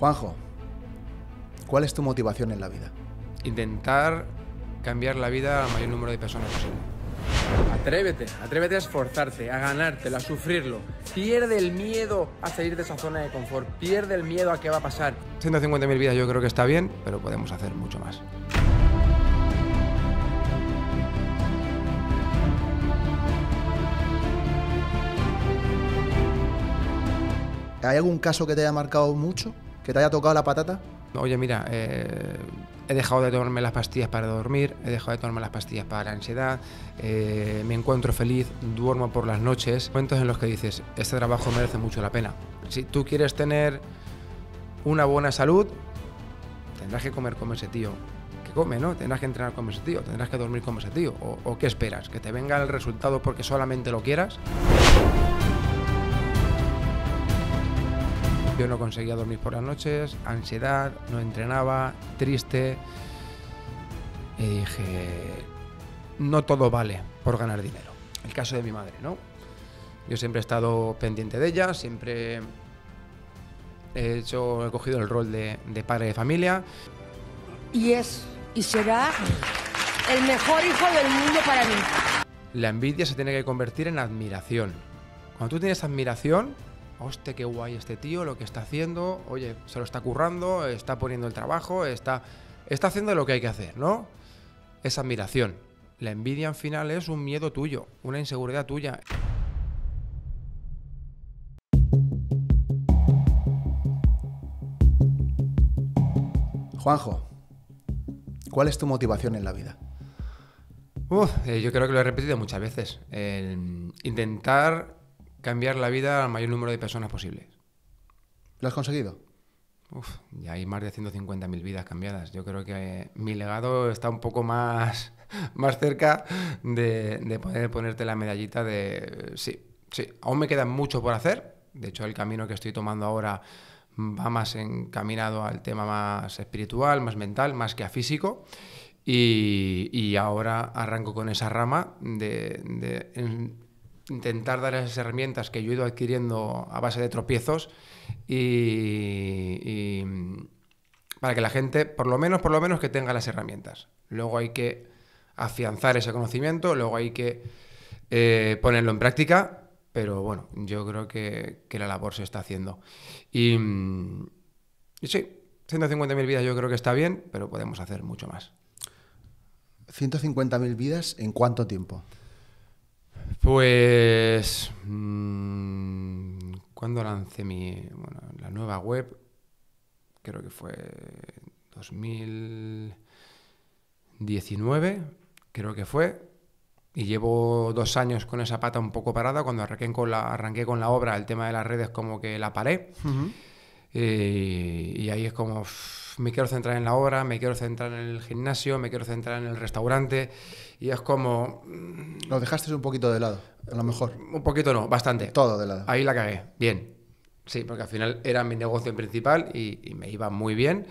Juanjo, ¿cuál es tu motivación en la vida? Intentar cambiar la vida al mayor número de personas posible. Atrévete, atrévete a esforzarte, a ganártelo, a sufrirlo. Pierde el miedo a salir de esa zona de confort, pierde el miedo a qué va a pasar. 150.000 vidas yo creo que está bien, pero podemos hacer mucho más. ¿Hay algún caso que te haya marcado mucho? que te haya tocado la patata? Oye, mira, eh, he dejado de tomarme las pastillas para dormir, he dejado de tomarme las pastillas para la ansiedad, eh, me encuentro feliz, duermo por las noches. ...cuentos en los que dices, este trabajo merece mucho la pena. Si tú quieres tener una buena salud, tendrás que comer como ese tío que come, ¿no? Tendrás que entrenar como ese tío, tendrás que dormir como ese tío. o qué esperas? ¿Que te venga el resultado porque solamente lo quieras? Yo no conseguía dormir por las noches, ansiedad, no entrenaba, triste. Y dije, no todo vale por ganar dinero. El caso de mi madre, ¿no? Yo siempre he estado pendiente de ella, siempre he, hecho, he cogido el rol de, padre de familia. Y es y será el mejor hijo del mundo para mí. La envidia se tiene que convertir en admiración. Cuando tú tienes admiración, hostia, qué guay este tío, lo que está haciendo, oye, se lo está currando, está poniendo el trabajo, está, está haciendo lo que hay que hacer, ¿no? Es admiración. La envidia en final es un miedo tuyo, una inseguridad tuya. Juanjo, ¿cuál es tu motivación en la vida? Eh, yo creo que lo he repetido muchas veces. intentar cambiar la vida al mayor número de personas posible. ¿Lo has conseguido? Uf, ya hay más de 150.000 vidas cambiadas. Yo creo que eh, mi legado está un poco más, más cerca de, de poder ponerte la medallita de... Sí, sí, aún me queda mucho por hacer. De hecho, el camino que estoy tomando ahora va más encaminado al tema más espiritual, más mental, más que a físico. Y, ahora arranco con esa rama de, intentar dar esas herramientas que yo he ido adquiriendo a base de tropiezos y, para que la gente, por lo menos, por lo menos que tenga las herramientas. Luego hay que afianzar ese conocimiento, luego hay que eh, ponerlo en práctica, pero bueno, yo creo que, la labor se está haciendo. Y, y sí, 150.000 vidas yo creo que está bien, pero podemos hacer mucho más. 150.000 vidas en cuánto tiempo? Pues. Mm, cuando lancé mi. la nueva web, creo que fue 2019, creo que fue. Y llevo dos años con esa pata un poco parada. Cuando arranqué con la, arranqué con la obra, el tema de las redes como que la paré. Eh, y ahí es como, me quiero centrar en la obra, me quiero centrar en el gimnasio, me quiero centrar en el restaurante. Y es como... Lo dejaste un poquito de lado, a lo mejor. Un poquito no, bastante. Todo de lado. Ahí la cagué, bien. Sí, porque al final era mi negocio principal y, me iba muy bien.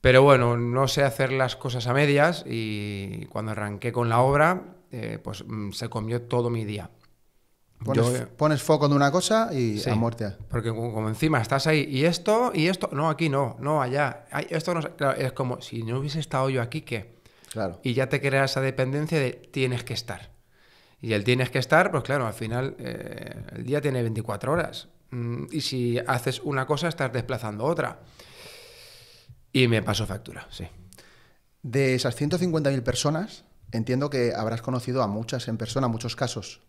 Pero bueno, no sé hacer las cosas a medias y cuando arranqué con la obra, eh, pues mm, se comió todo mi día. Pones, eh, pones foco en una cosa y a muerte. Porque como encima estás ahí, y esto, y esto, no, aquí no, no, allá, esto es como, si no hubiese estado yo aquí, ¿qué? Y ya te crea esa dependencia de tienes que estar. Y el tienes que estar, pues claro, al final eh, el día tiene 24 horas. Mm, y si haces una cosa, estás desplazando otra. Y me pasó factura, sí. De esas 150.000 personas, entiendo que habrás conocido a muchas en persona, muchos casos.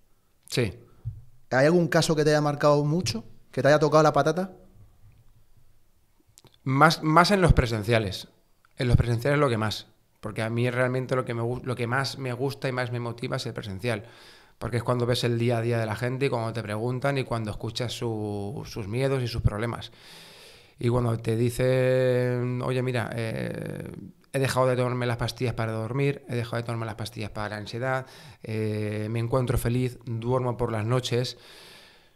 Sí. ¿Hay algún caso que te haya marcado mucho? ¿Que te haya tocado la patata? Más, más en los presenciales. En los presenciales lo que más. Porque a mí realmente lo que, lo que más me gusta y más me motiva es el presencial. Porque es cuando ves el día a día de la gente y cuando te preguntan y cuando escuchas sus miedos y sus problemas. Y cuando te dicen, oye, mira, eh, he dejado de tomarme las pastillas para dormir, he dejado de tomarme las pastillas para la ansiedad, eh, me encuentro feliz, duermo por las noches.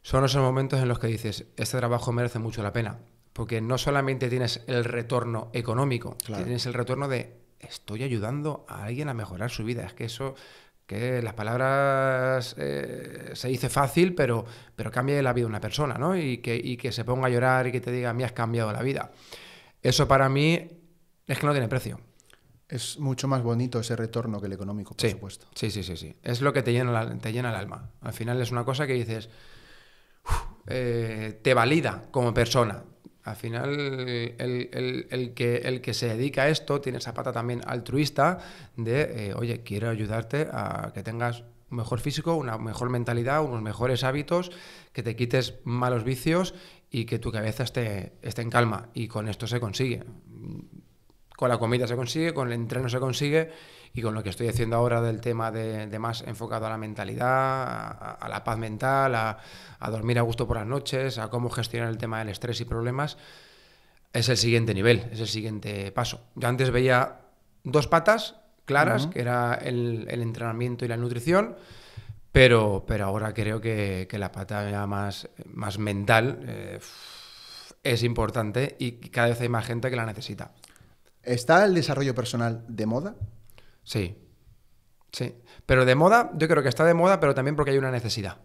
Son esos momentos en los que dices, este trabajo merece mucho la pena, porque no solamente tienes el retorno económico, tienes el retorno de estoy ayudando a alguien a mejorar su vida. Es que eso, que las palabras eh, se dice fácil, pero, pero cambie la vida de una persona, ¿no? Y que, que se ponga a llorar y que te diga, me has cambiado la vida. Eso para mí es que no tiene precio. Es mucho más bonito ese retorno que el económico, por supuesto. Sí, sí, sí, sí. Es lo que te llena, te llena el alma. Al final es una cosa que dices, eh, te valida como persona, al final, el, que, el que se dedica a esto tiene esa pata también altruista de, eh, oye, quiero ayudarte a que tengas un mejor físico, una mejor mentalidad, unos mejores hábitos, que te quites malos vicios y que tu cabeza esté, esté en calma. Y con esto se consigue. Con la comida se consigue, con el entreno se consigue y con lo que estoy haciendo ahora del tema de, más enfocado a la mentalidad, a, la paz mental, a, dormir a gusto por las noches, a cómo gestionar el tema del estrés y problemas, es el siguiente nivel, es el siguiente paso. Yo antes veía dos patas claras, que era el, entrenamiento y la nutrición, pero, pero ahora creo que, la pata más, más mental... Eh, es importante y cada vez hay más gente que la necesita. ¿Está el desarrollo personal de moda? Sí. Sí. Pero de moda, yo creo que está de moda, pero también porque hay una necesidad.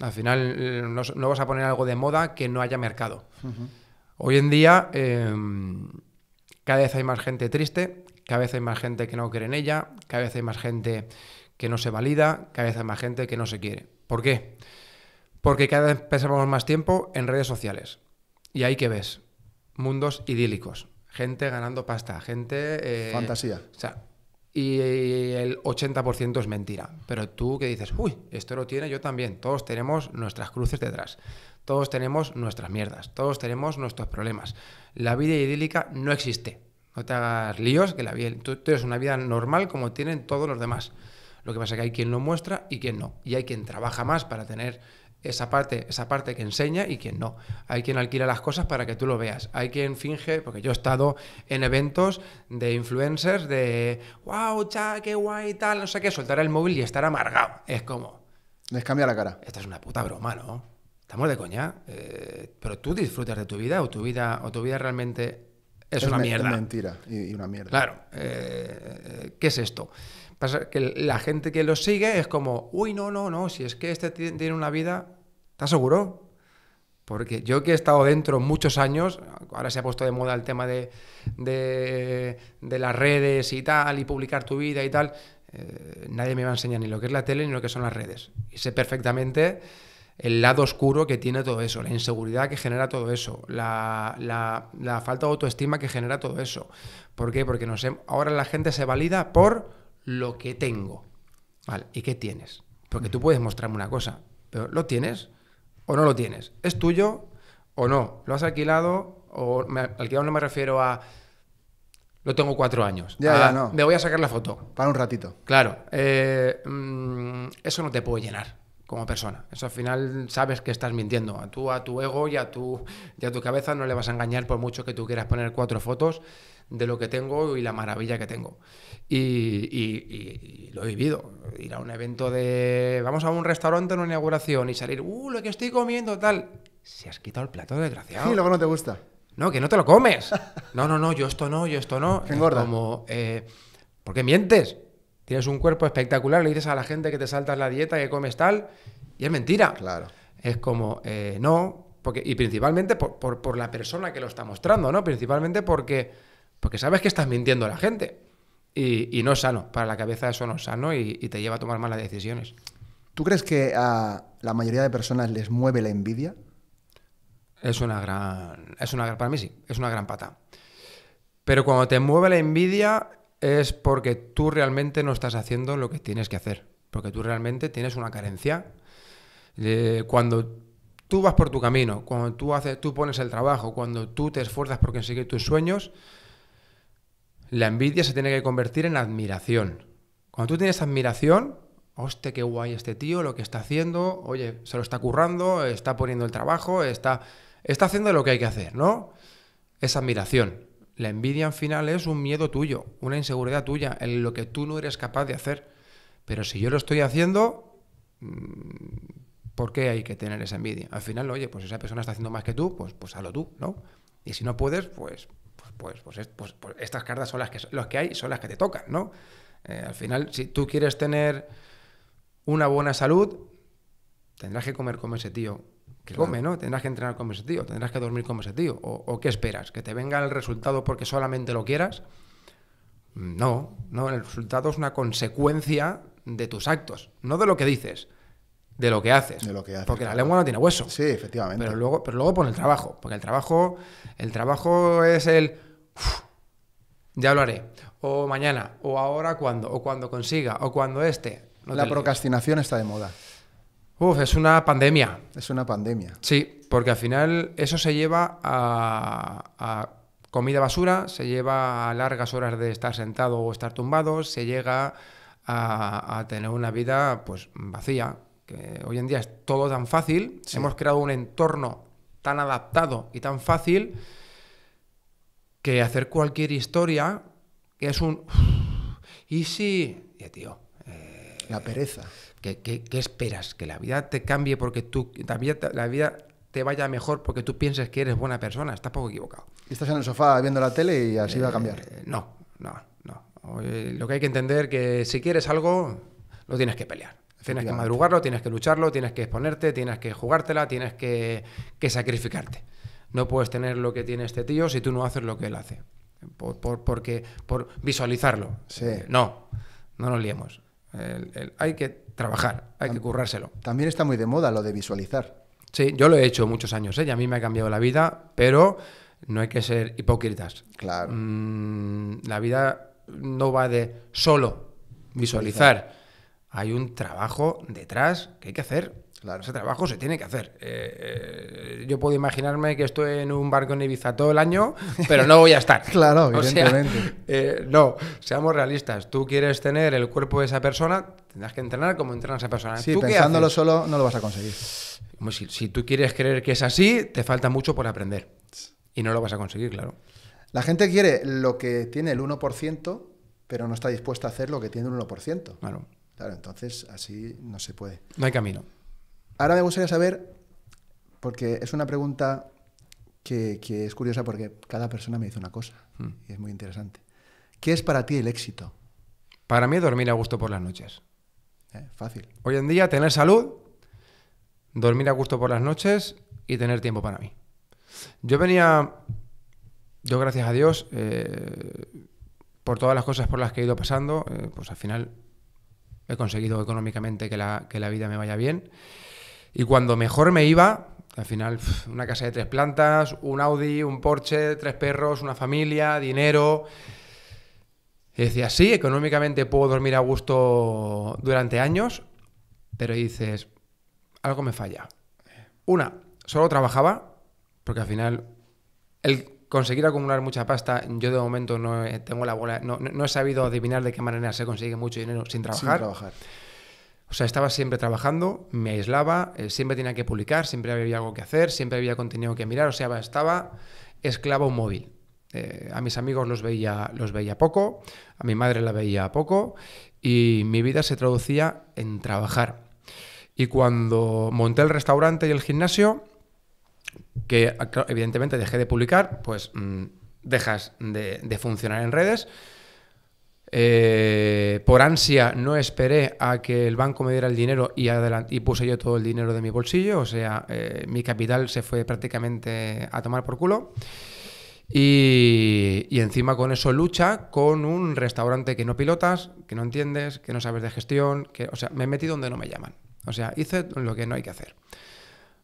Al final mm, no, vas a poner algo de moda que no haya mercado. Hoy en día em, cada vez hay más gente triste, cada vez hay más gente que no cree en ella, cada vez hay más gente que no se valida, cada vez hay más gente que no se quiere. ¿Por qué? Porque cada vez pasamos más tiempo en redes sociales. Y ahí que ves, mundos idílicos, gente ganando pasta, gente... Eh, Fantasía. O sea, y el 80% es mentira. Pero tú que dices, uy, esto lo tiene yo también. Todos tenemos nuestras cruces detrás. Todos tenemos nuestras mierdas. Todos tenemos nuestros problemas. La vida idílica no existe. No te hagas líos, que la vida, tú, tienes una vida normal como tienen todos los demás. Lo que pasa es que hay quien lo muestra y quien no. Y hay quien trabaja más para tener esa parte, esa parte que enseña y quien no. Hay quien alquila las cosas para que tú lo veas. Hay quien finge, porque yo he estado en eventos de influencers de wow, cha, qué guay, tal, no sé qué, soltar el móvil y estar amargado. Es como. Les cambia la cara. Esta es una puta broma, ¿no? Estamos de coña. Eh, pero tú disfrutas de tu vida o tu vida, o tu vida realmente es, una mierda. Es mentira y, una mierda. Claro. Eh, eh, ¿Qué es esto? que la gente que lo sigue es como, uy, no, no, no, si es que este tiene una vida, ¿estás seguro? Porque yo que he estado dentro muchos años, ahora se ha puesto de moda el tema de, las redes y tal, y publicar tu vida y tal, eh, nadie me va a enseñar ni lo que es la tele ni lo que son las redes. Y sé perfectamente el lado oscuro que tiene todo eso, la inseguridad que genera todo eso, la, la, falta de autoestima que genera todo eso. ¿Por qué? Porque sé, ahora la gente se valida por lo que tengo. ¿y qué tienes? Porque tú puedes mostrarme una cosa, pero ¿lo tienes o no lo tienes? ¿Es tuyo o no? ¿Lo has alquilado? O me, alquilado no me refiero a lo tengo cuatro años. Ya, ya, no. Me voy a sacar la foto. Para un ratito. Claro. Eh, mm, eso no te puedo llenar como persona. Eso al final sabes que estás mintiendo. A tú, a tu ego y a tu, tu cabeza no le vas a engañar por mucho que tú quieras poner cuatro fotos de lo que tengo y la maravilla que tengo. Y, lo he vivido. Ir a un evento de... Vamos a un restaurante en una inauguración y salir, ¡uh, lo que estoy comiendo, tal! Se has quitado el plato, desgraciado. Y luego no te gusta. No, que no te lo comes. No, no, no, yo esto no, yo esto no. Engorda. Como, eh, ¿por qué mientes? tienes un cuerpo espectacular, le dices a la gente que te saltas la dieta, que comes tal, y es mentira. Claro. Es como, eh, no, porque, y principalmente por, la persona que lo está mostrando, ¿no? Principalmente porque, porque sabes que estás mintiendo a la gente. Y, no es sano, para la cabeza eso no es sano y, te lleva a tomar malas decisiones. ¿Tú crees que a la mayoría de personas les mueve la envidia? Es una gran. Es una, para mí sí, es una gran pata. Pero cuando te mueve la envidia, es porque tú realmente no estás haciendo lo que tienes que hacer, porque tú realmente tienes una carencia. Eh, cuando tú vas por tu camino, cuando tú, haces, tú pones el trabajo, cuando tú te esfuerzas por conseguir tus sueños, la envidia se tiene que convertir en admiración. Cuando tú tienes admiración, hostia, qué guay este tío, lo que está haciendo, oye, se lo está currando, está poniendo el trabajo, está, está haciendo lo que hay que hacer, ¿no? Es admiración. La envidia al final es un miedo tuyo, una inseguridad tuya, en lo que tú no eres capaz de hacer. Pero si yo lo estoy haciendo, ¿por qué hay que tener esa envidia? Al final, oye, pues esa persona está haciendo más que tú, pues, pues hazlo tú, ¿no? Y si no puedes, pues, pues, pues, estas cartas son las que, los que hay, son las que te tocan, ¿no? al final, si tú quieres tener una buena salud, tendrás que comer como ese tío come, ¿no? Tendrás que entrenar como ese tío, tendrás que dormir como ese tío. O, qué esperas? ¿Que te venga el resultado porque solamente lo quieras? No, no, el resultado es una consecuencia de tus actos, no de lo que dices, de lo que haces. De lo que porque la lengua no tiene hueso. Sí, efectivamente. Pero luego, pero luego pon el trabajo, porque el trabajo, el trabajo es el ya lo haré. O mañana, o ahora cuando, o cuando consiga, o cuando esté. la procrastinación está de moda. Uf, es una pandemia. Es una pandemia. Sí, porque al final eso se lleva a, comida basura, se lleva a largas horas de estar sentado o estar tumbado, se llega a, tener una vida pues vacía. Que hoy en día es todo tan fácil, hemos creado un entorno tan adaptado y tan fácil que hacer cualquier historia es un... ¿Y si? tío. Eh, la pereza. ¿Qué, esperas? ¿Que la vida te cambie porque tú, la la vida te vaya mejor porque tú pienses que eres buena persona? Estás poco equivocado. Estás en el sofá viendo la tele y así va a eh, cambiar. No, no, no. lo que hay que entender es que si quieres algo, lo tienes que pelear. Tienes que madrugarlo, tienes que lucharlo, tienes que exponerte, tienes que jugártela, tienes que, que sacrificarte. No puedes tener lo que tiene este tío si tú no haces lo que él hace. Por, por, porque, por visualizarlo. Sí. No, no nos liemos. El, hay que trabajar, hay que currárselo. También está muy de moda lo de visualizar. Sí, yo lo he hecho muchos años, ¿eh? y a mí me ha cambiado la vida, pero no hay que ser hipócritas. Claro. Mm, la vida no va de solo visualizar. Hay un trabajo detrás que hay que hacer. Claro. Ese trabajo se tiene que hacer. Eh, eh, yo puedo imaginarme que estoy en un barco en Ibiza todo el año, pero no voy a estar. claro, evidentemente. Eh, no, seamos realistas. Tú quieres tener el cuerpo de esa persona, tendrás que entrenar como entrena esa persona. si, ¿Tú pensándolo solo no lo vas a conseguir. Si, tú quieres creer que es así, te falta mucho por aprender. Y no lo vas a conseguir, claro. La gente quiere lo que tiene el 1%, pero no está dispuesta a hacer lo que tiene el 1%. Claro. Claro, entonces así no se puede. No hay camino. Ahora me gustaría saber, porque es una pregunta que, es curiosa porque cada persona me dice una cosa hmm. y es muy interesante. ¿Qué es para ti el éxito? Para mí dormir a gusto por las noches. Eh, fácil. Hoy en día tener salud, dormir a gusto por las noches y tener tiempo para mí. Yo venía, yo gracias a Dios, eh, por todas las cosas por las que he ido pasando, eh, pues al final he conseguido económicamente que la, que la vida me vaya bien. Y cuando mejor me iba, al final, una casa de tres plantas, un Audi, un Porsche, tres perros, una familia, dinero. Y decía, sí, económicamente puedo dormir a gusto durante años, pero dices, algo me falla. Una, solo trabajaba, porque al final el conseguir acumular mucha pasta, yo de momento no tengo la bola, no, no he sabido adivinar de qué manera se consigue mucho dinero sin trabajar. Sin trabajar. O sea, estaba siempre trabajando, me aislaba, eh, siempre tenía que publicar, siempre había algo que hacer, siempre había contenido que mirar, o sea, estaba esclavo móvil. Eh, a mis amigos los veía, los veía poco, a mi madre la veía poco y mi vida se traducía en trabajar. Y cuando monté el restaurante y el gimnasio, que ah, evidentemente dejé de publicar, pues mm, dejas de funcionar en redes, eh, por ansia no esperé a que el banco me diera el dinero y, y puse yo todo el dinero de mi bolsillo, o sea, eh, mi capital se fue prácticamente a tomar por culo. Y, encima con eso lucha con un restaurante que no pilotas, que no entiendes, que no sabes de gestión, que, o sea, me metí donde no me llaman. O sea, hice lo que no hay que hacer.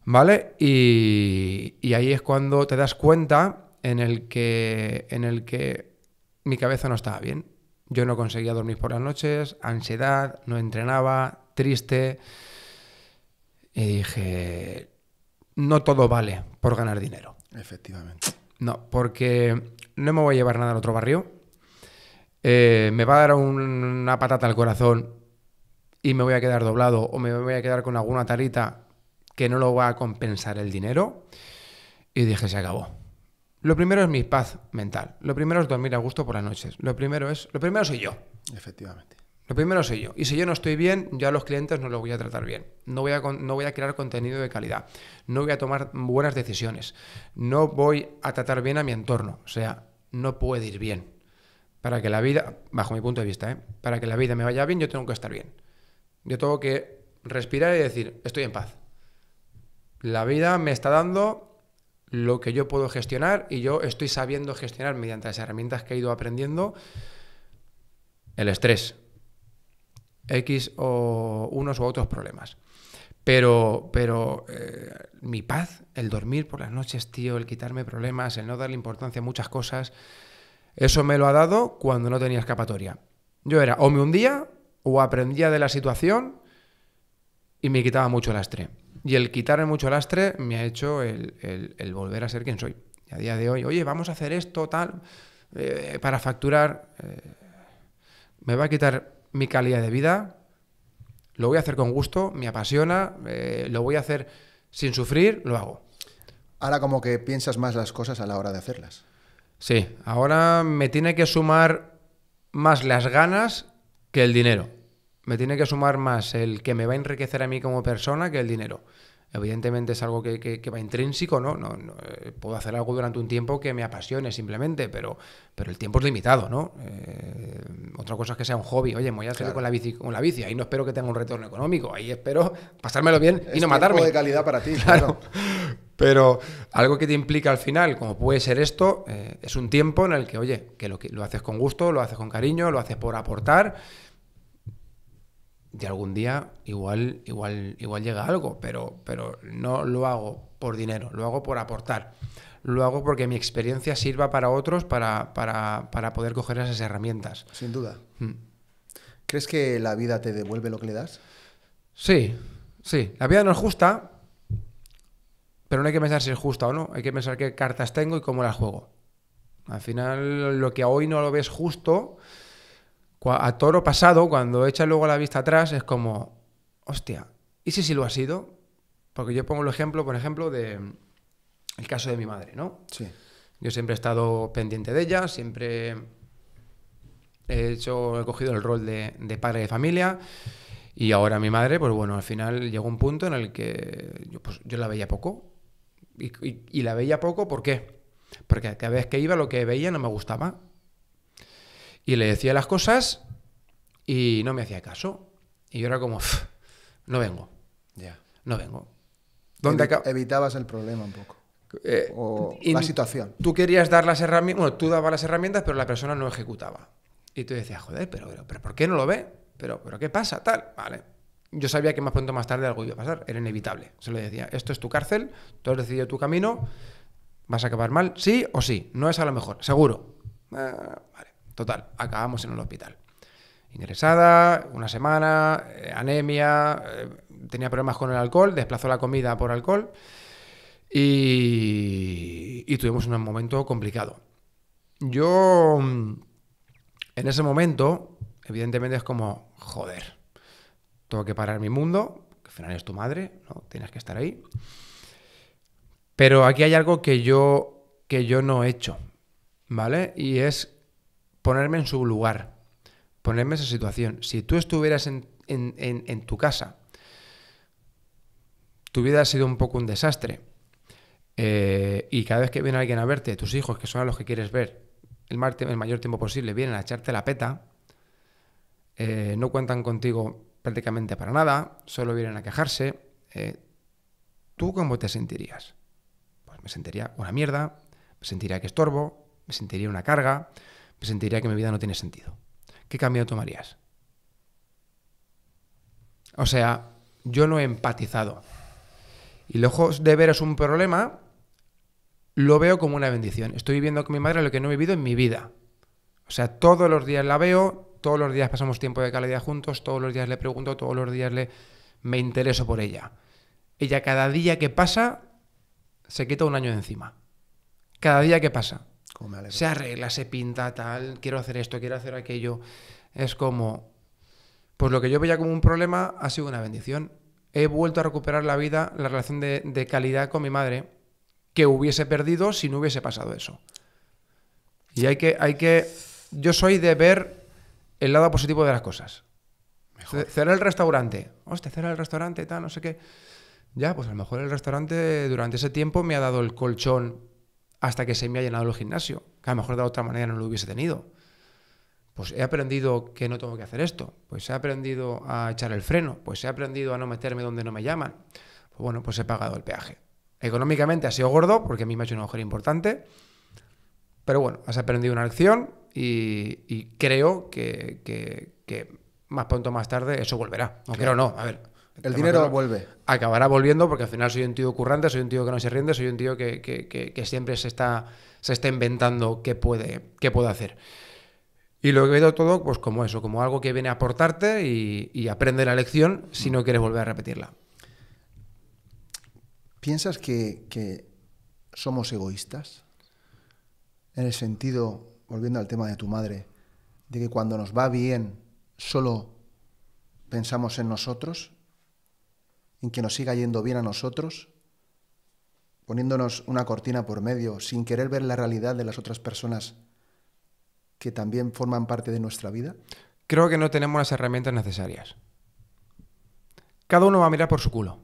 ¿Vale? Y, ahí es cuando te das cuenta en el que, en el que mi cabeza no estaba bien yo no conseguía dormir por las noches, ansiedad, no entrenaba, triste. Y dije, no todo vale por ganar dinero. Efectivamente. No, porque no me voy a llevar nada al otro barrio. Eh, me va a dar una patata al corazón y me voy a quedar doblado o me voy a quedar con alguna tarita que no lo va a compensar el dinero. Y dije, se acabó. Lo primero es mi paz mental. Lo primero es dormir a gusto por las noches. Lo primero es. Lo primero soy yo. Efectivamente. Lo primero soy yo. Y si yo no estoy bien, yo a los clientes no los voy a tratar bien. No voy a, no voy a crear contenido de calidad. No voy a tomar buenas decisiones. No voy a tratar bien a mi entorno. O sea, no puede ir bien. Para que la vida, bajo mi punto de vista, ¿eh? para que la vida me vaya bien, yo tengo que estar bien. Yo tengo que respirar y decir, estoy en paz. La vida me está dando lo que yo puedo gestionar y yo estoy sabiendo gestionar mediante las herramientas que he ido aprendiendo el estrés, X o unos u otros problemas. Pero, pero eh, mi paz, el dormir por las noches, tío, el quitarme problemas, el no darle importancia a muchas cosas, eso me lo ha dado cuando no tenía escapatoria. Yo era o me hundía o aprendía de la situación y me quitaba mucho el estrés. Y el quitarme mucho lastre me ha hecho el, volver a ser quien soy. Y a día de hoy, oye, vamos a hacer esto, tal, eh, para facturar. Eh, me va a quitar mi calidad de vida, lo voy a hacer con gusto, me apasiona, eh, lo voy a hacer sin sufrir, lo hago. Ahora como que piensas más las cosas a la hora de hacerlas. Sí, ahora me tiene que sumar más las ganas que el dinero. Me tiene que sumar más el que me va a enriquecer a mí como persona que el dinero. Evidentemente es algo que, va intrínseco, ¿no? No, no eh, Puedo hacer algo durante un tiempo que me apasione simplemente, pero, pero el tiempo es limitado, ¿no? Eh, otra cosa es que sea un hobby. Oye, me voy a hacer con, la bici, con la bici, ahí no espero que tenga un retorno económico, ahí espero pasármelo bien y no matarme. Es de calidad para ti, claro. Pero algo que te implica al final, como puede ser esto, eh, es un tiempo en el que, oye, que lo, que lo haces con gusto, lo haces con cariño, lo haces por aportar y algún día igual, igual, igual llega algo, pero, pero no lo hago por dinero, lo hago por aportar. Lo hago porque mi experiencia sirva para otros para, para, poder coger esas herramientas. Sin duda. Mm. ¿Crees que la vida te devuelve lo que le das? Sí, sí. La vida no es justa, pero no hay que pensar si es justa o no. Hay que pensar qué cartas tengo y cómo las juego. Al final, lo que hoy no lo ves justo, a toro pasado, cuando echas luego la vista atrás, es como, hostia, ¿y si sí lo ha sido? Porque yo pongo el ejemplo, por ejemplo, de mm, el caso de mi madre, ¿no? Sí. Yo siempre he estado pendiente de ella, siempre he hecho, he cogido el rol de, padre de familia. Y ahora mi madre, pues bueno, al final llegó un punto en el que yo, pues, la veía poco. y la veía poco, ¿por qué? Porque cada vez que iba lo que veía no me gustaba. Y le decía las cosas y no me hacía caso. Y yo era como, no vengo. Ya. No vengo. ¿Dónde Evitabas el problema un poco. Eh, la situación. Tú querías dar las herramientas, bueno, tú dabas las herramientas, pero la persona no ejecutaba. Y tú decías, joder, pero, pero, ¿por qué no lo ve? Pero, pero ¿qué pasa? Tal, vale. Yo sabía que más pronto más tarde algo iba a pasar, era inevitable. Se lo decía, esto es tu cárcel, tú has decidido tu camino, vas a acabar mal, sí o sí, no es a lo mejor, seguro. Ah, vale. Total, acabamos en el hospital. Ingresada, una semana, eh, anemia, eh, tenía problemas con el alcohol, desplazó la comida por alcohol y, tuvimos un momento complicado. Yo, mm, en ese momento, evidentemente es como, joder, tengo que parar mi mundo, que al final es tu madre, ¿no? tienes que estar ahí. Pero aquí hay algo que yo, que yo no he hecho, ¿vale? Y es ponerme en su lugar, ponerme en esa situación. Si tú estuvieras en, tu casa, tu vida ha sido un poco un desastre, eh, y cada vez que viene alguien a verte, tus hijos, que son a los que quieres ver el, el mayor tiempo posible, vienen a echarte la peta, eh, no cuentan contigo prácticamente para nada, solo vienen a quejarse, eh, ¿tú cómo te sentirías? Pues me sentiría una mierda, me sentiría que estorbo, me sentiría una carga, me pues sentiría que mi vida no tiene sentido. ¿Qué cambio tomarías? O sea, yo no he empatizado. Y lejos de ver es un problema, lo veo como una bendición. Estoy viviendo con mi madre lo que no he vivido en mi vida. O sea, todos los días la veo, todos los días pasamos tiempo de calidad juntos, todos los días le pregunto, todos los días le me intereso por ella. Ella cada día que pasa se quita un año de encima. Cada día que pasa se arregla, se pinta tal, quiero hacer esto, quiero hacer aquello. Es como, pues lo que yo veía como un problema ha sido una bendición. He vuelto a recuperar la vida, la relación de, calidad con mi madre, que hubiese perdido si no hubiese pasado eso. Y hay que, hay que, yo soy de ver el lado positivo de las cosas. Cerrar el restaurante. Hostia, cerrar el restaurante, tal, no sé qué. Ya, pues a lo mejor el restaurante durante ese tiempo me ha dado el colchón hasta que se me ha llenado el gimnasio, que a lo mejor de otra manera no lo hubiese tenido. Pues he aprendido que no tengo que hacer esto, pues he aprendido a echar el freno, pues he aprendido a no meterme donde no me llaman. Pues bueno, pues he pagado el peaje. Económicamente ha sido gordo, porque a mí me ha hecho una mujer importante, pero bueno, has aprendido una lección y, creo que, más pronto o más tarde eso volverá. o creo no, a ver. El dinero vuelve acabará volviendo porque al final soy un tío currante, soy un tío que no se rinde, soy un tío que, siempre se está, se está inventando qué puede, hacer. Y lo veo todo pues como eso, como algo que viene a aportarte y, aprende la lección si no quieres volver a repetirla. ¿Piensas que, que, somos egoístas? En el sentido, volviendo al tema de tu madre, de que cuando nos va bien solo pensamos en nosotros en que nos siga yendo bien a nosotros, poniéndonos una cortina por medio, sin querer ver la realidad de las otras personas que también forman parte de nuestra vida? Creo que no tenemos las herramientas necesarias. Cada uno va a mirar por su culo,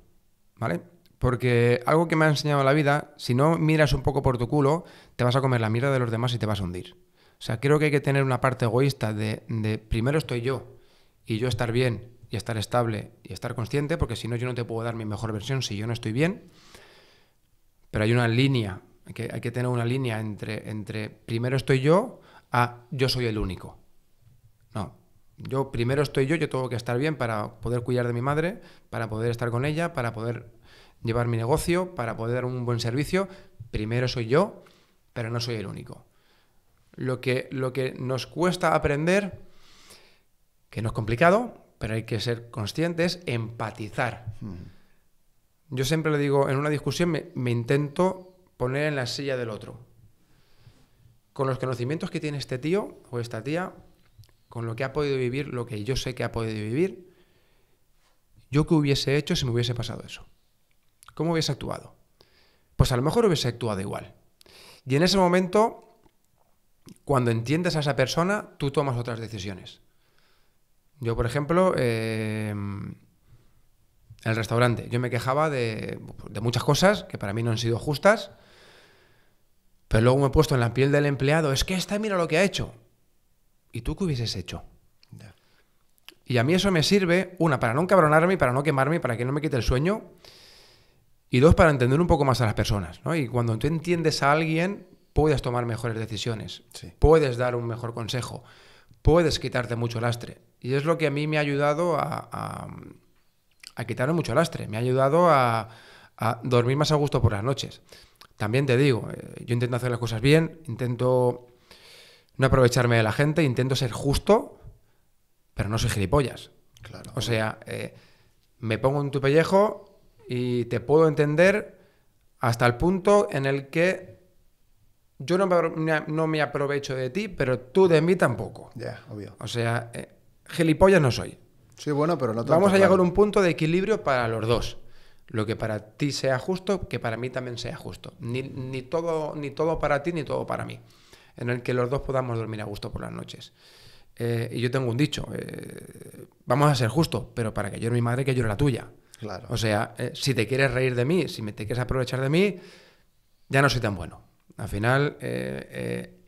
¿vale? Porque algo que me ha enseñado la vida, si no miras un poco por tu culo, te vas a comer la mierda de los demás y te vas a hundir. O sea, creo que hay que tener una parte egoísta de, de primero estoy yo y yo estar bien y estar estable y estar consciente, porque si no yo no te puedo dar mi mejor versión si yo no estoy bien. Pero hay una línea, hay que, hay que tener una línea entre, entre primero estoy yo a yo soy el único. No, yo primero estoy yo, yo tengo que estar bien para poder cuidar de mi madre, para poder estar con ella, para poder llevar mi negocio, para poder dar un buen servicio. Primero soy yo, pero no soy el único. Lo que, lo que nos cuesta aprender, que no es complicado, pero hay que ser conscientes, empatizar. Yo siempre le digo, en una discusión me, me intento poner en la silla del otro. Con los conocimientos que tiene este tío o esta tía, con lo que ha podido vivir, lo que yo sé que ha podido vivir, yo qué hubiese hecho si me hubiese pasado eso. ¿Cómo hubiese actuado? Pues a lo mejor hubiese actuado igual. Y en ese momento, cuando entiendes a esa persona, tú tomas otras decisiones. Yo, por ejemplo, em, el restaurante, yo me quejaba de, muchas cosas que para mí no han sido justas, pero luego me he puesto en la piel del empleado, es que esta mira lo que ha hecho. ¿Y tú qué hubieses hecho? Y a mí eso me sirve, una, para no encabronarme, para no quemarme, para que no me quite el sueño, y dos, para entender un poco más a las personas. Y cuando tú entiendes a alguien, puedes tomar mejores decisiones, puedes dar un mejor consejo puedes quitarte mucho lastre. Y es lo que a mí me ha ayudado a, quitarme mucho lastre, me ha ayudado a, dormir más a gusto por las noches. También te digo, eh, yo intento hacer las cosas bien, intento no aprovecharme de la gente, intento ser justo, pero no soy gilipollas. Claro. O sea, eh, me pongo en tu pellejo y te puedo entender hasta el punto en el que yo no me, aprovecho de ti, pero tú de mí tampoco. Ya, obvio. O sea, eh, gilipollas no soy. Sí, bueno, pero no Vamos a llegar a un punto de equilibrio para los dos. Lo que para ti sea justo, que para mí también sea justo. Ni, todo, ni todo para ti, ni todo para mí. En el que los dos podamos dormir a gusto por las noches. Eh, y yo tengo un dicho, eh, vamos a ser justos, pero para que llore mi madre, que llore la tuya. Claro. O sea, si te quieres reír de mí, si me te quieres aprovechar de mí, ya no soy tan bueno. Al final, eh, eh,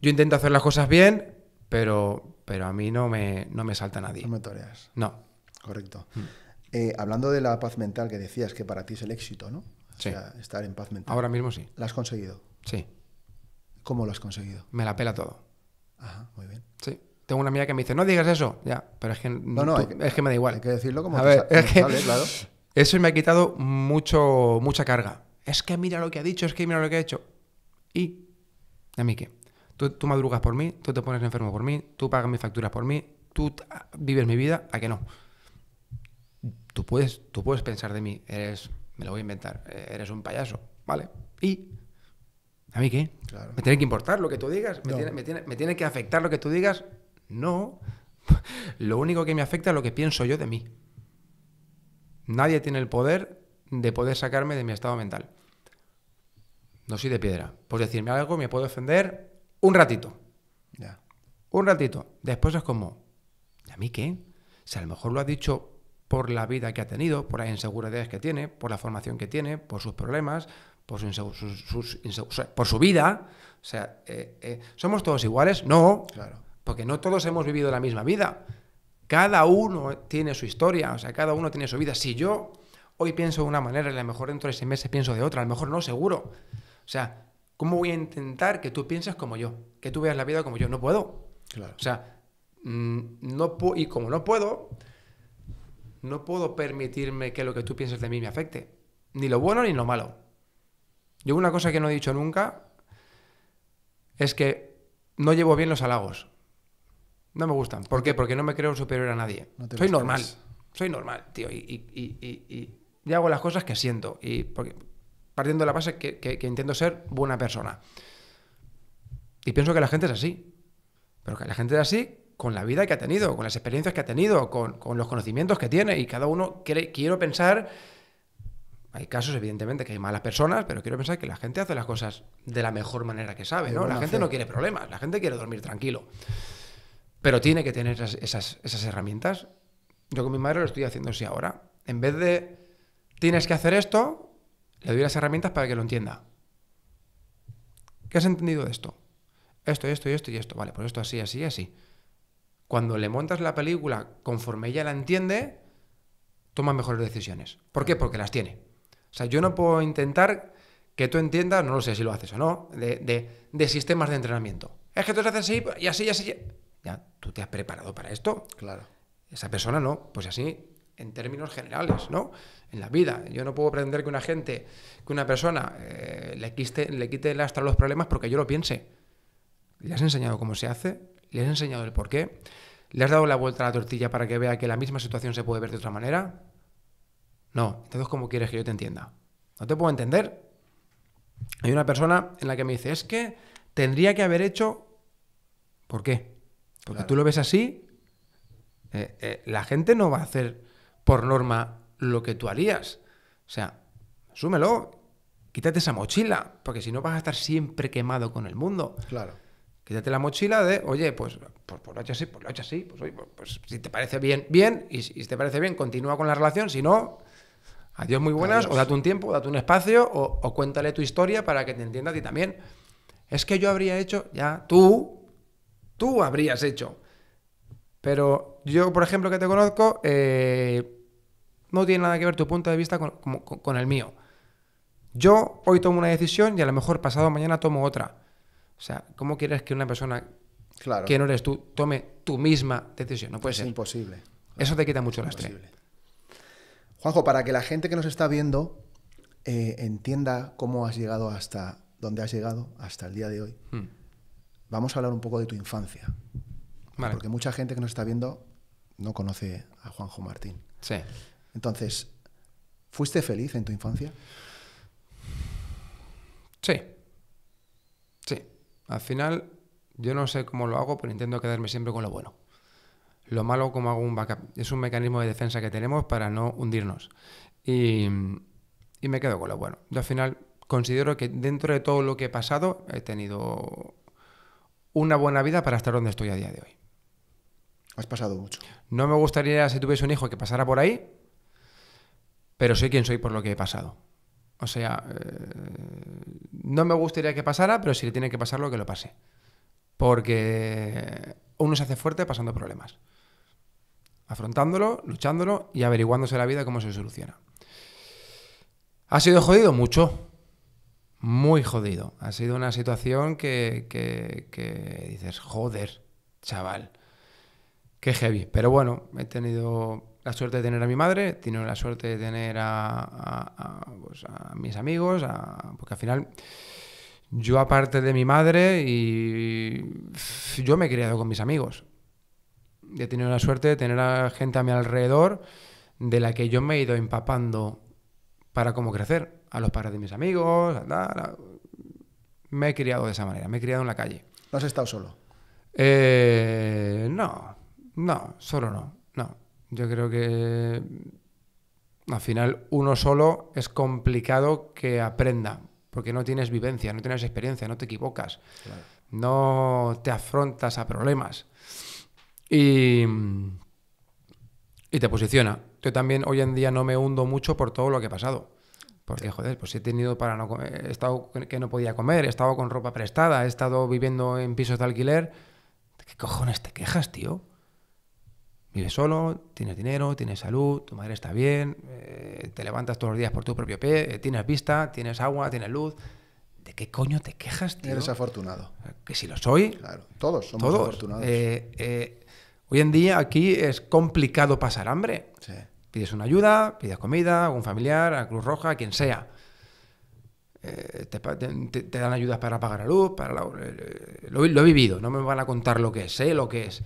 yo intento hacer las cosas bien, pero, pero a mí no me, no me salta nadie. No me toreas. No. Correcto. Mm. Eh, hablando de la paz mental que decías que para ti es el éxito, ¿no? O sea, estar en paz mental. Ahora mismo sí. ¿La has conseguido? Sí. ¿Cómo lo has conseguido? Me la pela todo. Ajá, muy bien. Sí. Tengo una amiga que me dice, no digas eso. Ya, pero es que, no, no, es que me da igual. Hay que decirlo como a ver, claro. Eso me ha quitado mucho, mucha carga es que mira lo que ha dicho, es que mira lo que ha hecho. ¿Y a mí qué? Tú, madrugas por mí, tú te pones enfermo por mí, tú pagas mis facturas por mí, tú ah, vives mi vida, ¿a qué no? Tú puedes, tú puedes pensar de mí, eres, me lo voy a inventar, eh, eres un payaso, ¿vale? ¿Y a mí qué? ¿Me tiene que importar lo que tú digas? ¿Me, ¿Me tiene que afectar lo que tú digas? No. lo único que me afecta es lo que pienso yo de mí. Nadie tiene el poder de poder sacarme de mi estado mental. No soy de piedra. Por pues decirme algo, me puedo defender un ratito. Ya. Un ratito. Después es como, ¿y ¿a mí qué? Si a lo mejor lo ha dicho por la vida que ha tenido, por las inseguridades que tiene, por la formación que tiene, por sus problemas, por su, por su vida. O sea, eh, eh, ¿somos todos iguales? No. Claro. Porque no todos hemos vivido la misma vida. Cada uno tiene su historia, o sea, cada uno tiene su vida. Si yo hoy pienso de una manera, a lo mejor dentro de seis meses pienso de otra, a lo mejor no, seguro. O sea, ¿cómo voy a intentar que tú pienses como yo? Que tú veas la vida como yo. No puedo. Claro. O sea, mm, no y como no puedo, no puedo permitirme que lo que tú pienses de mí me afecte. Ni lo bueno ni lo malo. Yo una cosa que no he dicho nunca es que no llevo bien los halagos. No me gustan. ¿Por qué? Porque no me creo superior a nadie. soy normal. Soy normal, tío. Y, y, hago las cosas que siento. Y porque partiendo de la base que, que, intento ser buena persona. Y pienso que la gente es así. Pero que la gente es así con la vida que ha tenido, con las experiencias que ha tenido, con, los conocimientos que tiene. Y cada uno quiere, quiero pensar, hay casos evidentemente que hay malas personas, pero quiero pensar que la gente hace las cosas de la mejor manera que sabe. ¿no? La gente no quiere problemas, la gente quiere dormir tranquilo. Pero tiene que tener esas, esas herramientas. Yo con mi madre lo estoy haciendo así ahora. En vez de tienes que hacer esto, le doy las herramientas para que lo entienda. ¿Qué has entendido de esto? Esto, esto y esto y esto. Vale, pues esto así, así, así. Cuando le montas la película conforme ella la entiende, toma mejores decisiones. ¿Por qué? Porque las tiene. O sea, yo no puedo intentar que tú entiendas, no lo sé si lo haces o no, de, sistemas de entrenamiento. Es que tú haces así y así y así. Ya, tú te has preparado para esto. Claro. Esa persona no, pues así en términos generales, ¿no? En la vida. Yo no puedo pretender que una gente, que una persona eh, le, le quite el a los problemas porque yo lo piense. Le has enseñado cómo se hace, le has enseñado el por qué, le has dado la vuelta a la tortilla para que vea que la misma situación se puede ver de otra manera. No, entonces ¿cómo quieres que yo te entienda? No te puedo entender. Hay una persona en la que me dice, es que tendría que haber hecho... ¿Por qué? Porque tú lo ves así, eh, eh, la gente no va a hacer por norma lo que tú harías. O sea, súmelo, quítate esa mochila, porque si no vas a estar siempre quemado con el mundo. Claro. Quítate la mochila de, oye, pues, pues, lo así, pues lo así, pues, pues, si te parece bien, bien, y si te parece bien, continúa con la relación, si no, adiós muy buenas, o date un tiempo, date un espacio, o, o cuéntale tu historia para que te entienda a ti también. Es que yo habría hecho, ya, tú, tú habrías hecho. Pero yo, por ejemplo, que te conozco, eh, no tiene nada que ver tu punto de vista con, el mío. Yo hoy tomo una decisión y a lo mejor pasado mañana tomo otra. O sea, ¿cómo quieres que una persona que no eres tú tome tu misma decisión? No puede ser. imposible. Eso te quita mucho es imposible. Juanjo, para que la gente que nos está viendo eh, entienda cómo has llegado hasta donde has llegado, hasta el día de hoy, hmm. vamos a hablar un poco de tu infancia. Porque mucha gente que nos está viendo no conoce a Juanjo Martín. Sí. Entonces, ¿fuiste feliz en tu infancia? Sí. Sí. Al final, yo no sé cómo lo hago, pero intento quedarme siempre con lo bueno. Lo malo, como hago un backup, es un mecanismo de defensa que tenemos para no hundirnos. Y, y me quedo con lo bueno. Yo al final considero que dentro de todo lo que he pasado, he tenido una buena vida para estar donde estoy a día de hoy. Has pasado mucho. No me gustaría, si tuviese un hijo, que pasara por ahí, pero soy quien soy por lo que he pasado. O sea, eh, no me gustaría que pasara, pero si le tiene que pasar lo que lo pase. Porque uno se hace fuerte pasando problemas. Afrontándolo, luchándolo y averiguándose la vida cómo se soluciona. ¿Ha sido jodido? Mucho. Muy jodido. Ha sido una situación que, que, que dices, joder, chaval. Qué heavy. Pero bueno, he tenido la suerte de tener a mi madre, he tenido la suerte de tener a, pues, mis amigos, porque al final yo aparte de mi madre y yo me he criado con mis amigos. He tenido la suerte de tener a gente a mi alrededor de la que yo me he ido empapando para cómo crecer. A los padres de mis amigos, me he criado de esa manera, me he criado en la calle. ¿No has estado solo? Eh, no, no, solo no, no. Yo creo que mm, al final uno solo es complicado que aprenda, porque no tienes vivencia, no tienes experiencia, no te equivocas, no te afrontas a problemas y, mm, y te posiciona. Yo también hoy en día no me hundo mucho por todo lo que ha pasado. Porque, joder, pues he tenido para no he estado que no podía comer, he estado con ropa prestada, he estado viviendo en pisos de alquiler. qué cojones te quejas, tío? vives solo, tienes dinero, tienes salud, tu madre está bien, eh, te levantas todos los días por tu propio pie, eh, tienes vista, tienes agua, tienes luz. ¿De qué coño te quejas, tío? Eres afortunado. Que si lo soy. todos somos todos. afortunados. Eh, hoy en día aquí es complicado pasar hambre. Pides una ayuda, pides comida, a un familiar, a Cruz Roja, a quien sea. Te, dan ayudas para pagar la luz, para lo, he vivido, no me van a contar lo que es, sé lo que es.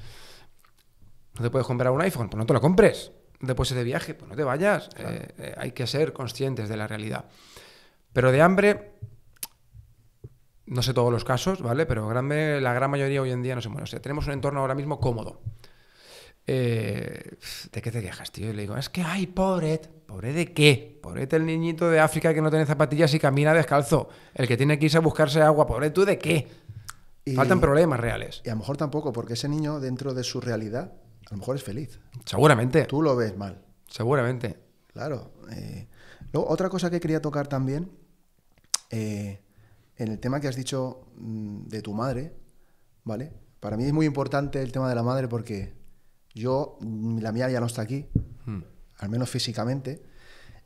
No te puedes comprar un iPhone, pues no te lo compres. después es de viaje, pues no te vayas. Eh, eh, hay que ser conscientes de la realidad. Pero de hambre, no sé todos los casos, ¿vale? Pero la gran mayoría hoy en día no se O tenemos un entorno ahora mismo cómodo. Eh, ¿De qué te quejas, tío? Y le digo, es que, ay, pobre, ¿pobre de qué? Pobre el niñito de África que no tiene zapatillas y camina descalzo. El que tiene que irse a buscarse agua, pobre tú de qué. Faltan problemas reales. Y a lo mejor tampoco, porque ese niño, dentro de su realidad, a lo mejor es feliz. Seguramente. Tú lo ves mal. Seguramente. Claro. Eh. otra cosa que quería tocar también, eh, en el tema que has dicho mm, de tu madre, ¿vale? Para mí es muy importante el tema de la madre porque yo, mm, la mía ya no está aquí, hmm. al menos físicamente,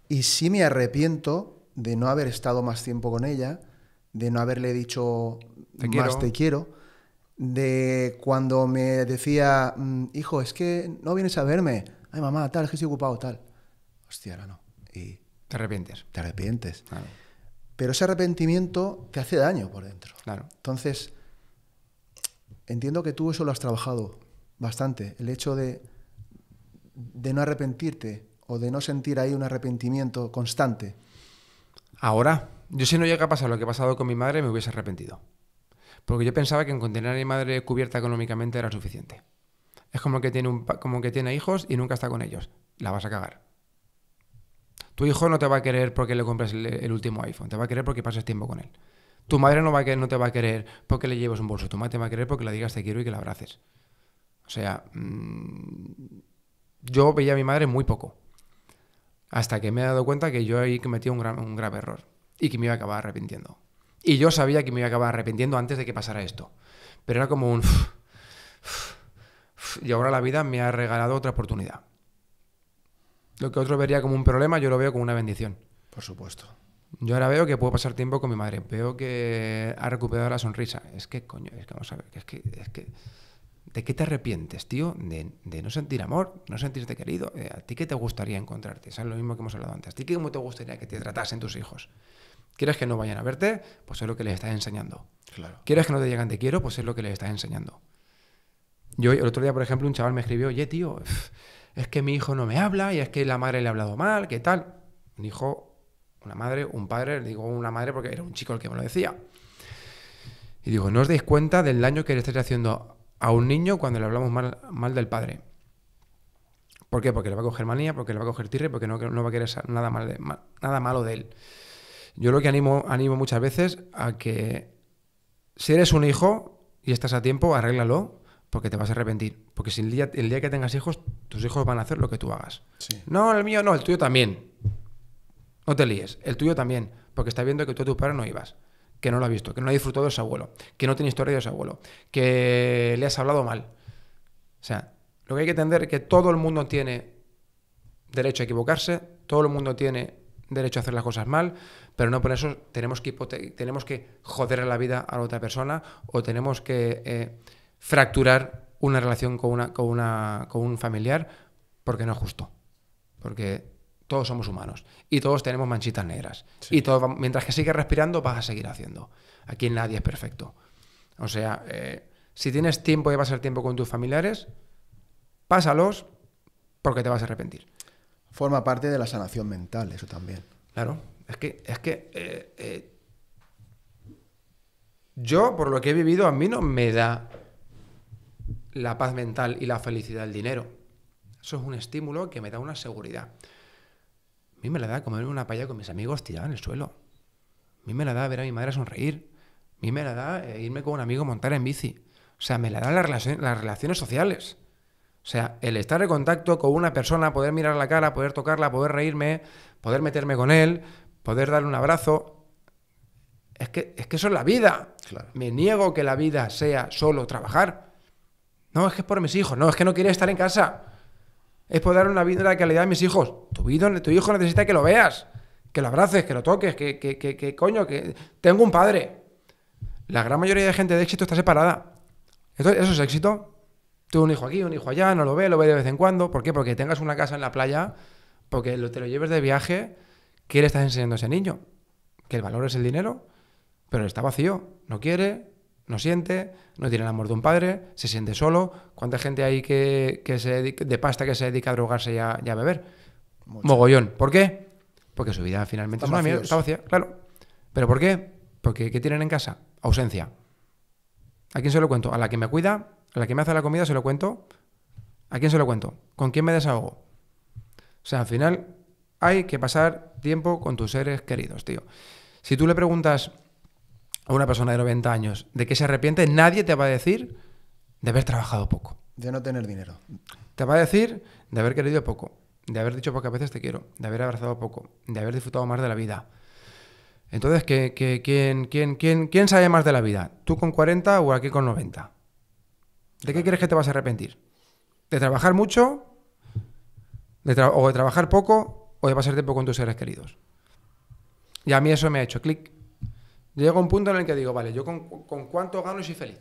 y sí me arrepiento de no haber estado más tiempo con ella, de no haberle dicho te más te quiero, de cuando me decía, mm, hijo, es que no vienes a verme. Ay, mamá, tal, es que estoy ocupado, tal. Hostia, ahora no. Y te arrepientes. Te arrepientes. Pero ese arrepentimiento te hace daño por dentro. Claro. Entonces, entiendo que tú eso lo has trabajado bastante. El hecho de, de no arrepentirte o de no sentir ahí un arrepentimiento constante. Ahora, yo si no llega a pasar lo que he pasado con mi madre, me hubiese arrepentido. Porque yo pensaba que en a mi madre cubierta económicamente era suficiente. Es como que tiene, un, como que tiene hijos y nunca está con ellos. La vas a cagar. Tu hijo no te va a querer porque le compres el, último iPhone, te va a querer porque pases tiempo con él. Tu madre no, te va a querer porque le lleves un bolso, tu madre te va a querer porque le digas te quiero y que la abraces. O sea, mm, yo veía a mi madre muy poco. Hasta que me he dado cuenta que yo ahí cometido un, un grave error y que me iba a acabar arrepintiendo. Y yo sabía que me iba a acabar arrepintiendo antes de que pasara esto. Pero era como un... Y ahora la vida me ha regalado otra oportunidad. Lo que otro vería como un problema, yo lo veo como una bendición. Por supuesto. Yo ahora veo que puedo pasar tiempo con mi madre. Veo que ha recuperado la sonrisa. Es que, coño, es que vamos a ver. Es que, ¿De qué te arrepientes, tío? De, no sentir amor, no sentirte querido. Eh, ¿A ti qué te gustaría encontrarte? es lo mismo que hemos hablado antes. ¿A ti cómo te gustaría que te tratasen tus hijos? ¿Quieres que no vayan a verte? Pues es lo que les estás enseñando. Claro. ¿Quieres que no te digan te quiero? Pues es lo que les estás enseñando. Yo el otro día, por ejemplo, un chaval me escribió, oye, tío, es que mi hijo no me habla y es que la madre le ha hablado mal, ¿qué tal? Un hijo, una madre, un padre, digo una madre porque era un chico el que me lo decía. Y digo, no os deis cuenta del daño que le estáis haciendo a un niño cuando le hablamos mal, del padre. ¿Por qué? Porque le va a coger manía, porque le va a coger tirre, porque no, va a querer nada malo de él. Yo lo que animo, animo muchas veces a que si eres un hijo y estás a tiempo, arréglalo, porque te vas a arrepentir. Porque si el día, el día que tengas hijos, tus hijos van a hacer lo que tú hagas. No, el mío no, el tuyo también. No te líes, el tuyo también, porque está viendo que tú a tu padre no ibas, que no lo ha visto, que no ha disfrutado de su abuelo, que no tiene historia de su abuelo, que le has hablado mal. O sea, lo que hay que entender es que todo el mundo tiene derecho a equivocarse, todo el mundo tiene derecho a hacer las cosas mal, pero no por eso tenemos que, tenemos que joderle la vida a la otra persona o tenemos que eh, fracturar una relación con, una, con, una, con un familiar porque no es justo. Porque todos somos humanos y todos tenemos manchitas negras. Y todo, mientras que sigues respirando, vas a seguir haciendo. Aquí nadie es perfecto. O sea, eh, si tienes tiempo y vas a pasar tiempo con tus familiares, pásalos porque te vas a arrepentir. Forma parte de la sanación mental, eso también. Claro. Es que, es que eh, eh, yo, por lo que he vivido, a mí no me da la paz mental y la felicidad el dinero. Eso es un estímulo que me da una seguridad. A mí me la da comer una paella con mis amigos tirada en el suelo. A mí me la da ver a mi madre sonreír. A mí me la da eh, irme con un amigo montar en bici. O sea, me la dan las relaciones sociales. O sea, el estar en contacto con una persona, poder mirar la cara, poder tocarla, poder reírme, poder meterme con él, poder darle un abrazo. Es que, es que eso es la vida. Me niego que la vida sea solo trabajar. No, es que es por mis hijos. No, es que no quiere estar en casa. Es poder dar una vida de calidad a mis hijos. Tu, tu hijo necesita que lo veas, que lo abraces, que lo toques, que, que, coño, que tengo un padre. La gran mayoría de gente de éxito está separada. ¿eso es éxito? Tuve un hijo aquí, un hijo allá, no lo ve, lo ve de vez en cuando. ¿Por qué? Porque tengas una casa en la playa, porque lo, te lo lleves de viaje, ¿Qué le estás enseñando a ese niño? ¿Que el valor es el dinero? Pero está vacío, no quiere, no siente, no tiene el amor de un padre, se siente solo. ¿Cuánta gente hay que, se de pasta que se dedica a drogarse y a, beber? Mogollón. ¿Por qué? Porque su vida finalmente está es una está vacía, claro. ¿Pero por qué? Porque ¿qué tienen en casa? Ausencia. ¿A quién se lo cuento? ¿A la que me cuida? ¿A la que me hace la comida se lo cuento? ¿A quién se lo cuento? ¿Con quién me desahogo? O sea, al final hay que pasar tiempo con tus seres queridos, tío. Si tú le preguntas a una persona de 90 años de qué se arrepiente, nadie te va a decir de haber trabajado poco. De no tener dinero. Te va a decir de haber querido poco, de haber dicho pocas veces te quiero, de haber abrazado poco, de haber disfrutado más de la vida. Entonces, ¿qué, quién, quién, sabe más de la vida? ¿Tú con 40 o aquí con 90? ¿De qué crees que te vas a arrepentir? ¿De trabajar mucho? ¿O de trabajar poco? o de pasar tiempo con tus seres queridos. Y a mí eso me ha hecho clic. Llego a un punto en el que digo, vale, yo con, cuánto gano y soy feliz.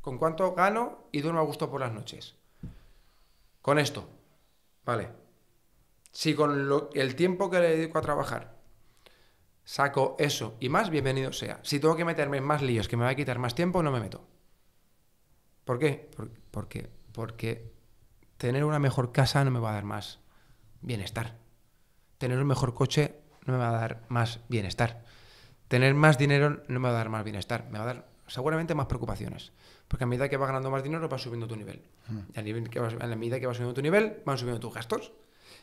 Con cuánto gano y duermo a gusto por las noches. Con esto, vale. Si con el tiempo que le dedico a trabajar saco eso y más, bienvenido sea. Si tengo que meterme en más líos que me va a quitar más tiempo, no me meto. ¿Por qué? porque tener una mejor casa no me va a dar más bienestar tener un mejor coche no me va a dar más bienestar. Tener más dinero no me va a dar más bienestar, me va a dar seguramente más preocupaciones. Porque a medida que vas ganando más dinero, vas subiendo tu nivel. Mm. Y a, la medida que vas subiendo tu nivel, van subiendo tus gastos.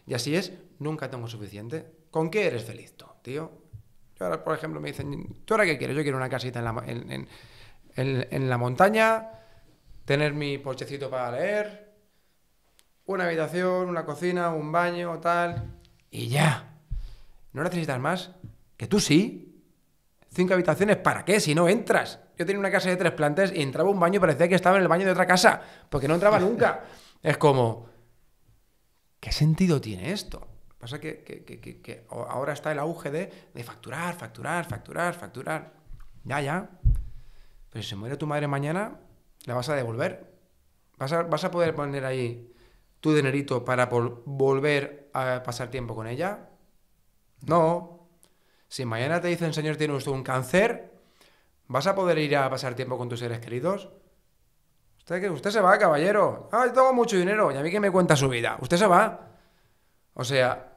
Y así es, nunca tengo suficiente. ¿Con qué eres feliz tío? Yo ahora, por ejemplo, me dicen, ¿tú ahora qué quieres? Yo quiero una casita en la, la montaña, tener mi porchecito para leer, una habitación, una cocina, un baño, tal y ya. No necesitas más. Que tú sí. Cinco habitaciones, ¿para qué? Si no entras. Yo tenía una casa de tres plantas y entraba un baño y parecía que estaba en el baño de otra casa, porque no entraba nunca. es como, ¿qué sentido tiene esto? Pasa que, ahora está el auge de, facturar, facturar, facturar, facturar. Ya, ya. Pero si se muere tu madre mañana, la vas a devolver. Vas a, vas a poder poner ahí tu dinerito para volver a pasar tiempo con ella? No. Si mañana te dicen, señor, tiene usted un cáncer, ¿vas a poder ir a pasar tiempo con tus seres queridos? Usted, que usted se va, caballero. Ah, yo tengo mucho dinero. ¿Y a mí que me cuenta su vida? Usted se va. O sea,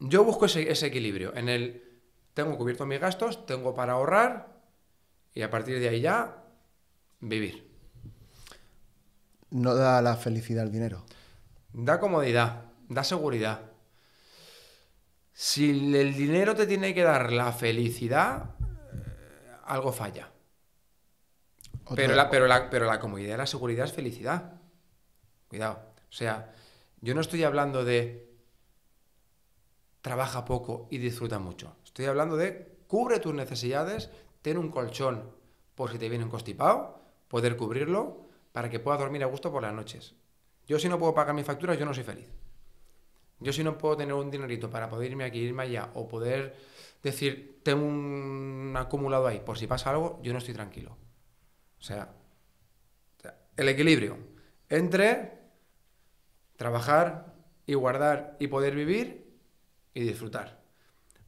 yo busco ese, ese equilibrio. En el tengo cubierto mis gastos, tengo para ahorrar y a partir de ahí ya vivir no da la felicidad el dinero. Da comodidad, da seguridad. Si el dinero te tiene que dar la felicidad, eh, algo falla. Pero la, pero, pero la comodidad la seguridad es felicidad. Cuidado. O sea, yo no estoy hablando de trabaja poco y disfruta mucho. Estoy hablando de cubre tus necesidades, ten un colchón por si te viene un constipado, poder cubrirlo, para que pueda dormir a gusto por las noches. Yo si no puedo pagar mis facturas, yo no soy feliz. Yo si no puedo tener un dinerito para poder irme aquí, irme allá, o poder decir, tengo un acumulado ahí, por si pasa algo, yo no estoy tranquilo. O sea, el equilibrio entre trabajar y guardar y poder vivir y disfrutar.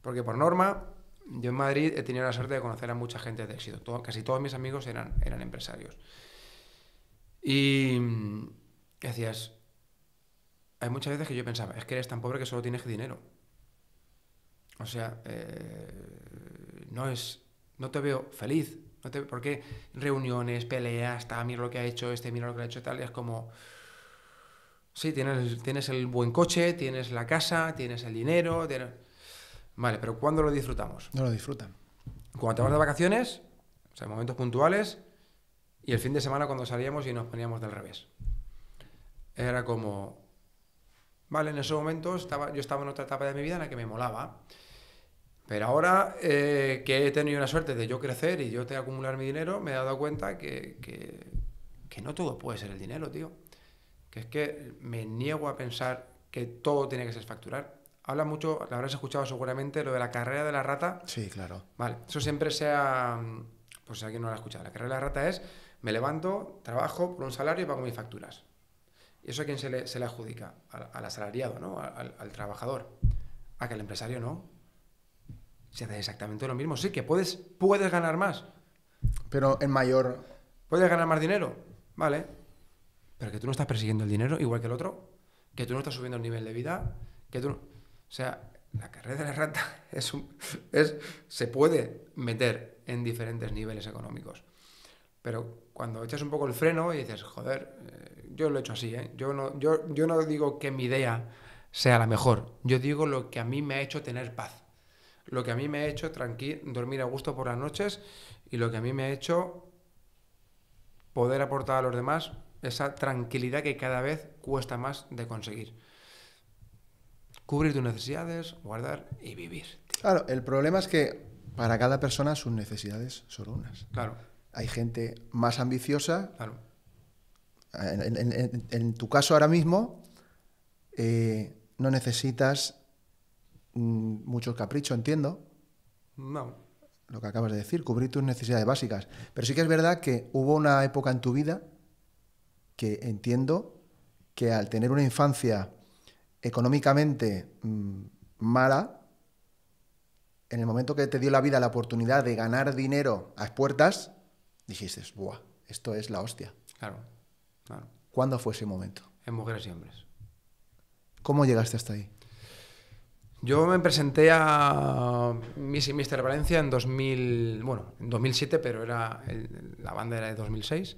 Porque por norma, yo en Madrid he tenido la suerte de conocer a mucha gente de éxito. casi todos mis amigos eran, eran empresarios. Y decías, mm, hay muchas veces que yo pensaba, es que eres tan pobre que solo tienes dinero. O sea, eh, no es, no te veo feliz. No te, porque reuniones, peleas, está mira lo que ha hecho este, mira lo que ha hecho tal, es como, sí, tienes, tienes el buen coche, tienes la casa, tienes el dinero, Vale, pero ¿cuándo lo disfrutamos? No lo disfrutan. Cuando te vas de vacaciones, o sea, momentos puntuales, y el fin de semana cuando salíamos y nos poníamos del revés. Era como, vale, en esos momentos estaba, yo estaba en otra etapa de mi vida en la que me molaba. Pero ahora eh, que he tenido la suerte de yo crecer y yo te acumular mi dinero, me he dado cuenta que, que, no todo puede ser el dinero, tío. Que es que me niego a pensar que todo tiene que ser facturar. Habla mucho, lo habrás escuchado seguramente, lo de la carrera de la rata. Sí, claro. Vale, eso siempre sea, mm, pues si alguien no lo ha escuchado, la carrera de la rata es me levanto, trabajo por un salario y pago mis facturas. ¿Y eso a quién se le, se le adjudica? Al, asalariado, ¿no? Al, trabajador. A que el empresario no. Se hace exactamente lo mismo. Sí, que puedes, puedes ganar más. Pero en mayor. Puedes ganar más dinero, ¿vale? Pero que tú no estás persiguiendo el dinero igual que el otro. Que tú no estás subiendo el nivel de vida. Que tú O sea, la carrera de la rata es un, es, se puede meter en diferentes niveles económicos. Pero cuando echas un poco el freno y dices, joder, eh, yo lo he hecho así, ¿eh? yo, no, yo, yo no digo que mi idea sea la mejor, yo digo lo que a mí me ha hecho tener paz, lo que a mí me ha hecho tranqui dormir a gusto por las noches y lo que a mí me ha hecho poder aportar a los demás esa tranquilidad que cada vez cuesta más de conseguir. Cubrir tus necesidades, guardar y vivir. Claro, el problema es que para cada persona sus necesidades son unas. Claro hay gente más ambiciosa. Claro. En, tu caso ahora mismo, eh, no necesitas mm, mucho capricho, entiendo. No. Lo que acabas de decir, cubrir tus necesidades básicas. Pero sí que es verdad que hubo una época en tu vida que entiendo que al tener una infancia económicamente mm, mala, en el momento que te dio la vida la oportunidad de ganar dinero a expuertas, dijiste, ¡buah! Esto es la hostia. Claro, claro. ¿Cuándo fue ese momento? En Mujeres y Hombres. ¿Cómo llegaste hasta ahí? Yo me presenté a Miss y Mister Valencia en 2000, bueno, en 2007, pero era la banda era de 2006.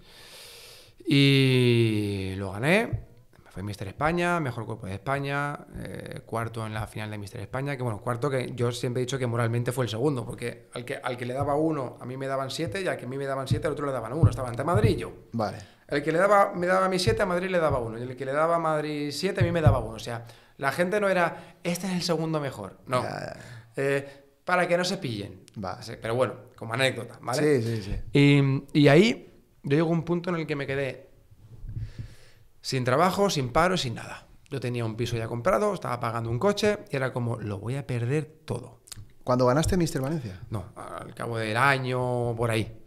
Y lo gané fue Mister España, mejor cuerpo de España, eh, cuarto en la final de Mister España, que bueno, cuarto que yo siempre he dicho que moralmente fue el segundo, porque al que, al que le daba uno, a mí me daban siete, y al que a mí me daban siete, al otro le daban uno, estaba ante Madrid y yo. Vale. El que le daba, me daba a mí siete, a Madrid le daba uno, y el que le daba a Madrid siete, a mí me daba uno. O sea, la gente no era, este es el segundo mejor, no. Eh, para que no se pillen. Va. Pero bueno, como anécdota, ¿vale? Sí, sí, sí. Y, y ahí yo llego a un punto en el que me quedé sin trabajo, sin paro, sin nada. Yo tenía un piso ya comprado, estaba pagando un coche y era como, lo voy a perder todo. ¿Cuándo ganaste Mister Valencia? No, al cabo del año, por ahí.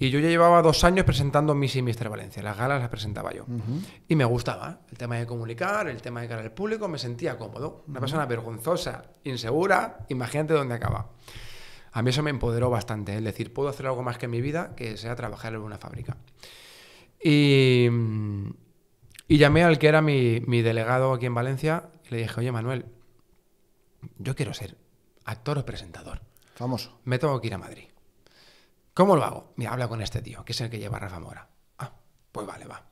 Y yo ya llevaba dos años presentando Miss y Mister Valencia. Las galas las presentaba yo. Y me gustaba el tema de comunicar, el tema de cara al público. Me sentía cómodo. Una persona vergonzosa, insegura. Imagínate dónde acaba. A mí eso me empoderó bastante. ¿eh? Es decir, puedo hacer algo más que en mi vida que sea trabajar en una fábrica. Y mm, y llamé al que era mi, delegado aquí en Valencia y le dije, oye Manuel, yo quiero ser actor o presentador. Famoso. Me tengo que ir a Madrid. ¿Cómo lo hago? Mira, habla con este tío, que es el que lleva Rafa Mora. Ah, pues vale, va.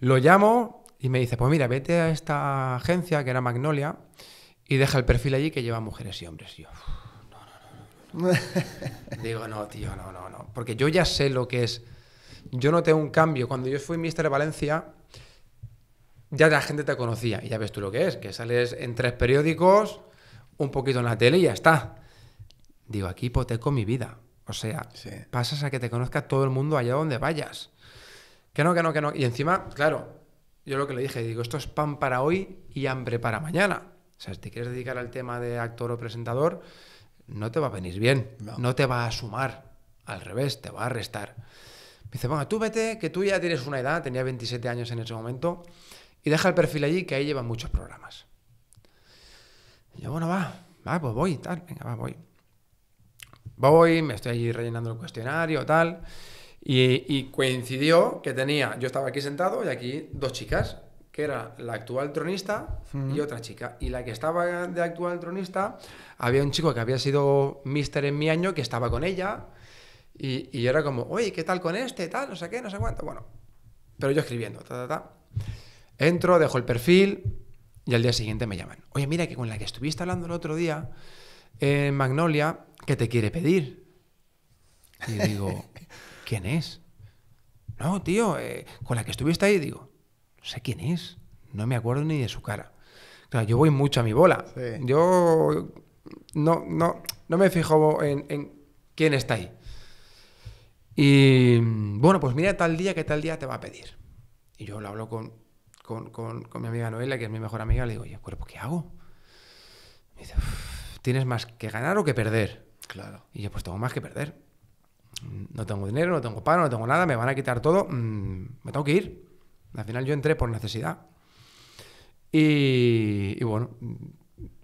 Lo llamo y me dice, pues mira, vete a esta agencia que era Magnolia y deja el perfil allí que lleva mujeres y hombres. Y yo, no, no, no, no. Digo, no, tío, no, no, no. Porque yo ya sé lo que es yo noté un cambio. Cuando yo fui Mister Valencia, ya la gente te conocía y ya ves tú lo que es, que sales en tres periódicos, un poquito en la tele y ya está. Digo, aquí hipoteco mi vida. O sea, pasas a que te conozca todo el mundo allá donde vayas. Que no, que no, que no. Y encima, claro, yo lo que le dije, digo, esto es pan para hoy y hambre para mañana. O sea, si te quieres dedicar al tema de actor o presentador, no te va a venir bien, no, no te va a sumar, al revés, te va a restar. Me dice, bueno, tú vete, que tú ya tienes una edad, tenía 27 años en ese momento, y deja el perfil allí, que ahí llevan muchos programas. Y yo, bueno, va, va, pues voy, tal, venga, va, voy. Voy, me estoy allí rellenando el cuestionario, tal. Y, coincidió que tenía, yo estaba aquí sentado y aquí dos chicas, que era la actual tronista y otra chica. Y la que estaba de actual tronista, había un chico que había sido mister en mi año que estaba con ella y, era como, oye, ¿qué tal con este? Tal, no sé qué, no sé cuánto. Bueno, pero yo escribiendo, ta, ta, ta. Entro, dejo el perfil y al día siguiente me llaman. Oye, mira que con la que estuviste hablando el otro día en eh, Magnolia, ¿qué te quiere pedir. Y digo, ¿quién es? No, tío, eh, con la que estuviste ahí, digo, no sé quién es, no me acuerdo ni de su cara. Claro, yo voy mucho a mi bola. Yo no, no, no me fijo en quién está ahí. Y bueno, pues mira tal día que tal día te va a pedir. Y yo lo hablo con, mi amiga Noelia, que es mi mejor amiga, le digo, oye, cuerpo, ¿qué hago? Me dice, ¿tienes más que ganar o que perder? Claro. Y yo, pues tengo más que perder. No tengo dinero, no tengo pan, no tengo nada, me van a quitar todo, mm, me tengo que ir. Al final yo entré por necesidad. Y, bueno,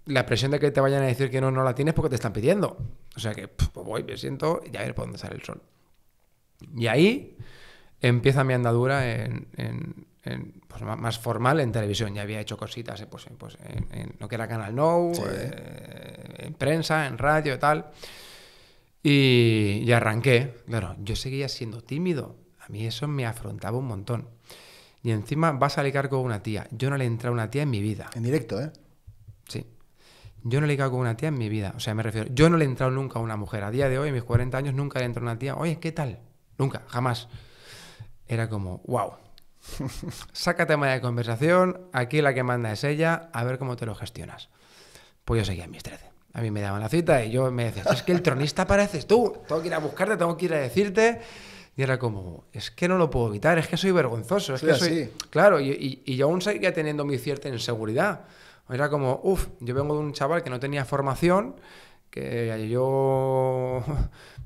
la presión de que te vayan a decir que no, no la tienes porque te están pidiendo. O sea que pues voy, me siento y ya ver por dónde sale el sol. Y ahí empieza mi andadura en, pues, más formal en televisión. Ya había hecho cositas eh, pues, eh, pues, en, lo que era Canal Now, eh, en prensa, en radio y tal. Y, arranqué. Claro, yo seguía siendo tímido. A mí eso me afrontaba un montón. Y encima vas a ligar con una tía. Yo no le he entrado a una tía en mi vida. En directo, ¿eh? Sí. Yo no le he ligado con una tía en mi vida. O sea, me refiero, yo no le he entrado nunca a una mujer. A día de hoy, en mis 40 años, nunca le he entrado a una tía. Oye, ¿qué tal? Nunca, jamás. Era como, wow. Saca tema de conversación, aquí la que manda es ella, a ver cómo te lo gestionas. Pues yo seguía en mis 13. A mí me daban la cita y yo me decía, es que el tronista pareces tú, tengo que ir a buscarte, tengo que ir a decirte. Y era como, es que no lo puedo evitar, es que soy vergonzoso, es que soy... Claro, y, yo aún seguía teniendo mi cierta inseguridad. Era como, uff, yo vengo de un chaval que no tenía formación, que yo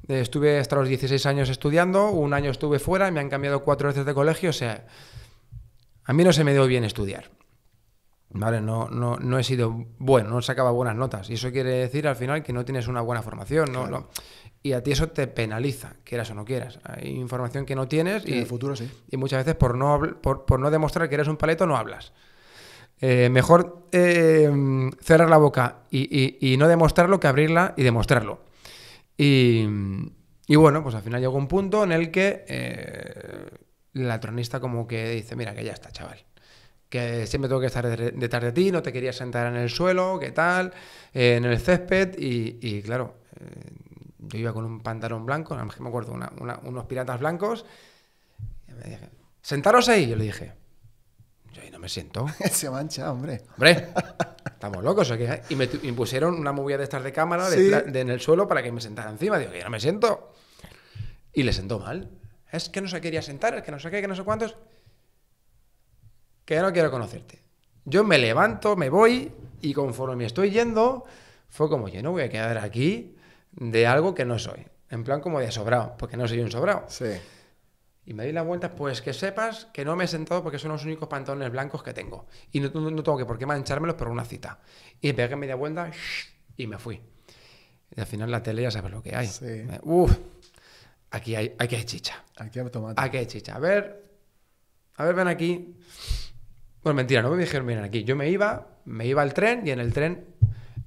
eh, estuve hasta los 16 años estudiando, un año estuve fuera, me han cambiado cuatro veces de colegio, o sea, a mí no se me dio bien estudiar. ¿Vale? No, no, no he sido bueno, no sacaba buenas notas. Y eso quiere decir al final que no tienes una buena formación. ¿no? y a ti eso te penaliza, quieras o no quieras. Hay información que no tienes y, futuro Y muchas veces por no, por, no demostrar que eres un paleto no hablas. Eh, mejor eh, cerrar la boca y no demostrarlo que abrirla y demostrarlo. Y, bueno, pues al final llegó un punto en el que eh, la tronista como que dice, mira, que ya está, chaval. Que siempre tengo que estar detrás de ti, no te quería sentar en el suelo, qué tal, eh, en el césped. Y, claro, eh, yo iba con un pantalón blanco, a lo mejor me acuerdo, unos piratas blancos. Y me dije, sentaros ahí, yo le dije. Yo no me siento. Se mancha, hombre. Hombre, estamos locos. Y me, impusieron pusieron una movida de estas de cámara en el suelo para que me sentara encima. Digo, que no me siento. Y le sentó mal. Es que no se quería sentar, es que no sé qué, que no sé cuántos. Que no quiero conocerte. Yo me levanto, me voy y conforme me estoy yendo, fue como yo no voy a quedar aquí de algo que no soy. En plan como de sobrado, porque no soy un sobrado. Sí y me di la vuelta, pues que sepas que no me he sentado porque son los únicos pantalones blancos que tengo. Y no, tengo que por qué manchármelos por una cita. Y pegué media vuelta y me fui. Y al final la tele ya sabes lo que hay. Sí. Eh, uf, aquí hay, chicha. Aquí hay tomate. Aquí hay chicha. A ver, a ver, ven aquí. Bueno, mentira, no me dijeron, miren aquí. Yo me iba, me iba al tren y en el tren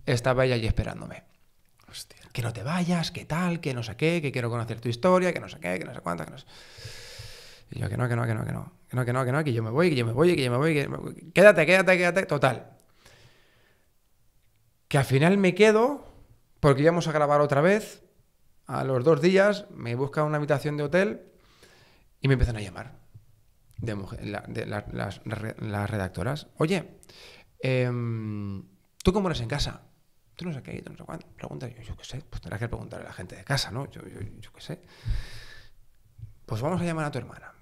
estaba ella allí esperándome. Hostia. Que no te vayas, que tal, que no sé qué, que quiero conocer tu historia, que no sé qué, que no sé cuántas, que no sé... Y yo, que no, que no, que no, que no, que no, que no, que no, que yo me voy, que yo me voy, que yo me voy, que... Quédate, quédate, quédate, total. Que al final me quedo, porque íbamos a grabar otra vez, a los dos días me buscan una habitación de hotel y me empiezan a llamar de, de las, redactoras. Oye, em, ¿tú cómo eres en casa? Tú no sé qué, tú no sé cuándo. Pregunta, yo, qué sé, pues tendrás que preguntar a la gente de casa, ¿no? Yo, yo, yo qué sé. Pues vamos a llamar a tu hermana.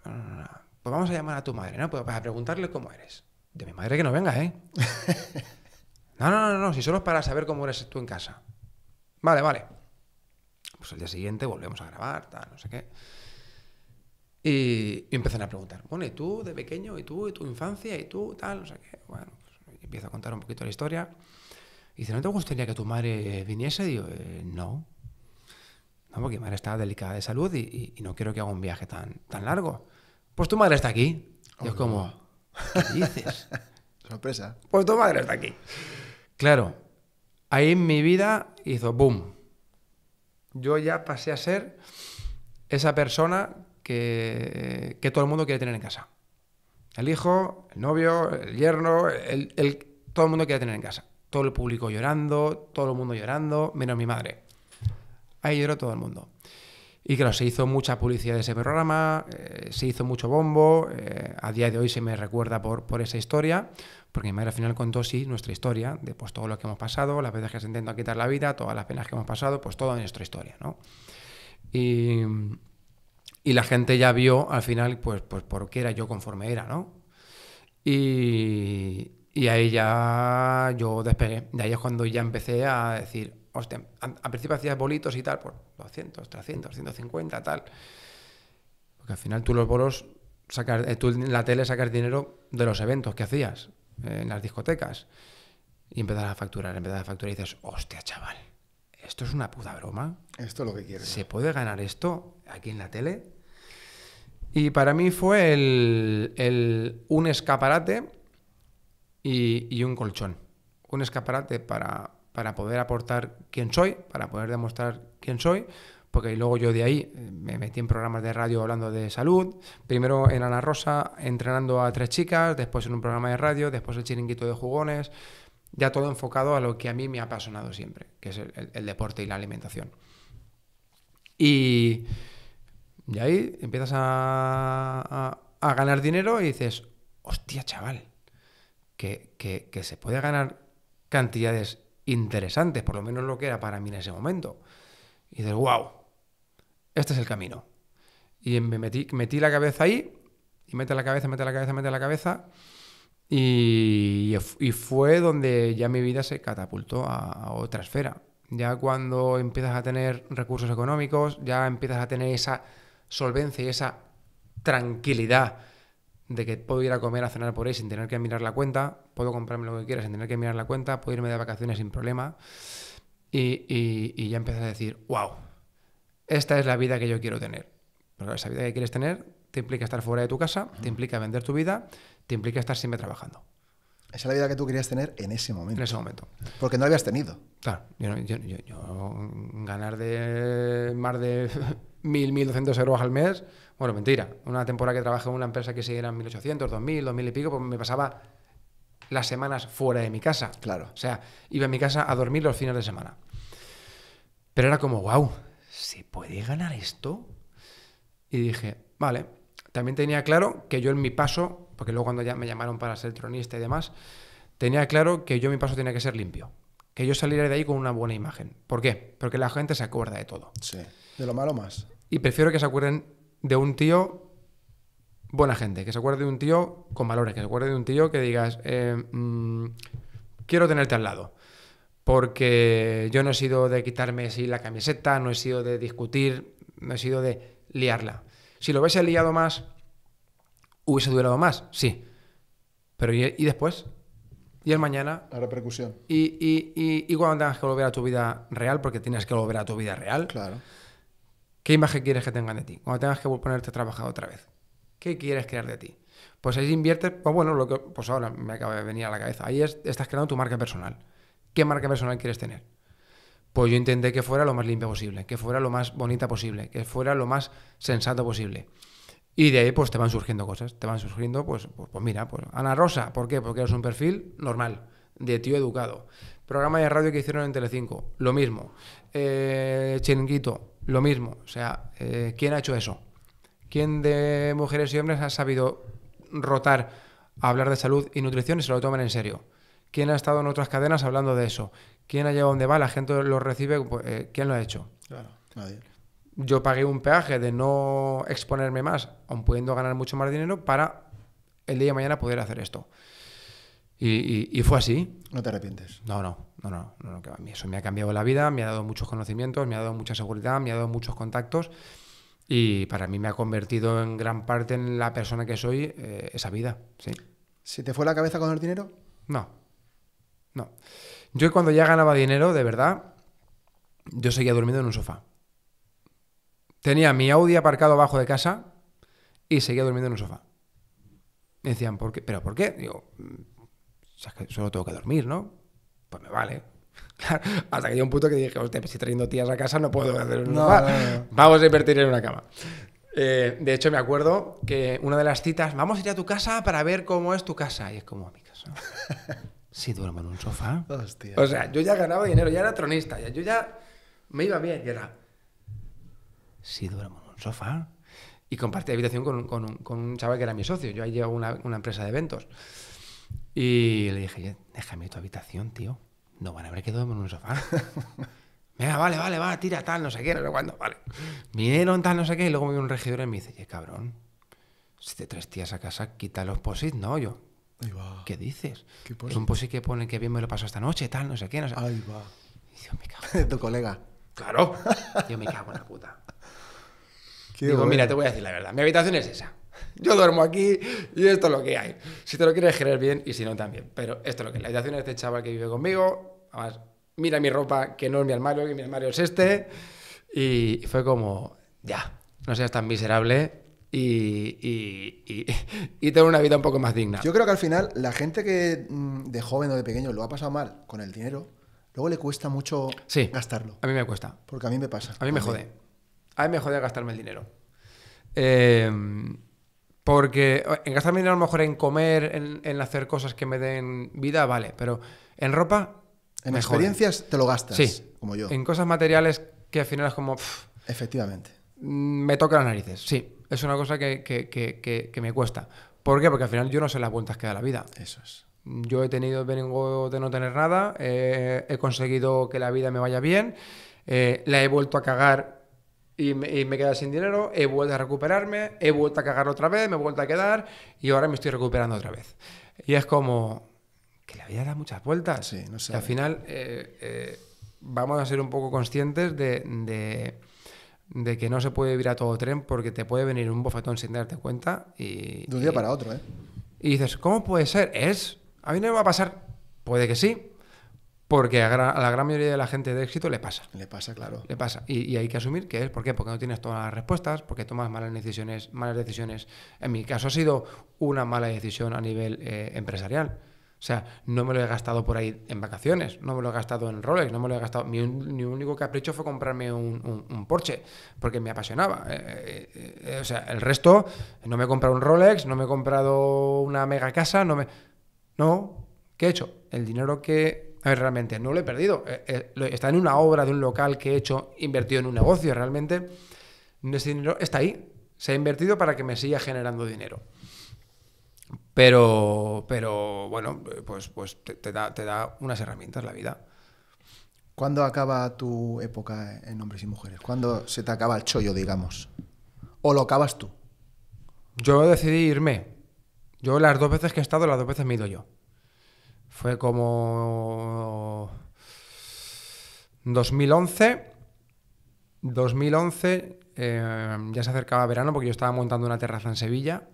Pues vamos a llamar a tu madre, ¿no? Pues para preguntarle cómo eres. De mi madre que no venga, ¿eh? no, no, no, no, si solo es para saber cómo eres tú en casa. Vale, vale. Pues el día siguiente volvemos a grabar, tal, no sé qué. Y, empiezan a preguntar, bueno, ¿y tú de pequeño? ¿Y tú? ¿Y tu infancia? ¿Y tú? Tal, no sé qué. Bueno, pues empiezo a contar un poquito la historia. Y dice, ¿no te gustaría que tu madre viniese? Digo, eh, no porque mi madre está delicada de salud y, no quiero que haga un viaje tan, tan largo. Pues tu madre está aquí. Y es como, ¿qué dices? Sorpresa. Pues tu madre está aquí. Claro, ahí en mi vida hizo boom. Yo ya pasé a ser esa persona que, todo el mundo quiere tener en casa. El hijo, el novio, el yerno, el, todo el mundo quiere tener en casa. Todo el público llorando, todo el mundo llorando, menos mi madre. Ahí lloró todo el mundo. Y claro, se hizo mucha publicidad de ese programa, eh, se hizo mucho bombo, eh, a día de hoy se me recuerda por, por esa historia, porque mi madre al final contó sí nuestra historia, de pues todo lo que hemos pasado, las veces que se intentó quitar la vida, todas las penas que hemos pasado, pues toda nuestra historia, ¿no? Y, la gente ya vio al final, pues, pues por qué era yo conforme era, ¿no? Y, y ahí ya yo despegué. De ahí es cuando ya empecé a decir, hostia, al principio hacías bolitos y tal, por 200, 300, 150, tal. Porque al final tú los bolos, sacas, eh, tú en la tele sacas dinero de los eventos que hacías, eh, en las discotecas. Y empezar a facturar, en a facturar y dices, hostia, chaval, esto es una puta broma. Esto es lo que quieres. ¿Se puede ganar esto aquí en la tele? Y para mí fue el, un escaparate y un colchón. Un escaparate para para poder aportar quién soy, para poder demostrar quién soy, porque luego yo de ahí eh, me metí en programas de radio hablando de salud, primero en Ana Rosa entrenando a tres chicas, después en un programa de radio, después el chiringuito de jugones, ya todo enfocado a lo que a mí me ha apasionado siempre, que es el, deporte y la alimentación. Y, de ahí empiezas a, ganar dinero y dices, hostia chaval, que, que se puede ganar cantidades interesantes, por lo menos lo que era para mí en ese momento. Y dices, wow, este es el camino. Y me metí, la cabeza ahí, y mete la cabeza, mete la cabeza, mete la cabeza. Y, fue donde ya mi vida se catapultó a otra esfera. Ya cuando empiezas a tener recursos económicos, ya empiezas a tener esa solvencia y esa tranquilidad de que puedo ir a comer, a cenar por ahí sin tener que mirar la cuenta, puedo comprarme lo que quiera sin tener que mirar la cuenta, puedo irme de vacaciones sin problema. Y, ya empecé a decir, wow, esta es la vida que yo quiero tener. Pero esa vida que quieres tener te implica estar fuera de tu casa, te implica vender tu vida, te implica estar siempre trabajando. Esa es la vida que tú querías tener en ese momento. En ese momento. Porque no la habías tenido. Claro. Yo, ganar de más de 1.000, 1.200 euros al mes, bueno, mentira. Una temporada que trabajé en una empresa que se eran 1800, 2000, 2000 y pico, pues me pasaba las semanas fuera de mi casa. Claro. O sea, iba a mi casa a dormir los fines de semana. Pero era como, wow, ¿se puede ganar esto? Y dije, vale. También tenía claro que yo en mi paso, porque luego cuando ya me llamaron para ser tronista y demás, tenía claro que yo mi paso tenía que ser limpio. Que yo saliera de ahí con una buena imagen. ¿Por qué? Porque la gente se acuerda de todo. Sí. De lo malo más. Y prefiero que se acuerden de un tío buena gente, que se acuerde de un tío con valores, que se acuerde de un tío que digas, eh, mm, quiero tenerte al lado. Porque yo no he sido de quitarme si la camiseta, no he sido de discutir, no he sido de liarla. Si lo hubiese liado más, hubiese durado más, sí. Pero ¿y, después? Y el mañana. La repercusión. Y, y, y cuando tengas que volver a tu vida real, porque tienes que volver a tu vida real. Claro. ¿Qué imagen quieres que tengan de ti? Cuando tengas que ponerte a trabajar otra vez. ¿Qué quieres crear de ti? Pues ahí inviertes, pues bueno, lo que, pues ahora me acaba de venir a la cabeza. Ahí estás creando tu marca personal. ¿Qué marca personal quieres tener? Pues yo intenté que fuera lo más limpia posible, que fuera lo más bonita posible, que fuera lo más sensato posible. Y de ahí pues te van surgiendo cosas, te van surgiendo pues, pues, pues mira, pues Ana Rosa, ¿por qué? Porque eres un perfil normal, de tío educado. Programa de radio que hicieron en Telecinco, lo mismo. Eh, Chinguito. Lo mismo, o sea, eh, ¿quién ha hecho eso? ¿Quién de mujeres y hombres ha sabido rotar a hablar de salud y nutrición y se lo toman en serio? ¿Quién ha estado en otras cadenas hablando de eso? ¿Quién ha llegado donde va? La gente lo recibe. Pues, eh, ¿Quién lo ha hecho? Claro, nadie. Yo pagué un peaje de no exponerme más, aun pudiendo ganar mucho más dinero, para el día de mañana poder hacer esto. Y, fue así. No te arrepientes. No, no, no, no, no, no eso me ha cambiado la vida, me ha dado muchos conocimientos, me ha dado mucha seguridad, me ha dado muchos contactos y para mí me ha convertido en gran parte en la persona que soy eh, esa vida. ¿sí? ¿Se te fue la cabeza con el dinero? No, no. Yo cuando ya ganaba dinero, de verdad, yo seguía durmiendo en un sofá. Tenía mi Audi aparcado abajo de casa y seguía durmiendo en un sofá. Me decían, ¿por qué? ¿Pero por qué? Digo, o sea, solo tengo que dormir, ¿no? Pues me vale. hasta que llegó un punto que dije, hostia, pues si trayendo tías a casa no puedo hacer un Vamos a invertir en una cama. Eh, de hecho, me acuerdo que una de las citas, vamos a ir a tu casa para ver cómo es tu casa. Y es como a mi casa. si duermo en un sofá. O sea, yo ya ganaba dinero, ya era tronista, ya, yo ya me iba bien, y era. Sí, duermo en un sofá. Y compartí habitación con, un chaval que era mi socio. Yo ahí llevo una, una empresa de eventos. Y le dije, déjame tu habitación, tío. No van a ver que duermo en un sofá. Venga, vale, vale, va, tira tal, no sé qué, no sé cuándo, vale. Vinieron tal, no sé qué, y luego me vino un regidor y me dice, cabrón, si te tres tías a casa, quita los posis. ¿no? Yo, Ahí va. ¿qué dices? es un posit que pone que bien me lo paso esta noche, tal, no sé qué, no sé Ahí va. Y me cago. De tu colega. Claro. Yo me cago en la puta. Digo, mira, te voy a decir la verdad, mi habitación es esa. Yo duermo aquí y esto es lo que hay. Si te lo quieres querer bien y si no también. Pero esto es lo que hay. La habitación es de este chaval que vive conmigo. Además, mira mi ropa, que no es mi armario, que mi armario es este. Y fue como, ya, no seas tan miserable y, y, y, tener una vida un poco más digna. Yo creo que al final la gente que mm, de joven o de pequeño lo ha pasado mal con el dinero, luego le cuesta mucho gastarlo. A mí me cuesta. Porque a mí me pasa. A mí me jode. A mí me jode gastarme el dinero. Eh, porque en gastar dinero a lo mejor en comer, en, hacer cosas que me den vida, vale, pero en ropa. En experiencias te lo gastas, sí. como yo. En cosas materiales que al final es como. Efectivamente. Mm, me toca las narices, sí. Es una cosa que, me cuesta. ¿Por qué? Porque al final yo no sé las vueltas que da la vida. Eso es. Yo he tenido, vengo de no tener nada, eh, he conseguido que la vida me vaya bien, eh, la he vuelto a cagar y me, y he sin dinero, he vuelto a recuperarme, he vuelto a cagar otra vez, me he vuelto a quedar y ahora me estoy recuperando otra vez. Y es como que la vida da muchas vueltas. Sí, no sé. Y al final eh, eh, vamos a ser un poco conscientes de, de, que no se puede vivir a todo tren porque te puede venir un bofetón sin darte cuenta y... De un día para otro, ¿eh? Y dices, ¿cómo puede ser? ¿Es? ¿A mí no me va a pasar? Puede que sí, porque a, la gran mayoría de la gente de éxito le pasa. Le pasa, claro. Le pasa. Y, hay que asumir que es. ¿Por qué? Porque no tienes todas las respuestas, porque tomas malas decisiones. Malas decisiones. En mi caso ha sido una mala decisión a nivel eh, empresarial. O sea, no me lo he gastado por ahí en vacaciones, no me lo he gastado en Rolex, no me lo he gastado. Mi, único capricho fue comprarme un, un, Porsche, porque me apasionaba. Eh, eh, o sea, el resto, no me he comprado un Rolex, no me he comprado una mega casa, no me. No, ¿qué he hecho? El dinero que a ver, realmente no lo he perdido. Eh, eh, está en una obra de un local que he hecho, invertido en un negocio, realmente. Ese dinero está ahí. Se ha invertido para que me siga generando dinero. Pero, pero bueno, pues, pues da, te da unas herramientas la vida. ¿Cuándo acaba tu época en hombres y mujeres? ¿Cuándo se te acaba el chollo, digamos? ¿O lo acabas tú? Yo decidí irme. Yo las dos veces que he estado, las dos veces me he ido yo. Fue como 2011. 2011 eh, ya se acercaba verano porque yo estaba montando una terraza en Sevilla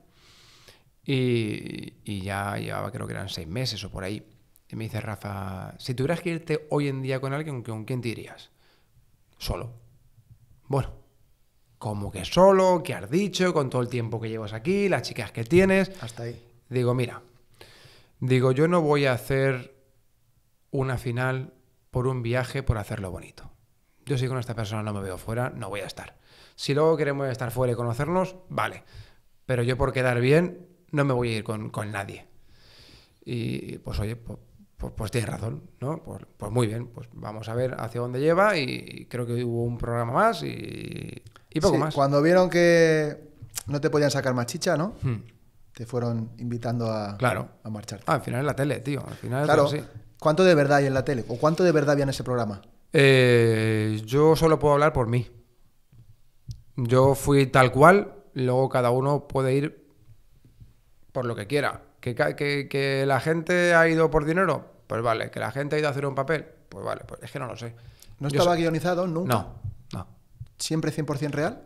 y, y ya llevaba creo que eran seis meses o por ahí. Y me dice Rafa, si tuvieras que irte hoy en día con alguien, ¿con quién te irías? Solo. Bueno, como que solo, ¿qué has dicho? Con todo el tiempo que llevas aquí, las chicas que tienes. Hasta ahí. Digo, mira, Digo, yo no voy a hacer una final por un viaje, por hacerlo bonito. Yo si con esta persona no me veo fuera, no voy a estar. Si luego queremos estar fuera y conocernos, vale. Pero yo por quedar bien, no me voy a ir con, nadie. Y pues oye, pues, pues, tienes razón, ¿no? Pues, pues, muy bien, pues vamos a ver hacia dónde lleva y creo que hubo un programa más y, y poco más. Cuando vieron que no te podían sacar más chicha, ¿no? Hmm te fueron invitando a, claro. a Ah, al final en la tele, tío. Al final claro. sí. ¿Cuánto de verdad hay en la tele? ¿O cuánto de verdad había en ese programa? Eh, yo solo puedo hablar por mí. Yo fui tal cual, luego cada uno puede ir por lo que quiera. ¿Que, que, la gente ha ido por dinero? Pues vale. ¿Que la gente ha ido a hacer un papel? Pues vale, pues es que no lo sé. ¿No estaba guionizado nunca? No, no. ¿Siempre 100% real?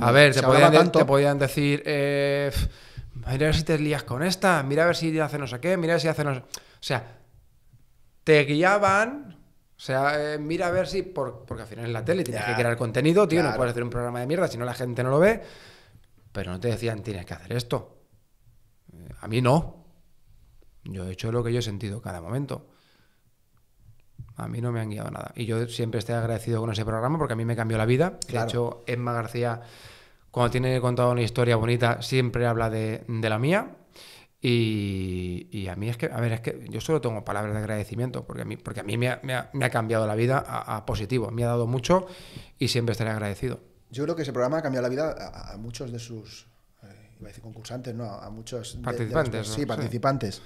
a ver, te podían, decir, eh, mira a ver si te lías con esta, mira a ver si hace no sé qué, mira a ver si hace O sea, te guiaban, o sea, eh, mira a ver si... porque al final es la tele, tienes que crear contenido, tío, no puedes hacer un programa de mierda si no la gente no lo ve, pero no te decían, tienes que hacer esto. Eh, a mí no. Yo he hecho lo que yo he sentido cada momento. A mí no me han guiado nada. Y yo siempre estoy agradecido con ese programa porque a mí me cambió la vida. De hecho, Emma García, cuando tiene contado una historia bonita, siempre habla de, de la mía. Y, y, a mí es que, a ver, es que yo solo tengo palabras de agradecimiento porque a mí, porque a mí me, ha, cambiado la vida a, positivo. Me ha dado mucho y siempre estaré agradecido. Yo creo que ese programa ha cambiado la vida a, muchos de sus, eh, iba a decir concursantes, no, a muchos... Participantes. De, Sí, participantes.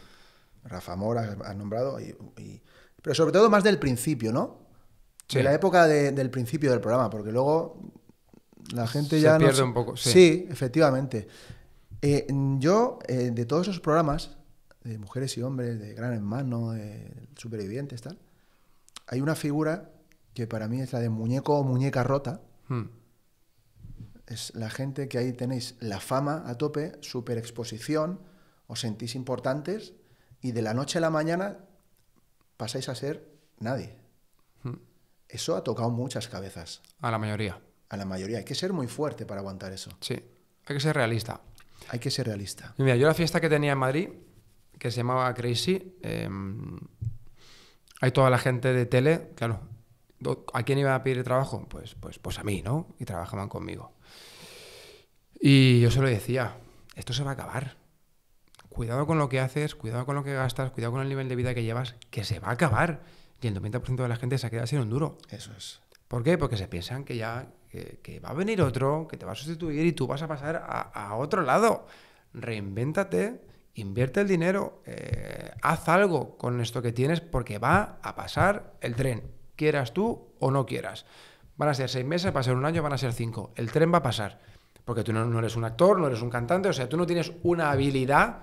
Rafa Mora ha nombrado y, y pero sobre todo más del principio, ¿no? De la época del principio del programa, porque luego la gente ya... Se pierde un poco, sí. Sí, efectivamente. Eh, yo, eh, de todos esos programas, de mujeres y hombres, de Gran Hermano, de Supervivientes, tal, hay una figura que para mí es la de muñeco o muñeca rota. Hmm. Es la gente que ahí tenéis la fama a tope, superexposición, os sentís importantes y de la noche a la mañana pasáis a ser nadie. Hmm. Eso ha tocado muchas cabezas. A la mayoría. A la mayoría. Hay que ser muy fuerte para aguantar eso. Sí. Hay que ser realista. Hay que ser realista. Mira, yo la fiesta que tenía en Madrid, que se llamaba Crazy, em, hay toda la gente de tele, claro. ¿A quién iba a pedir trabajo? Pues, pues, pues a mí, ¿no? Y trabajaban conmigo. Y yo se lo decía, esto se va a acabar cuidado con lo que haces, cuidado con lo que gastas, cuidado con el nivel de vida que llevas, que se va a acabar. Y el 90% de la gente se ha quedado sin un duro. Eso es. ¿Por qué? Porque se piensan que ya va a venir otro, que te va a sustituir y tú vas a pasar a, otro lado. Reinvéntate, invierte el dinero, eh, haz algo con esto que tienes porque va a pasar el tren, quieras tú o no quieras. Van a ser seis meses, va a ser un año, van a ser cinco. El tren va a pasar. Porque tú no eres un actor, no eres un cantante, o sea, tú no tienes una habilidad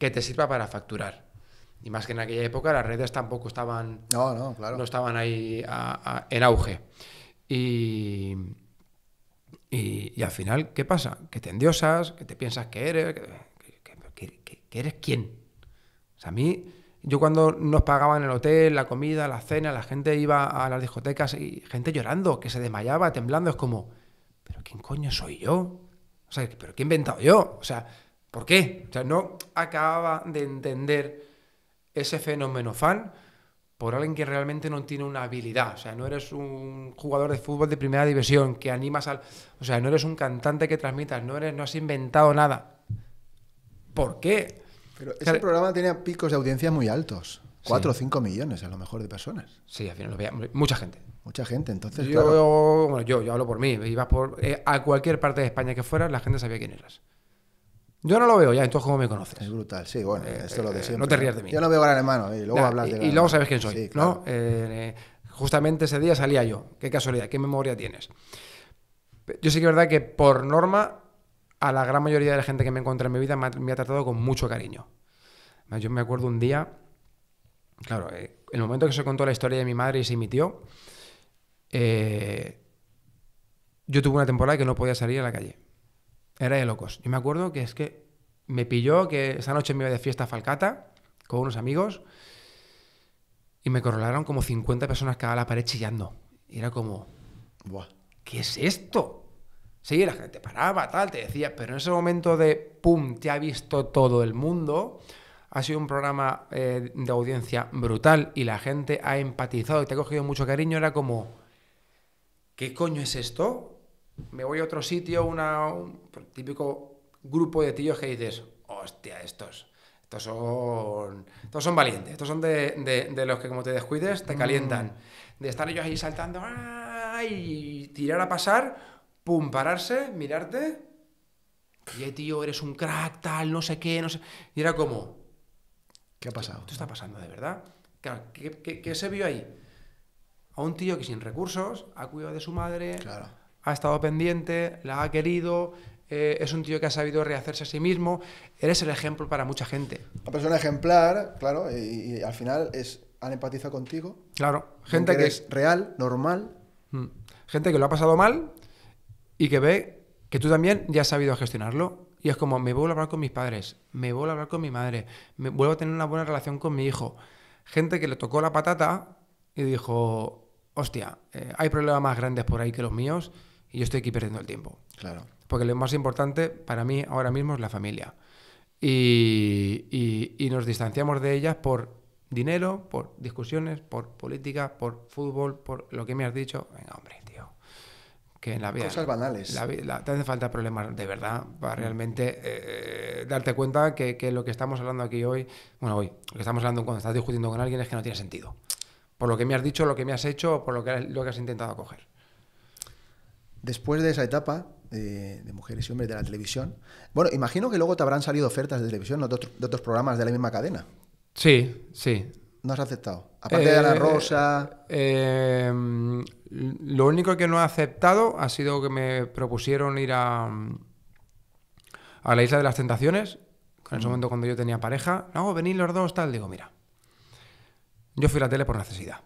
que te sirva para facturar. Y más que en aquella época las redes tampoco estaban, no, no, claro. no estaban ahí en auge. Y, y, al final, ¿qué pasa? Que te endiosas, que te piensas que eres, que, eres quién. O sea, a mí, yo cuando nos pagaban el hotel, la comida, la cena, la gente iba a las discotecas y gente llorando, que se desmayaba, temblando, es como, ¿pero quién coño soy yo? O sea, ¿pero qué he inventado yo? O sea, ¿Por qué? O sea, no acababa de entender ese fenómeno fan por alguien que realmente no tiene una habilidad. O sea, no eres un jugador de fútbol de primera división que animas al. O sea, no eres un cantante que transmitas, no, eres, no has inventado nada. ¿Por qué? Pero ese programa tenía picos de audiencia muy altos. 4 o 5 millones a lo mejor de personas. Sí, al final lo veía mucha gente. Mucha gente, entonces. Yo, bueno, yo, hablo por mí. Ibas por, eh, a cualquier parte de España que fuera, la gente sabía quién eras. Yo no lo veo ya, entonces cómo me conoces. Es brutal, sí, bueno, eh, esto es lo de eh, siempre. No te rías de mí. Yo no veo gran hermano eh, y luego hablas de... Y, y luego sabes quién soy, ¿no? justamente ese día salía yo. Qué casualidad, qué memoria tienes. Yo sé que es verdad que por norma a la gran mayoría de la gente que me encuentra en mi vida me ha, tratado con mucho cariño. Yo me acuerdo un día, claro, el momento que se contó la historia de mi madre y se mi tío, yo tuve una temporada que no podía salir a la calle era de locos. Yo me acuerdo que es que me pilló que esa noche me iba de fiesta a Falcata con unos amigos y me corralaron como 50 personas cada la pared chillando. Y era como, ¿qué es esto? Sí, la gente paraba, tal, te decía, pero en ese momento de pum, te ha visto todo el mundo, ha sido un programa eh, de audiencia brutal y la gente ha empatizado y te ha cogido mucho cariño, era como, ¿qué coño es esto? me voy a otro sitio, una, un típico grupo de tíos que dices, hostia, estos, estos son, estos son valientes, estos son de, los que como te descuides te mm. calientan. De estar ellos ahí saltando y tirar a pasar, pum, pararse, mirarte. Y tío, eres un crack, tal, no sé qué, no sé. Y era como. ¿Qué ha pasado? Esto está pasando de verdad. Claro, ¿qué, qué se vio ahí? A un tío que sin recursos ha cuidado de su madre, claro ha estado pendiente, la ha querido, eh, es un tío que ha sabido rehacerse a sí mismo, eres el ejemplo para mucha gente. Una persona ejemplar, claro, y, al final es, han empatizado contigo. Claro, gente que es real, normal. Mm. Gente que lo ha pasado mal y que ve que tú también ya has sabido gestionarlo. Y es como, me vuelvo a hablar con mis padres, me vuelvo a hablar con mi madre, me vuelvo a tener una buena relación con mi hijo. Gente que le tocó la patata y dijo, hostia, eh, hay problemas más grandes por ahí que los míos y yo estoy aquí perdiendo el tiempo. Claro. Porque lo más importante para mí ahora mismo es la familia. Y, nos distanciamos de ellas por dinero, por discusiones, por política, por fútbol, por lo que me has dicho. Venga, hombre, tío. Que en la vida. Cosas banales. te hace falta problemas de verdad para mm. realmente eh, darte cuenta que, lo que estamos hablando aquí hoy, bueno, hoy, lo que estamos hablando cuando estás discutiendo con alguien es que no tiene sentido. Por lo que me has dicho, lo que me has hecho, por lo que, lo que has intentado coger. Después de esa etapa eh, de mujeres y hombres de la televisión, bueno, imagino que luego te habrán salido ofertas de televisión de, otros programas de la misma cadena. Sí, sí. ¿No has aceptado? Aparte de La eh, Rosa. Eh, lo único que no he aceptado ha sido que me propusieron ir a, a la Isla de las Tentaciones. En ese mm. momento, cuando yo tenía pareja, no, venid los dos, tal. Digo, mira, yo fui a la tele por necesidad.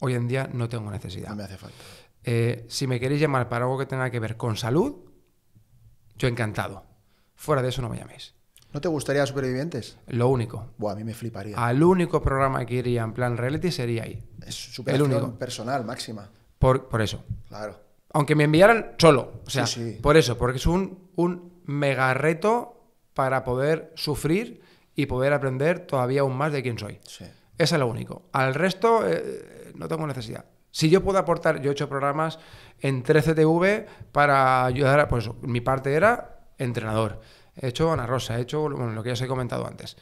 Hoy en día no tengo necesidad. No me hace falta. Eh, si me queréis llamar para algo que tenga que ver con salud, yo encantado. Fuera de eso no me llaméis. ¿No te gustaría Supervivientes? Lo único. Buah, a mí me fliparía. Al único programa que iría en plan reality sería ahí. Es el único. personal máxima. Por, por, eso. Claro. Aunque me enviaran solo. O sea, por eso, porque es un, un mega reto para poder sufrir y poder aprender todavía aún más de quién soy. Sí. Eso es lo único. Al resto, eh, no tengo necesidad. Si yo puedo aportar, yo he hecho programas en 13TV para ayudar a, pues mi parte era entrenador. He hecho Ana Rosa, he hecho lo que ya os he comentado antes.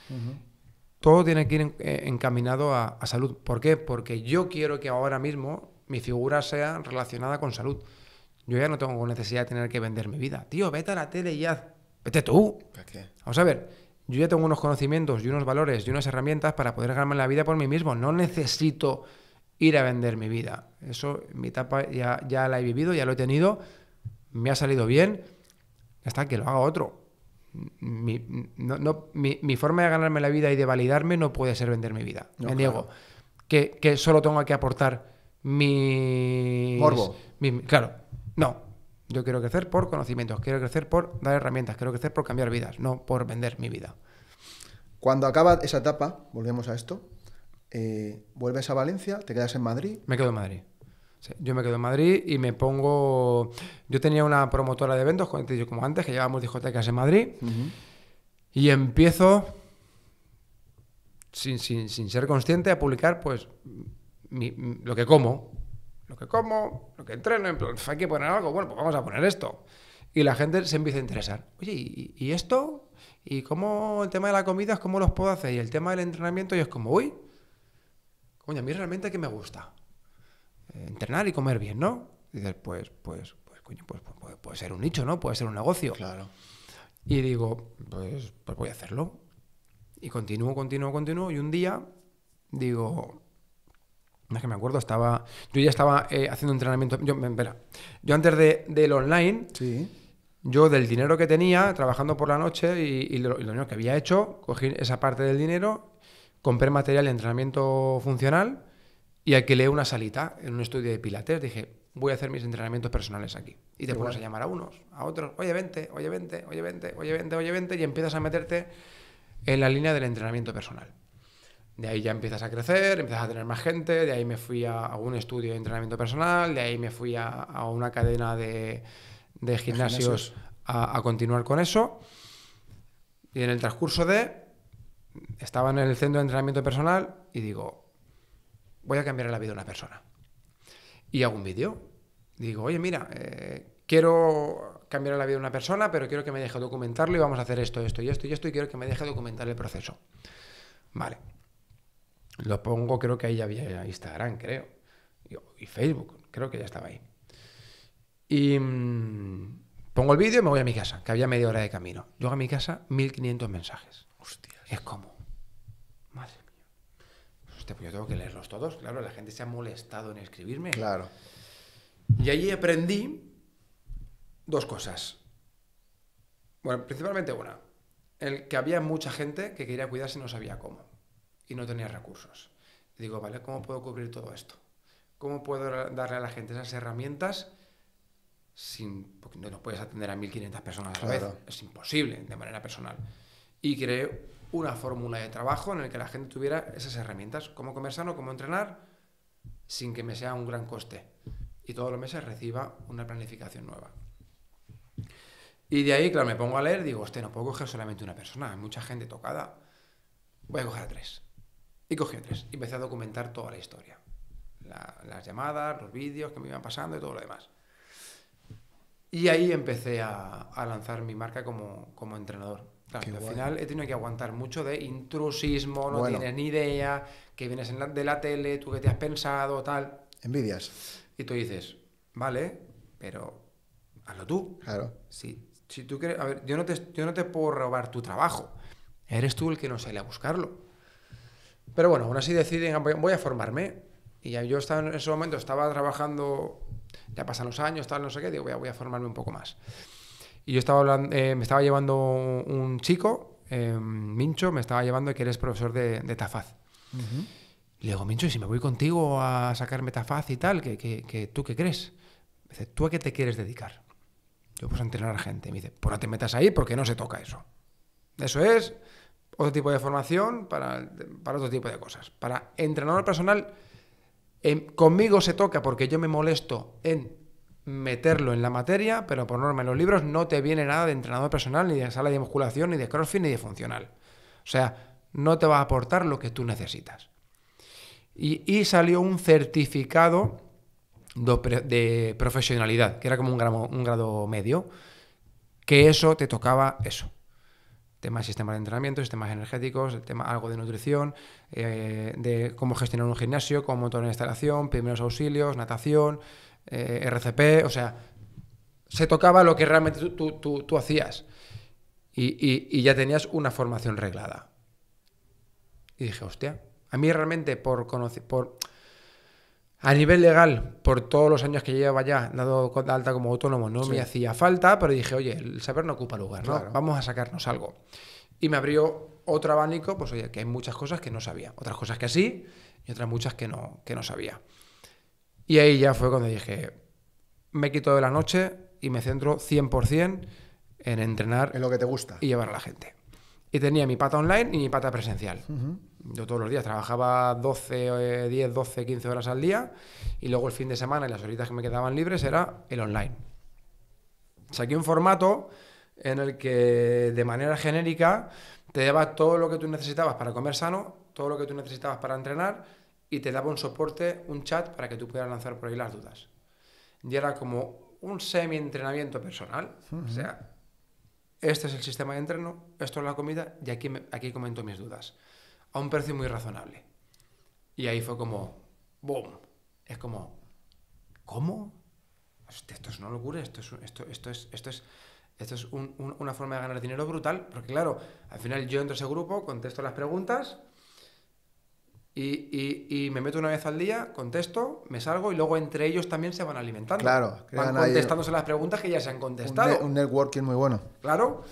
Todo tiene que ir eh, encaminado a, salud. ¿Por qué? Porque yo quiero que ahora mismo mi figura sea relacionada con salud. Yo ya no tengo necesidad de tener que vender mi vida. Tío, vete a la tele y haz. Vete tú. Vamos a ver, yo ya tengo unos conocimientos y unos valores y unas herramientas para poder ganarme la vida por mí mismo. No necesito ir a vender mi vida. Eso, mi etapa ya, ya la he vivido, ya lo he tenido, me ha salido bien, Hasta está, que lo haga otro. Mi, no, mi, forma de ganarme la vida y de validarme no puede ser vender mi vida. me niego. Que, que, solo tengo que aportar mi. Morbo. claro, no. Yo quiero crecer por conocimientos, quiero crecer por dar herramientas, quiero crecer por cambiar vidas, no por vender mi vida. Cuando acaba esa etapa, volvemos a esto, eh, vuelves a Valencia, te quedas en Madrid. Me quedo en Madrid. yo me quedo en Madrid y me pongo. Yo tenía una promotora de eventos, como antes, que llevábamos discotecas en Madrid. Y empiezo, sin, ser consciente, a publicar pues lo que como. Lo que como, lo que entreno, en hay que poner algo, bueno, pues vamos a poner esto. Y la gente se empieza a interesar. Oye, ¿y, esto? ¿Y cómo el tema de la comida es cómo los puedo hacer? Y el tema del entrenamiento, y es como, uy, coño, a mí realmente que me gusta. Eh, entrenar y comer bien, ¿no? Y dices, pues, pues, pues, coño, pues, pues, pues, puede ser un nicho, ¿no? Puede ser un negocio. Claro. Y digo, pues, pues voy a hacerlo. Y continúo, continúo, continúo. Y un día digo, no es que me acuerdo, estaba. Yo ya estaba eh, haciendo entrenamiento. Yo, yo antes del online, yo del dinero que tenía, trabajando por la noche y, lo, y, lo, que había hecho, cogí esa parte del dinero compré material de entrenamiento funcional y alquilé una salita en un estudio de pilates. Dije, voy a hacer mis entrenamientos personales aquí. Y te pones a llamar a unos, a otros, oye, vente, oye, vente, oye, vente, oye, vente, oye, vente, y empiezas a meterte en la línea del entrenamiento personal. De ahí ya empiezas a crecer, empiezas a tener más gente, de ahí me fui a, un estudio de entrenamiento personal, de ahí me fui a, una cadena de, gimnasios, a continuar con eso. Y en el transcurso de estaba en el centro de entrenamiento personal y digo, voy a cambiar la vida de una persona. Y hago un vídeo. Digo, oye, mira, eh, quiero cambiar la vida de una persona, pero quiero que me deje documentarlo y vamos a hacer esto, esto y esto y esto y quiero que me deje documentar el proceso. Vale. Lo pongo, creo que ahí ya había Instagram, creo. Y Facebook, creo que ya estaba ahí. Y mm, pongo el vídeo y me voy a mi casa, que había media hora de camino. Yo a mi casa, 1500 mensajes. Es como, madre mía. Pues yo tengo que leerlos todos. Claro, la gente se ha molestado en escribirme. Claro. Y allí aprendí dos cosas. Bueno, principalmente una. El que había mucha gente que quería cuidarse y no sabía cómo. Y no tenía recursos. digo, vale, ¿cómo puedo cubrir todo esto? ¿Cómo puedo darle a la gente esas herramientas sin, porque no, puedes atender a 1.500 personas a la vez? Es imposible de manera personal. Y creo una fórmula de trabajo en el que la gente tuviera esas herramientas, cómo comer sano, cómo entrenar, sin que me sea un gran coste. Y todos los meses reciba una planificación nueva. Y de ahí, claro, me pongo a leer, digo, hostia, no puedo coger solamente una persona, hay mucha gente tocada. Voy a coger a tres. Y cogí a tres. Y empecé a documentar toda la historia. las llamadas, los vídeos que me iban pasando y todo lo demás. Y ahí empecé a, lanzar mi marca como, como entrenador al final he tenido que aguantar mucho de intrusismo, no tienes ni idea, que vienes de la tele, tú que te has pensado, tal. Envidias. Y tú dices, vale, pero hazlo tú. Claro. Si, tú quieres, a ver, yo no, te, yo no te puedo robar tu trabajo. Eres tú el que no sale a buscarlo. Pero bueno, aún así deciden, voy a formarme. Y yo estaba, en ese momento estaba trabajando, ya pasan los años, tal, no sé qué, digo, voy a formarme un poco más. Y yo estaba hablando, eh, me estaba llevando un chico, eh, Mincho, me estaba llevando que eres profesor de, de Tafaz. Le digo, Mincho, ¿y si me voy contigo a sacarme Tafaz y tal, que tú qué crees? Me dice, ¿tú a qué te quieres dedicar? Yo, pues entrenar a gente. Me dice, por pues no te metas ahí porque no se toca eso. Eso es otro tipo de formación para, para otro tipo de cosas. Para entrenador personal, em, conmigo se toca porque yo me molesto en meterlo en la materia, pero por norma en los libros no te viene nada de entrenador personal, ni de sala de musculación, ni de crossfit, ni de funcional. O sea, no te va a aportar lo que tú necesitas. Y, salió un certificado de, profesionalidad, que era como un grado, un grado medio, que eso te tocaba eso temas de sistemas de entrenamiento, sistemas energéticos, tema, algo de nutrición, eh, de cómo gestionar un gimnasio, cómo montar una instalación, primeros auxilios, natación, eh, RCP, o sea, se tocaba lo que realmente tú, hacías. Y, ya tenías una formación reglada. Y dije, hostia, a mí realmente por conocer, por, a nivel legal, por todos los años que llevaba ya dado alta como autónomo, no me hacía falta, pero dije, oye, el saber no ocupa lugar, Vamos a sacarnos algo. Y me abrió otro abanico, pues oye, que hay muchas cosas que no sabía, otras cosas que sí y otras muchas que no, que no sabía. Y ahí ya fue cuando dije, me quito de la noche y me centro 100% en entrenar. En lo que te gusta. Y llevar a la gente. Y tenía mi pata online y mi pata presencial. Yo todos los días trabajaba 12, 10, 12, 15 horas al día y luego el fin de semana y las horitas que me quedaban libres era el online. Saqué un formato en el que de manera genérica te daba todo lo que tú necesitabas para comer sano, todo lo que tú necesitabas para entrenar, y te daba un soporte, un chat para que tú pudieras lanzar por ahí las dudas. Y era como un semi-entrenamiento personal. O sea, este es el sistema de entreno, esto es la comida y aquí, aquí comento mis dudas. A un precio muy razonable. Y ahí fue como, ¡boom! Es como, ¿cómo? esto es una locura, esto es, esto, esto es, esto es, esto es una forma de ganar dinero brutal, porque claro, al final yo entro a ese grupo, contesto las preguntas y, y, me meto una vez al día, contesto, me salgo y luego entre ellos también se van alimentando. Claro, van contestándose las preguntas que ya se han contestado. Un, networking muy bueno. Claro.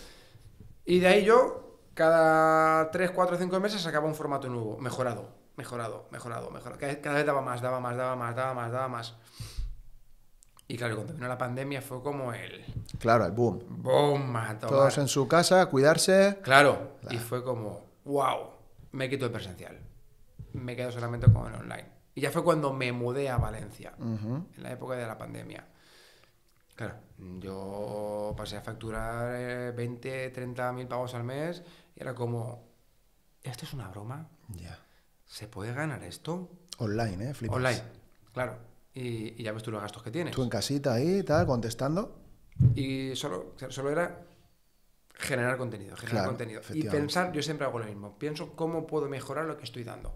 Y de ahí yo, cada 3, 4, 5 meses sacaba un formato nuevo, mejorado, mejorado, mejorado, mejorado. Cada, vez daba más, daba más, daba más, daba más, daba más. Y claro, cuando vino la pandemia fue como el. Claro, el boom. Boom, mató. Todos en su casa, cuidarse. Claro. Y fue como, wow, me quito el presencial me quedo solamente con el online. Y ya fue cuando me mudé a Valencia, en la época de la pandemia. Claro, yo pasé a facturar 20, eh, 30 mil pagos al mes y era como, ¿esto es una broma? Ya. ¿Se puede ganar esto? Online, ¿eh? flip Online, claro. Y, ya ves tú los gastos que tienes. Tú en casita ahí, tal, contestando. Y solo, solo era generar contenido, generar contenido. Y pensar, yo siempre hago lo mismo, pienso cómo puedo mejorar lo que estoy dando.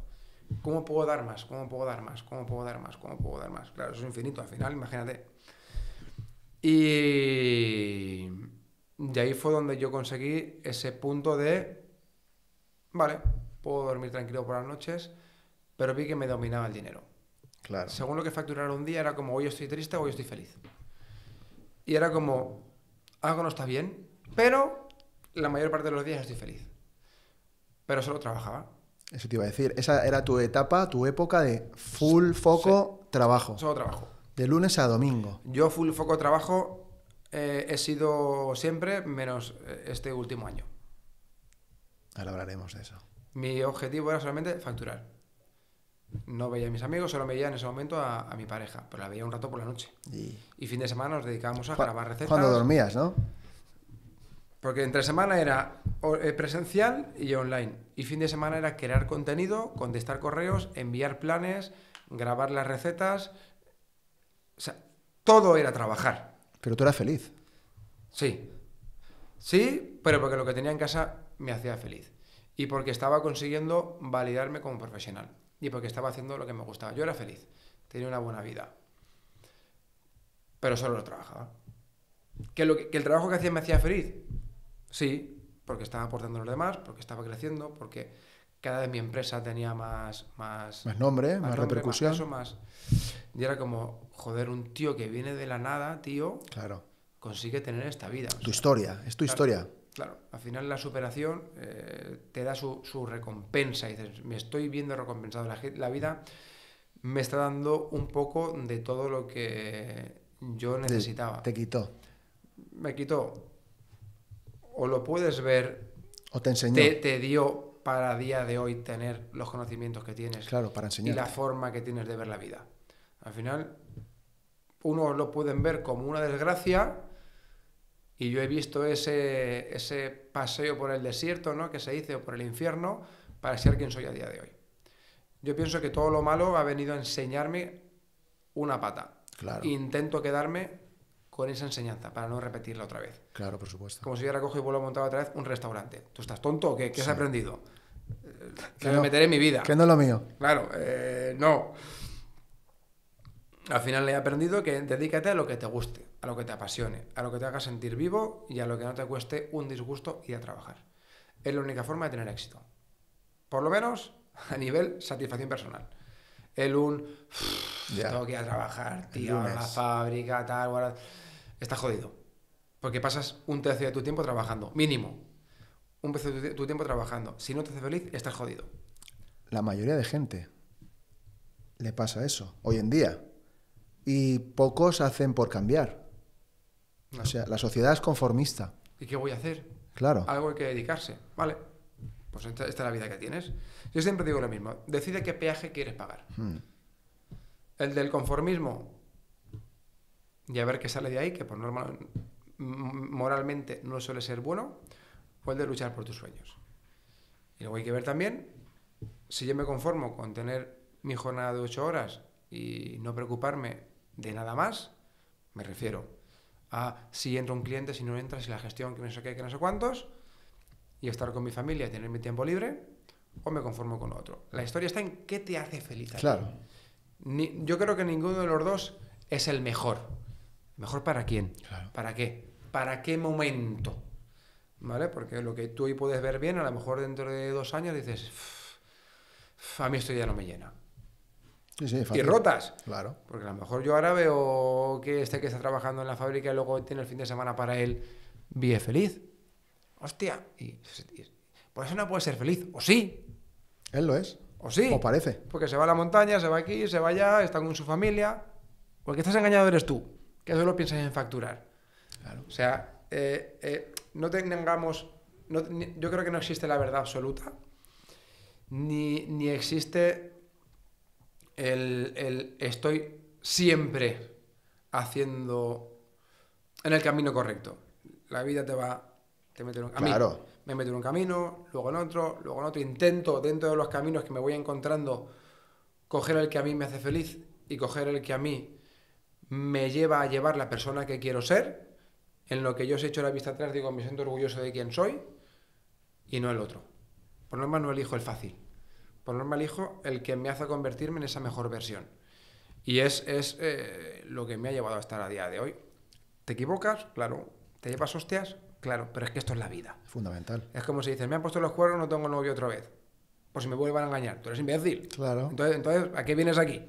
¿Cómo puedo dar más? ¿Cómo puedo dar más? ¿Cómo puedo dar más? ¿Cómo puedo dar más? Claro, eso es infinito al final, imagínate. Y de ahí fue donde yo conseguí ese punto de, vale, puedo dormir tranquilo por las noches, pero vi que me dominaba el dinero. Claro. Según lo que facturara un día era como hoy estoy triste, hoy estoy feliz. Y era como algo no está bien, pero la mayor parte de los días estoy feliz. Pero solo trabajaba. Eso te iba a decir. Esa era tu etapa, tu época de full foco trabajo. Solo trabajo. De lunes a domingo. Yo full foco trabajo eh, he sido siempre, menos eh, este último año. Ahora hablaremos de eso. Mi objetivo era solamente facturar. No veía a mis amigos, solo veía en ese momento a, mi pareja, pero la veía un rato por la noche. Y, y fin de semana nos dedicábamos a grabar recetas. Cuando dormías, ¿no? Porque entre semana era eh, presencial y online. Y fin de semana era crear contenido, contestar correos, enviar planes, grabar las recetas. O sea, todo era trabajar. Pero tú eras feliz. Sí. Sí, pero porque lo que tenía en casa me hacía feliz. Y porque estaba consiguiendo validarme como profesional. Y porque estaba haciendo lo que me gustaba. Yo era feliz. Tenía una buena vida. Pero solo lo trabajaba. Que, que el trabajo que hacía me hacía feliz. Sí, porque estaba aportando a los demás, porque estaba creciendo, porque cada vez mi empresa tenía más... Más, más nombre, más, repercusión. Más, Y era como, joder, un tío que viene de la nada, tío, claro. consigue tener esta vida. Tu historia, es tu historia. Claro, al final la superación eh, te da su, recompensa. Y dices, me estoy viendo recompensado. La, vida me está dando un poco de todo lo que yo necesitaba. te, te quitó. Me quitó o lo puedes ver. O te enseñó. Te, dio para día de hoy tener los conocimientos que tienes. Claro, para enseñar. Y la forma que tienes de ver la vida. Al final, uno lo pueden ver como una desgracia. Y yo he visto ese, ese paseo por el desierto, ¿no? Que se dice, o por el infierno, para ser quien soy a día de hoy. Yo pienso que todo lo malo ha venido a enseñarme una pata. Intento quedarme con esa enseñanza para no repetirla otra vez. Claro, por supuesto. Como si hubiera cogido y vuelvo a montar otra vez un restaurante. ¿Tú estás tonto o qué? ¿Qué has aprendido? Que me meteré en mi vida. Que no es lo mío. Claro, eh, no. Al final le he aprendido que dedícate a lo que te guste, a lo que te apasione, a lo que te haga sentir vivo y a lo que no te cueste un disgusto ir a trabajar. Es la única forma de tener éxito. Por lo menos a nivel satisfacción personal. El un... Tengo que ir a trabajar, tío, a la fábrica, tal, Bueno, Estás jodido. Porque pasas un tercio de tu tiempo trabajando, mínimo. Un tercio de tu tiempo trabajando. Si no te hace feliz, estás jodido. La mayoría de gente le pasa eso, hoy en día. Y pocos hacen por cambiar. O sea, la sociedad es conformista. ¿Y qué voy a hacer? Claro. Algo hay que dedicarse. Vale. Pues esta, es la vida que tienes. Yo siempre digo lo mismo. Decide qué peaje quieres pagar. Hmm. El del conformismo, y a ver qué sale de ahí, que por normal, mm, moralmente no suele ser bueno, puede luchar por tus sueños. Y luego hay que ver también si yo me conformo con tener mi jornada de ocho horas y no preocuparme de nada más, me refiero a si entra un cliente, si no entra, si la gestión, que no sé qué, que no sé cuántos, y estar con mi familia y tener mi tiempo libre, o me conformo con otro. La historia está en qué te hace feliz. Claro. yo creo que ninguno de los dos es el mejor. ¿Mejor para quién? ¿Para qué? ¿Para qué momento? ¿Vale? Porque lo que tú hoy puedes ver bien, a lo mejor dentro de dos años dices, a mí esto ya no me llena. y rotas. Claro. Porque a lo mejor yo ahora veo que este que está trabajando en la fábrica y luego tiene el fin de semana para él, vive feliz. Hostia. Y, por pues eso no puede ser feliz. O sí. Él lo es. O sí. O parece. Porque se va a la montaña, se va aquí, se va allá, está con su familia. Porque estás engañado eres tú que solo piensas en facturar. O sea, eh, eh, no tengamos, yo creo que no existe la verdad absoluta, ni, existe el, el, estoy siempre haciendo en el camino correcto. La vida te va, te mete un Me meto en un camino, luego en otro, luego en otro. Intento dentro de los caminos que me voy encontrando coger el que a mí me hace feliz y coger el que a mí me lleva a llevar la persona que quiero ser, en lo que yo os he hecho la vista atrás, digo, me siento orgulloso de quien soy, y no el otro. Por norma no elijo el fácil, por norma elijo el que me hace convertirme en esa mejor versión. Y es, eh, lo que me ha llevado a estar a día de hoy. ¿Te equivocas? Claro. ¿Te llevas hostias? Claro, pero es que esto es la vida. Fundamental. Es como si dices, me han puesto los cuernos, no tengo novio otra vez. Por si me vuelvan a engañar. Tú eres imbécil. Claro. entonces ¿a qué vienes aquí?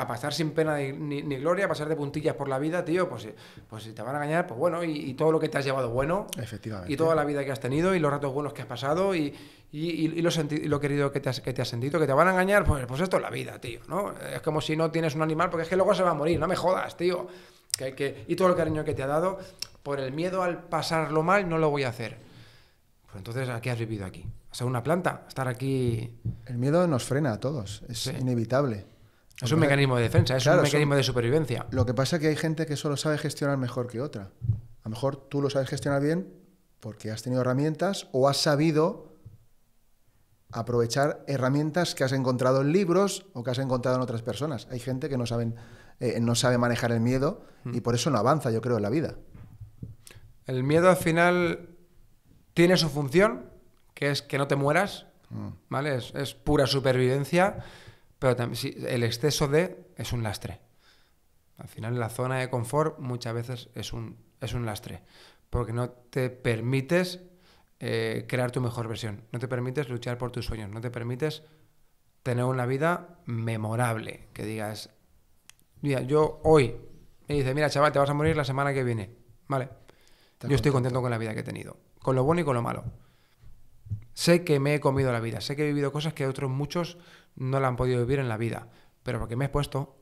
a pasar sin pena ni, gloria, a pasar de puntillas por la vida, tío, pues, eh, pues si te van a engañar, pues bueno, y, todo lo que te has llevado bueno, Efectivamente. y toda la vida que has tenido, y los ratos buenos que has pasado, y, lo, lo, querido que te, has, sentido, que te van a engañar, pues, pues esto es la vida, tío, ¿no? Es como si no tienes un animal, porque es que luego se va a morir, no me jodas, tío. Que, y todo el cariño que te ha dado, por el miedo al pasarlo mal, no lo voy a hacer. Pues entonces, ¿a qué has vivido aquí? ¿A ser una planta, estar aquí... El miedo nos frena a todos, es inevitable. Es un mecanismo de defensa, es un mecanismo de supervivencia. Lo que pasa es que hay gente que solo sabe gestionar mejor que otra. A lo mejor tú lo sabes gestionar bien porque has tenido herramientas o has sabido aprovechar herramientas que has encontrado en libros o que has encontrado en otras personas. Hay gente que no, saben, eh, no sabe manejar el miedo mm. y por eso no avanza, yo creo, en la vida. El miedo al final tiene su función, que es que no te mueras, mm. ¿vale? es pura supervivencia pero también, el exceso de es un lastre. Al final la zona de confort muchas veces es un, es un lastre, porque no te permites eh, crear tu mejor versión, no te permites luchar por tus sueños, no te permites tener una vida memorable, que digas, mira, yo hoy me dice, mira chaval, te vas a morir la semana que viene, ¿vale? yo estoy contento con la vida que he tenido, con lo bueno y con lo malo. Sé que me he comido la vida, sé que he vivido cosas que otros muchos no la han podido vivir en la vida. Pero porque me he expuesto,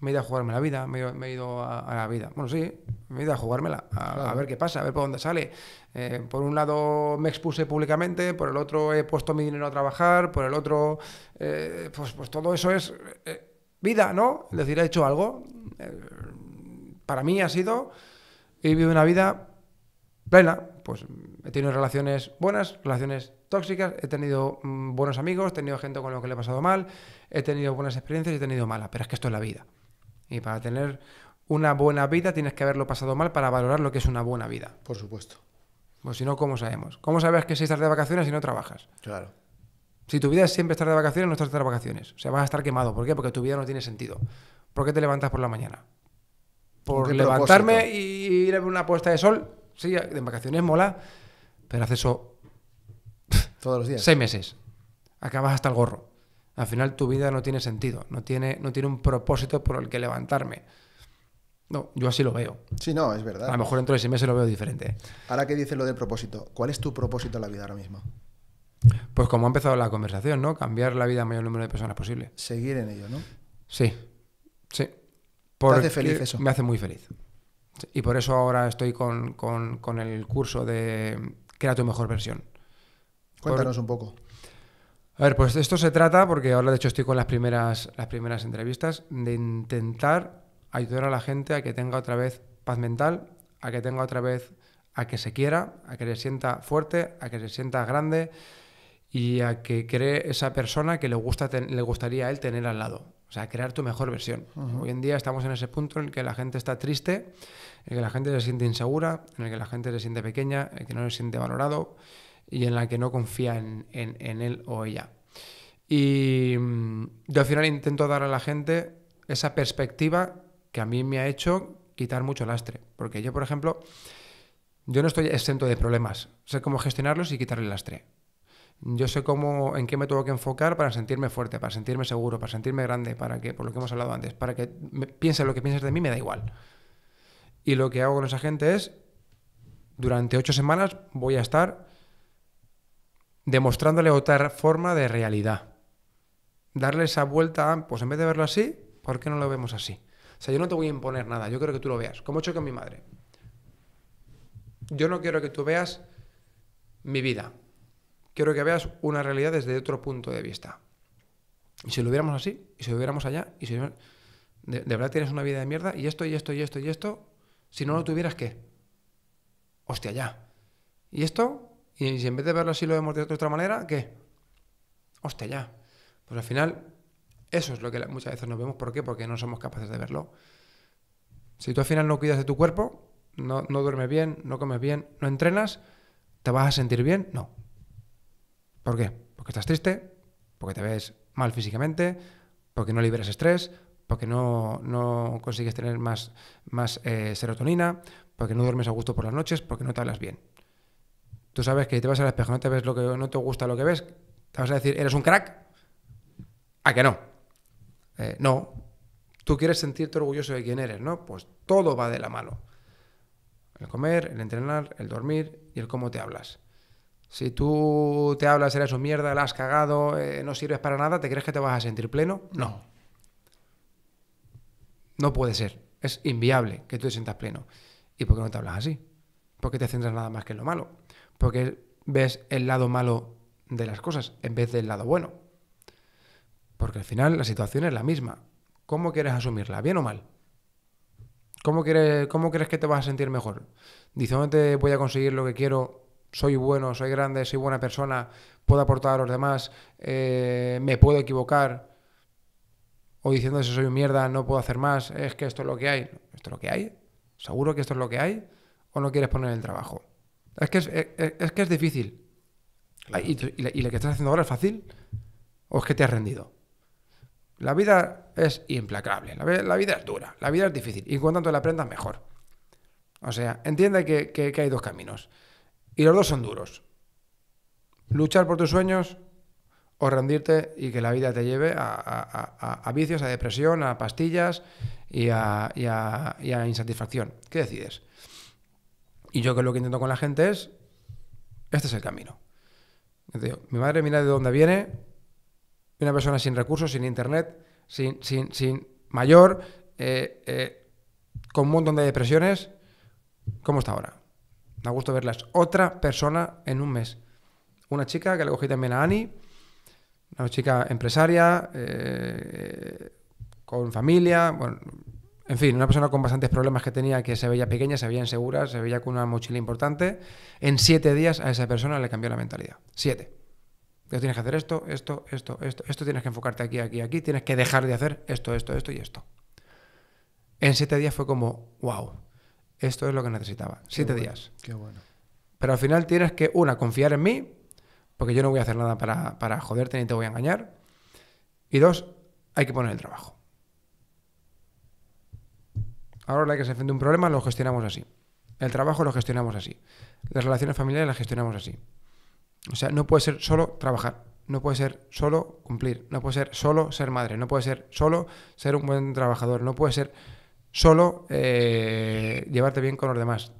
me he ido a jugarme la vida, me, he ido a, la vida. Bueno, sí, me he ido a jugármela, a, ver qué pasa, a ver por dónde sale. Eh, por un lado me expuse públicamente, por el otro he puesto mi dinero a trabajar, por el otro, eh, pues, pues todo eso es eh, vida, ¿no? Es decir, he hecho algo. para mí ha sido, he vivido una vida plena, pues he tenido relaciones buenas, relaciones tóxicas, he tenido mm, buenos amigos, he tenido gente con lo que le he pasado mal, he tenido buenas experiencias y he tenido malas, pero es que esto es la vida. Y para tener una buena vida tienes que haberlo pasado mal para valorar lo que es una buena vida. Por supuesto. Pues si no, ¿cómo sabemos? ¿Cómo sabes que si estás de vacaciones y no trabajas? Claro. Si tu vida es siempre estar de vacaciones, no estás de vacaciones. O sea, vas a estar quemado. ¿Por qué? Porque tu vida no tiene sentido. ¿Por qué te levantas por la mañana? Por levantarme y ir a ver una puesta de sol. Sí, en vacaciones mola, pero haces eso todos los días. Seis meses. Acabas hasta el gorro. Al final tu vida no tiene sentido, no tiene, no tiene un propósito por el que levantarme. No, yo así lo veo. Sí, no, es verdad. A lo mejor dentro de seis meses lo veo diferente. Ahora que dices lo del propósito, ¿cuál es tu propósito en la vida ahora mismo? Pues como ha empezado la conversación, ¿no? Cambiar la vida a mayor número de personas posible. Seguir en ello, ¿no? Sí, sí. me hace feliz eso? Me hace muy feliz. Y por eso ahora estoy con, con el curso de Crea tu mejor versión. Cuéntanos un poco. A ver, pues esto se trata, porque ahora de hecho estoy con las primeras, las primeras entrevistas, de intentar ayudar a la gente a que tenga otra vez paz mental, a que tenga otra vez a que se quiera, a que se sienta fuerte, a que se sienta grande y a que cree esa persona que le, gusta le gustaría a él tener al lado. O sea, crear tu mejor versión. Hoy en día estamos en ese punto en el que la gente está triste, en el que la gente se siente insegura, en el que la gente se siente pequeña, en el que no se siente valorado y en la que no confía en, él o ella. Y mm, yo al final intento dar a la gente esa perspectiva que a mí me ha hecho quitar mucho lastre. Porque yo, por ejemplo, yo no estoy exento de problemas. Sé cómo gestionarlos y quitar el lastre. Yo sé cómo, en qué me tengo que enfocar para sentirme fuerte, para sentirme seguro, para sentirme grande, para que, por lo que hemos hablado antes, para que piense lo que pienses de mí, me da igual. Y lo que hago con esa gente es, durante ocho semanas voy a estar demostrándole otra forma de realidad. Darle esa vuelta pues en vez de verlo así, ¿por qué no lo vemos así? O sea, yo no te voy a imponer nada, yo quiero que tú lo veas. Como he hecho con mi madre. Yo no quiero que tú veas mi vida. Quiero que veas una realidad desde otro punto de vista. Y si lo viéramos así, y si lo viéramos allá, y si De, de, verdad tienes una vida de mierda, y esto, y esto, y esto, y esto, si no lo tuvieras, ¿qué? Hostia, ya. ¿Y esto? Y si en vez de verlo así lo vemos de otra manera, ¿qué? Hostia, ya. Pues al final, eso es lo que muchas veces nos vemos. ¿Por qué? Porque no somos capaces de verlo. Si tú al final no cuidas de tu cuerpo, no, duermes bien, no comes bien, no entrenas, ¿te vas a sentir bien? No. ¿Por qué? Porque estás triste, porque te ves mal físicamente, porque no liberas estrés, porque no, consigues tener más, más eh, serotonina, porque no duermes a gusto por las noches, porque no te hablas bien. Tú sabes que te vas al espejo, no te ves lo que no te gusta lo que ves, te vas a decir, ¿eres un crack? ¿A que no? Eh, no. Tú quieres sentirte orgulloso de quién eres, ¿no? Pues todo va de la mano. El comer, el entrenar, el dormir y el cómo te hablas. Si tú te hablas, eres un mierda, la has cagado, eh, no sirves para nada, ¿te crees que te vas a sentir pleno? No. No puede ser. Es inviable que tú te sientas pleno. ¿Y por qué no te hablas así? ¿Por qué te centras nada más que en lo malo? porque ves el lado malo de las cosas en vez del lado bueno. Porque al final la situación es la misma. ¿Cómo quieres asumirla? ¿Bien o mal? ¿Cómo, quieres, ¿Cómo crees que te vas a sentir mejor? Diciéndote voy a conseguir lo que quiero, soy bueno, soy grande, soy buena persona, puedo aportar a los demás, eh, me puedo equivocar. O diciendo soy un mierda, no puedo hacer más, es que esto es lo que hay. ¿Esto es lo que hay? ¿Seguro que esto es lo que hay? ¿O no quieres poner el trabajo? Es que es, que es difícil. Y, y, la, que estás haciendo ahora es fácil o es que te has rendido. La vida es implacable, la, vida es dura, la vida es difícil y cuanto tanto la aprendas mejor. O sea, entiende que, hay dos caminos y los dos son duros. Luchar por tus sueños o rendirte y que la vida te lleve a, vicios, a depresión, a pastillas y, y a, insatisfacción. ¿Qué decides? Y yo que lo que intento con la gente es, este es el camino. mi madre mira de dónde viene, una persona sin recursos, sin internet, sin, sin, mayor, eh, eh, con un montón de depresiones, ¿cómo está ahora? Me Da gusto verlas. Otra persona en un mes. Una chica que le cogí también a Ani, una chica empresaria, eh, con familia, bueno, en fin, una persona con bastantes problemas que tenía, que se veía pequeña, se veía insegura, se veía con una mochila importante. En siete días a esa persona le cambió la mentalidad. Siete. tienes que hacer esto, esto, esto, esto, esto, tienes que enfocarte aquí, aquí, aquí, tienes que dejar de hacer esto, esto, esto y esto. En siete días fue como, wow, esto es lo que necesitaba. siete días. Qué bueno. Pero al final tienes que, una, confiar en mí, porque yo no voy a hacer nada para, para joderte ni te voy a engañar. Y dos, hay que poner el trabajo. Ahora la que se enfrenta un problema lo gestionamos así. El trabajo lo gestionamos así. Las relaciones familiares las gestionamos así. O sea, no puede ser solo trabajar, no puede ser solo cumplir, no puede ser solo ser madre, no puede ser solo ser un buen trabajador, no puede ser solo eh, llevarte bien con los demás.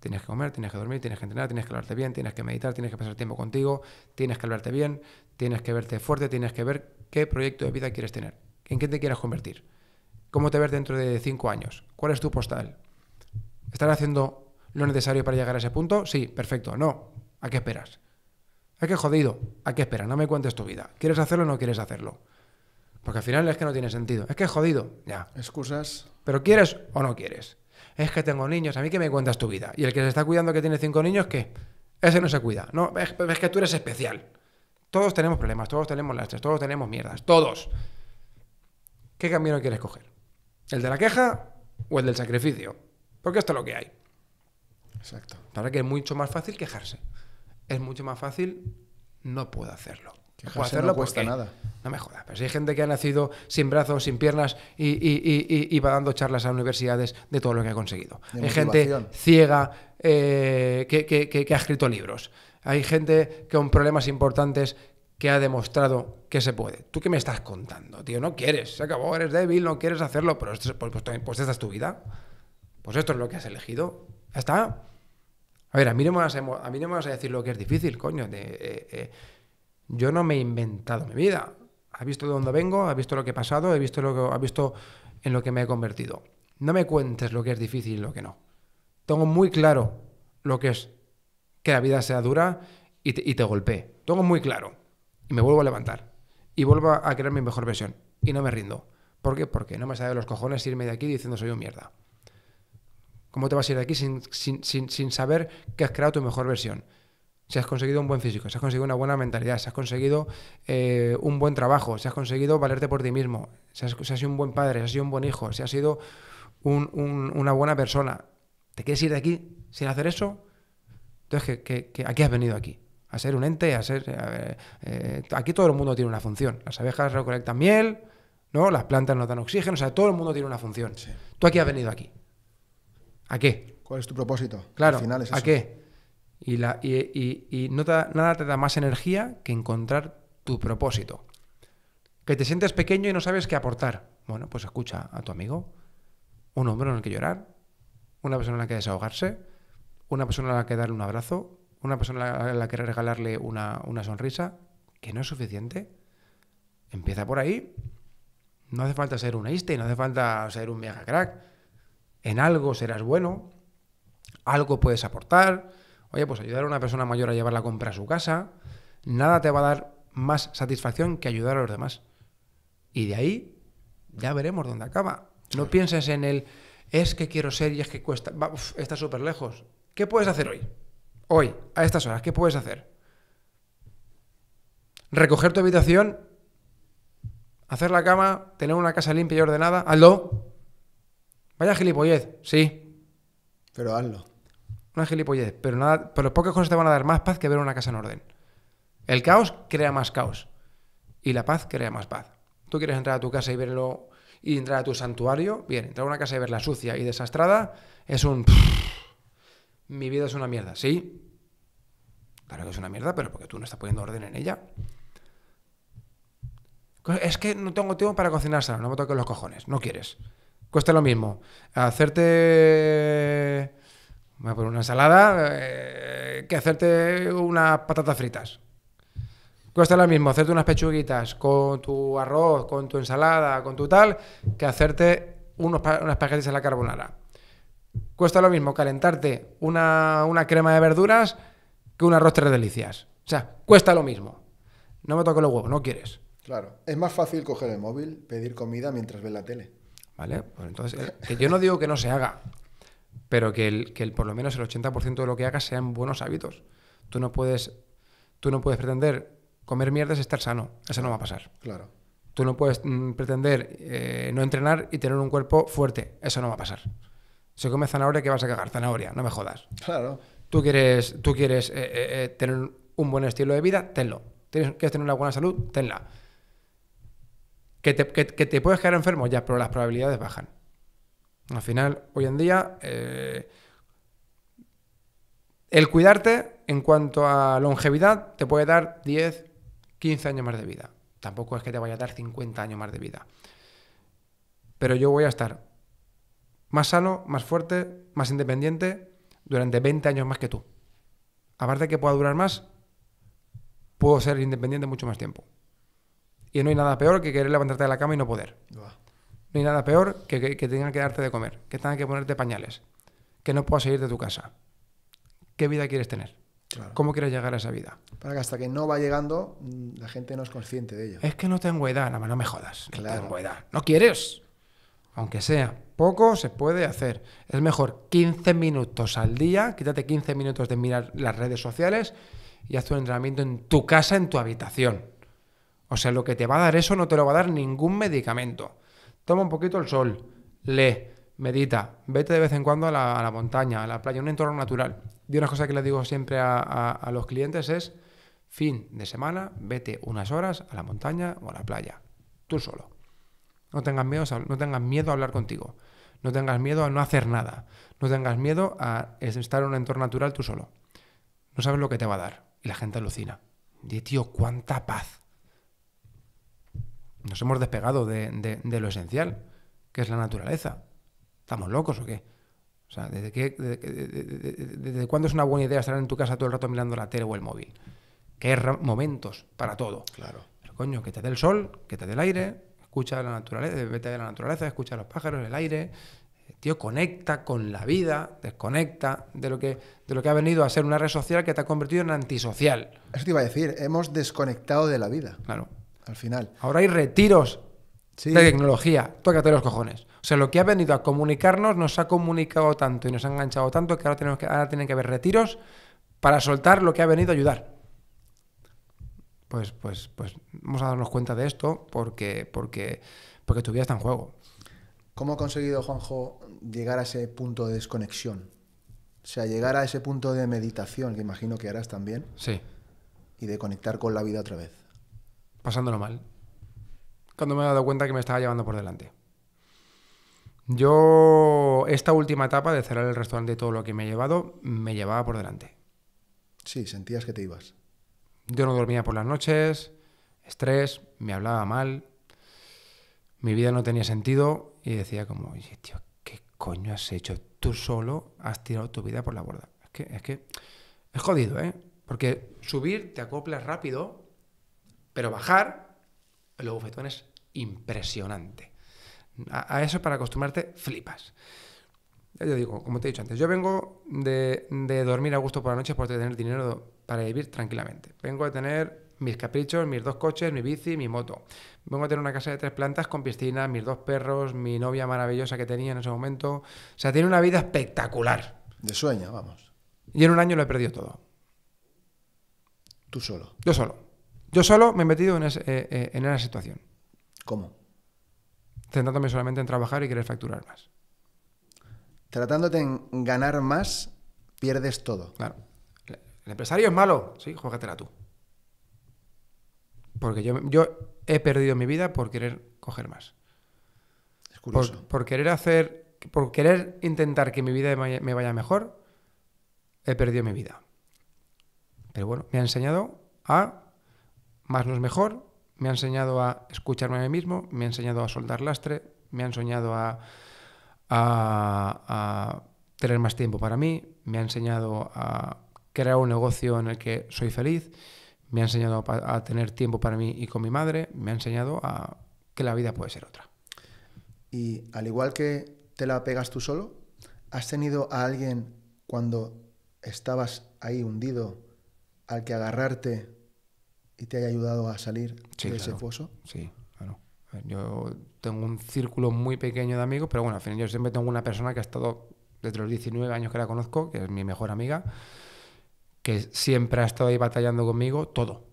Tienes que comer, tienes que dormir, tienes que entrenar, tienes que hablarte bien, tienes que meditar, tienes que pasar tiempo contigo, tienes que hablarte bien, tienes que verte fuerte, tienes que ver qué proyecto de vida quieres tener, en qué te quieres convertir. ¿Cómo te ves dentro de cinco años? ¿Cuál es tu postal? ¿Están haciendo lo necesario para llegar a ese punto? Sí, perfecto. No. ¿A qué esperas? ¿A qué jodido? ¿A qué esperas? No me cuentes tu vida. ¿Quieres hacerlo o no quieres hacerlo? Porque al final es que no tiene sentido. Es que jodido. Ya. Excusas. Pero quieres o no quieres. Es que tengo niños. A mí que me cuentas tu vida. Y el que se está cuidando que tiene cinco niños, ¿qué? Ese no se cuida. No, es, es que tú eres especial. Todos tenemos problemas, todos tenemos lastres, todos tenemos mierdas. Todos. ¿Qué camino quieres coger? ¿El de la queja o el del sacrificio? Porque esto es lo que hay. Exacto. Para que es mucho más fácil quejarse. Es mucho más fácil no puedo hacerlo. Quejarse no cuesta nada. No me jodas. Pero si hay gente que ha nacido sin brazos, sin piernas y, va dando charlas a universidades de todo lo que ha conseguido. hay gente ciega eh, que, que, que ha escrito libros. Hay gente con problemas importantes que ha demostrado que se puede. ¿Tú qué me estás contando, tío? No quieres, se acabó, eres débil, no quieres hacerlo, pero pues, pues, pues, esta es tu vida. Pues esto es lo que has elegido. Ya está. A ver, a mí no me vas a, decir lo que es difícil, coño. Eh, eh, yo no me he inventado mi vida. Has visto de dónde vengo, has visto lo que he pasado, he visto lo que, has visto en lo que me he convertido. No me cuentes lo que es difícil y lo que no. Tengo muy claro lo que es que la vida sea dura y te, y te golpee. Tengo muy claro me vuelvo a levantar y vuelvo a crear mi mejor versión y no me rindo. ¿Por qué? Porque no me sale de los cojones irme de aquí diciendo soy un mierda. ¿Cómo te vas a ir de aquí sin, saber que has creado tu mejor versión? si has conseguido un buen físico, si has conseguido una buena mentalidad, si has conseguido eh, un buen trabajo, si has conseguido valerte por ti mismo, si has, sido un buen padre, si has sido un buen hijo, si has sido una buena persona, ¿te quieres ir de aquí sin hacer eso? Entonces, ¿qué, a qué has venido aquí? a ser un ente, a ser... Eh, aquí todo el mundo tiene una función. Las abejas recolectan miel, ¿no? Las plantas nos dan oxígeno, o sea, todo el mundo tiene una función. Tú aquí has venido aquí. ¿A qué? ¿Cuál es tu propósito? Claro, ¿a qué? Y, y, nada te da más energía que encontrar tu propósito. Que te sientes pequeño y no sabes qué aportar. Bueno, pues escucha a tu amigo, un hombre en el que llorar, una persona en la que desahogarse, una persona en la que darle un abrazo, una persona a la que regalarle una, sonrisa, que no es suficiente, empieza por ahí. No hace falta ser un Einstein, no hace falta ser un mega crack. En algo serás bueno, algo puedes aportar. Oye, pues ayudar a una persona mayor a llevar la compra a su casa, nada te va a dar más satisfacción que ayudar a los demás. Y de ahí ya veremos dónde acaba. No pienses en el es que quiero ser y es que cuesta. está súper lejos. ¿Qué puedes hacer hoy? hoy, a estas horas, ¿qué puedes hacer? Recoger tu habitación, hacer la cama, tener una casa limpia y ordenada, hazlo. Vaya gilipollez, sí. Pero hazlo. Una gilipollez, pero, nada, pero pocas cosas te van a dar más paz que ver una casa en orden. El caos crea más caos y la paz crea más paz. Tú quieres entrar a tu casa y verlo y entrar a tu santuario, bien, entrar a una casa y verla sucia y desastrada es un mi vida es una mierda. Sí, claro que es una mierda, pero porque tú no estás poniendo orden en ella. Es que no tengo tiempo para cocinar no me toques los cojones, no quieres. Cuesta lo mismo. Hacerte voy a una ensalada eh, que hacerte unas patatas fritas. Cuesta lo mismo hacerte unas pechuguitas con tu arroz, con tu ensalada, con tu tal, que hacerte unos, unas paquetes a la carbonara cuesta lo mismo calentarte una, crema de verduras que un arroz tres delicias. O sea, cuesta lo mismo. No me toque los huevos, no quieres. Claro. Es más fácil coger el móvil, pedir comida mientras ves la tele. Vale, pues entonces, eh, que yo no digo que no se haga, pero que, el, por lo menos el 80% de lo que hagas sean buenos hábitos. Tú no puedes, tú no puedes pretender comer mierdas y estar sano. Eso no va a pasar. Claro. Tú no puedes mm, pretender eh, no entrenar y tener un cuerpo fuerte. Eso no va a pasar. Se come zanahoria, que vas a cagar? Zanahoria, no me jodas. Claro. Tú quieres, tú quieres eh, eh, eh, tener un buen estilo de vida, tenlo. Tienes, quieres tener una buena salud, tenla. Que te, que, que te puedes quedar enfermo, ya, pero las probabilidades bajan. Al final, hoy en día, el cuidarte en cuanto a longevidad te puede dar 10, 15 años más de vida. Tampoco es que te vaya a dar 50 años más de vida. Pero yo voy a estar más sano, más fuerte, más independiente durante 20 años más que tú. Aparte de que pueda durar más, puedo ser independiente mucho más tiempo. Y no hay nada peor que querer levantarte de la cama y no poder. No hay nada peor que, que, tengan que darte de comer, que tengan que ponerte pañales, que no puedas salir de tu casa. ¿Qué vida quieres tener? ¿Cómo quieres llegar a esa vida? Para que hasta que no va llegando, la gente no es consciente de ello. Es que no tengo edad, nada más, no me jodas. Claro. No tengo edad. ¿No quieres? aunque sea poco, se puede hacer. Es mejor 15 minutos al día, quítate 15 minutos de mirar las redes sociales y haz tu entrenamiento en tu casa, en tu habitación. O sea, lo que te va a dar eso no te lo va a dar ningún medicamento. Toma un poquito el sol, lee, medita, vete de vez en cuando a la, montaña, a la playa, un entorno natural. Y una cosa que le digo siempre a los clientes es, fin de semana, vete unas horas a la montaña o a la playa, tú solo. No tengas miedo, no tengas miedo a hablar contigo. No tengas miedo a no hacer nada. No tengas miedo a estar en un entorno natural tú solo. No sabes lo que te va a dar. Y la gente alucina. Dice, tío, cuánta paz. Nos hemos despegado de, lo esencial, que es la naturaleza. ¿Estamos locos o qué? O sea, ¿desde, qué, desde cuándo es una buena idea estar en tu casa todo el rato mirando la tele o el móvil? Que momentos para todo. Claro. Pero coño, que te dé el sol, que te dé el aire, escucha la naturaleza, vete a la naturaleza, escucha los pájaros, el aire. Eh, tío, conecta con la vida, desconecta de lo, que, de lo que ha venido a ser una red social que te ha convertido en antisocial. Eso te iba a decir, hemos desconectado de la vida. Claro. Al final. Ahora hay retiros de tecnología. Tócate los cojones. O sea, lo que ha venido a comunicarnos nos ha comunicado tanto y nos ha enganchado tanto que ahora, tenemos que, ahora tienen que haber retiros para soltar lo que ha venido a ayudar. Pues, pues, pues, vamos a darnos cuenta de esto porque, porque, porque tu vida está en juego. ¿Cómo ha conseguido Juanjo llegar a ese punto de desconexión? O sea, llegar a ese punto de meditación, que imagino que harás también. Sí. Y de conectar con la vida otra vez. Pasándolo mal. Cuando me he dado cuenta que me estaba llevando por delante. Yo, esta última etapa de cerrar el restaurante y todo lo que me he llevado, me llevaba por delante. Sí, sentías que te ibas. Yo no dormía por las noches, estrés, me hablaba mal, mi vida no tenía sentido y decía como, oye, tío, ¿qué coño has hecho? Tú solo has tirado tu vida por la borda. Es que es, que, es jodido, ¿eh? Porque subir te acoplas rápido, pero bajar, el bufetón es impresionante. A, eso para acostumbrarte, flipas. yo digo, como te he dicho antes, yo vengo de, de dormir a gusto por la noche por tener dinero para vivir tranquilamente. Vengo a tener mis caprichos, mis dos coches, mi bici, mi moto. Vengo a tener una casa de tres plantas con piscina, mis dos perros, mi novia maravillosa que tenía en ese momento. O sea, tiene una vida espectacular. De sueño, vamos. Y en un año lo he perdido todo. ¿Tú solo? Yo solo. Yo solo me he metido en, eh, eh, esa situación. ¿Cómo? Centrándome solamente en trabajar y querer facturar más. Tratándote en ganar más, pierdes todo. Claro. El empresario es malo, sí, juégatela tú. Porque yo, he perdido mi vida por querer coger más. Por, querer hacer, por querer intentar que mi vida me vaya mejor, he perdido mi vida. Pero bueno, me ha enseñado a más no es mejor, me ha enseñado a escucharme a mí mismo, me ha enseñado a soldar lastre, me ha enseñado a, a tener más tiempo para mí, me ha enseñado a crear un negocio en el que soy feliz, me ha enseñado a tener tiempo para mí y con mi madre, me ha enseñado a que la vida puede ser otra. Y al igual que te la pegas tú solo, ¿has tenido a alguien cuando estabas ahí hundido al que agarrarte y te haya ayudado a salir de ese pozo? Sí, claro. Yo tengo un círculo muy pequeño de amigos, pero bueno, al final yo siempre tengo una persona que ha estado desde los 19 años que la conozco, que es mi mejor amiga, que siempre ha estado ahí batallando conmigo, todo.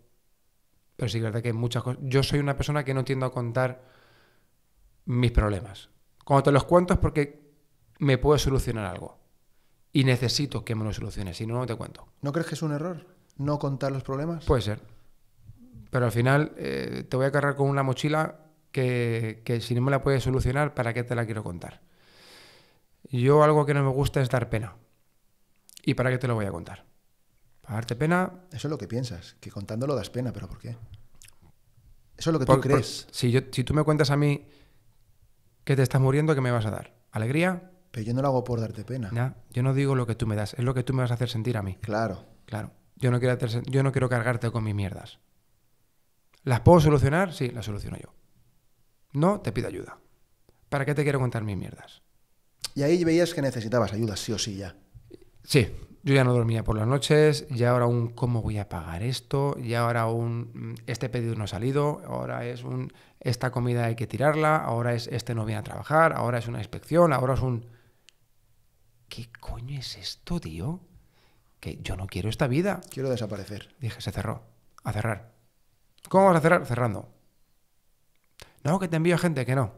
Pero sí que es verdad que hay muchas cosas. Yo soy una persona que no tiendo a contar mis problemas. Cuando te los cuento es porque me puedo solucionar algo. Y necesito que me lo solucione, si no, no te cuento. ¿No crees que es un error no contar los problemas? Puede ser. Pero al final eh, te voy a cargar con una mochila que, que, si no me la puedes solucionar, ¿para qué te la quiero contar? Yo algo que no me gusta es dar pena. ¿Y para qué te lo voy a contar? A darte pena. Eso es lo que piensas, que contándolo das pena, pero ¿por qué? Eso es lo que tú crees. si, tú me cuentas a mí que te estás muriendo, ¿qué me vas a dar? ¿Alegría? Pero yo no lo hago por darte pena. yo no digo lo que tú me das, es lo que tú me vas a hacer sentir a mí. Claro. Claro. Yo no quiero, yo no quiero cargarte con mis mierdas. ¿Las puedo solucionar? Sí, las soluciono yo. No, te pido ayuda. ¿Para qué te quiero contar mis mierdas? Y ahí veías que necesitabas ayuda, sí o sí, ya. Sí, yo ya no dormía por las noches, ya ahora un cómo voy a pagar esto, ya ahora un mm, este pedido no ha salido, ahora es un esta comida hay que tirarla, ahora es este no viene a trabajar, ahora es una inspección, ahora es un... ¿Qué coño es esto, tío? Que yo no quiero esta vida. Quiero desaparecer. Dije, se cerró. A cerrar. ¿Cómo vas a cerrar? Cerrando. No, que te envío gente, que no.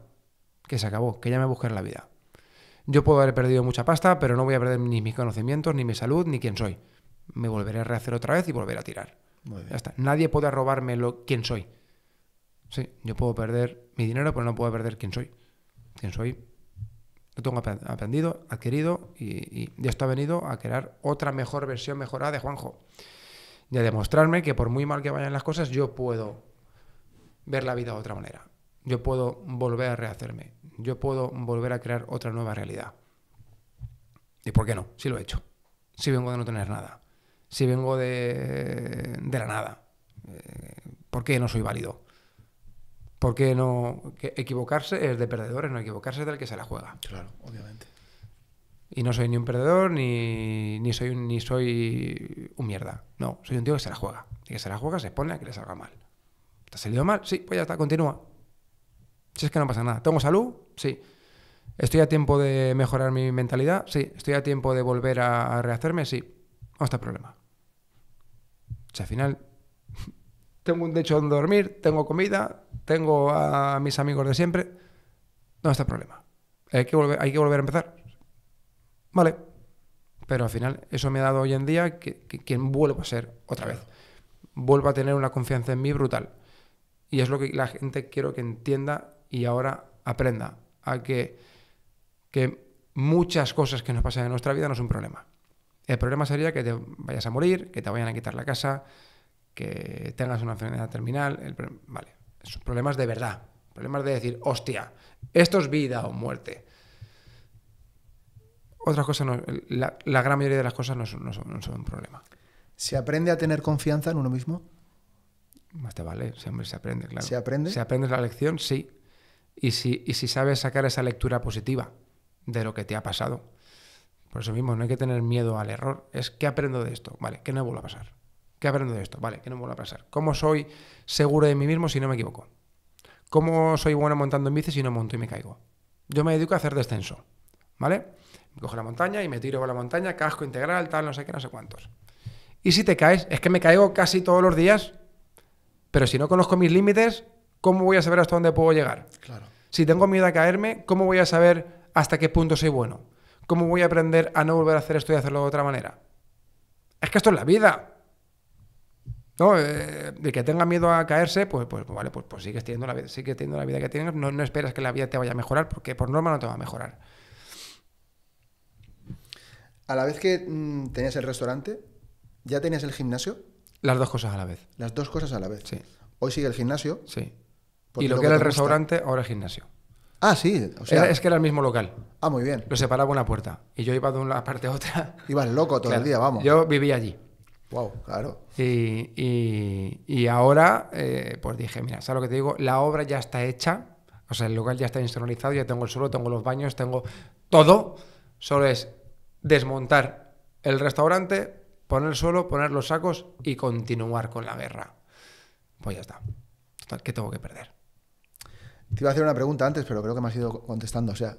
Que se acabó, que ya me busqué la vida. Yo puedo haber perdido mucha pasta, pero no voy a perder ni mis conocimientos, ni mi salud, ni quién soy. Me volveré a rehacer otra vez y volver a tirar. Ya está. Nadie puede robarme lo, quién soy. Sí, yo puedo perder mi dinero, pero no puedo perder quién soy. Quién soy lo tengo aprendido, adquirido y, y, y, esto ha venido a crear otra mejor versión mejorada de Juanjo. Y a demostrarme que por muy mal que vayan las cosas, yo puedo ver la vida de otra manera. Yo puedo volver a rehacerme yo puedo volver a crear otra nueva realidad. ¿Y por qué no? Si lo he hecho. Si vengo de no tener nada. Si vengo de, de la nada. Eh, ¿Por qué no soy válido? ¿Por qué no? equivocarse es de perdedores, no equivocarse del que se la juega. Claro, obviamente. Y no soy ni un perdedor, ni, ni, soy, un, ni soy un mierda. No, soy un tío que se la juega. Y que se la juega se expone a que le salga mal. ¿Te ha salido mal? Sí, pues ya está, continúa. Si es que no pasa nada. ¿Tengo salud? Sí. ¿Estoy a tiempo de mejorar mi mentalidad? Sí. ¿Estoy a tiempo de volver a, rehacerme? Sí. No está el problema. O al final, tengo un techo donde dormir, tengo comida, tengo a mis amigos de siempre. No está el problema. Hay que, volver, hay que volver a empezar. Vale. Pero al final, eso me ha dado hoy en día que, que vuelvo a ser otra vez. Vuelvo a tener una confianza en mí brutal. Y es lo que la gente quiero que entienda y ahora aprenda a que, que muchas cosas que nos pasan en nuestra vida no es un problema. El problema sería que te vayas a morir, que te vayan a quitar la casa, que tengas una enfermedad terminal. vale, son problemas de verdad. Problemas de decir, hostia, esto es vida o muerte. Otras cosas, no, la, gran mayoría de las cosas no son, un problema. ¿Se aprende a tener confianza en uno mismo? Más te vale, siempre se aprende, claro. ¿Se aprende? ¿Se aprende la lección? Sí y si, sabes sacar esa lectura positiva de lo que te ha pasado. Por eso mismo, no hay que tener miedo al error. Es que aprendo de esto, vale, que no vuelva a pasar. ¿Qué aprendo de esto? Vale, que no vuelva a pasar. ¿Cómo soy seguro de mí mismo si no me equivoco? ¿Cómo soy bueno montando en bici si no monto y me caigo? Yo me dedico a hacer descenso, ¿vale? Me cojo la montaña y me tiro a la montaña, casco integral, tal, no sé qué, no sé cuántos. Y si te caes, es que me caigo casi todos los días, pero si no conozco mis límites, ¿cómo voy a saber hasta dónde puedo llegar? Claro. Si tengo miedo a caerme, ¿cómo voy a saber hasta qué punto soy bueno? ¿Cómo voy a aprender a no volver a hacer esto y hacerlo de otra manera? Es que esto es la vida. ¿no? Eh, el que tenga miedo a caerse, pues, pues, pues vale, pues, pues sigues, teniendo la vida, sigues teniendo la vida que tienes. No, no, esperas que la vida te vaya a mejorar, porque por norma no te va a mejorar. A la vez que mm, tenías el restaurante, ¿ya tenías el gimnasio? Las dos cosas a la vez. Las dos cosas a la vez. Sí. Hoy sigue el gimnasio. Sí. Y lo, que, era el restaurante, ahora gimnasio. Ah, sí. es que era el mismo local. Ah, muy bien. Lo separaba una puerta. Y yo iba de una parte a otra. Ibas loco todo el día, vamos. Yo vivía allí. Wow, claro. Y, ahora, eh, pues dije, mira, ¿sabes lo que te digo? La obra ya está hecha. O sea, el local ya está insonorizado, ya tengo el suelo, tengo los baños, tengo todo. Solo es desmontar el restaurante, poner el suelo, poner los sacos y continuar con la guerra. Pues ya está. ¿qué tengo que perder? Te iba a hacer una pregunta antes, pero creo que me has ido contestando. O sea,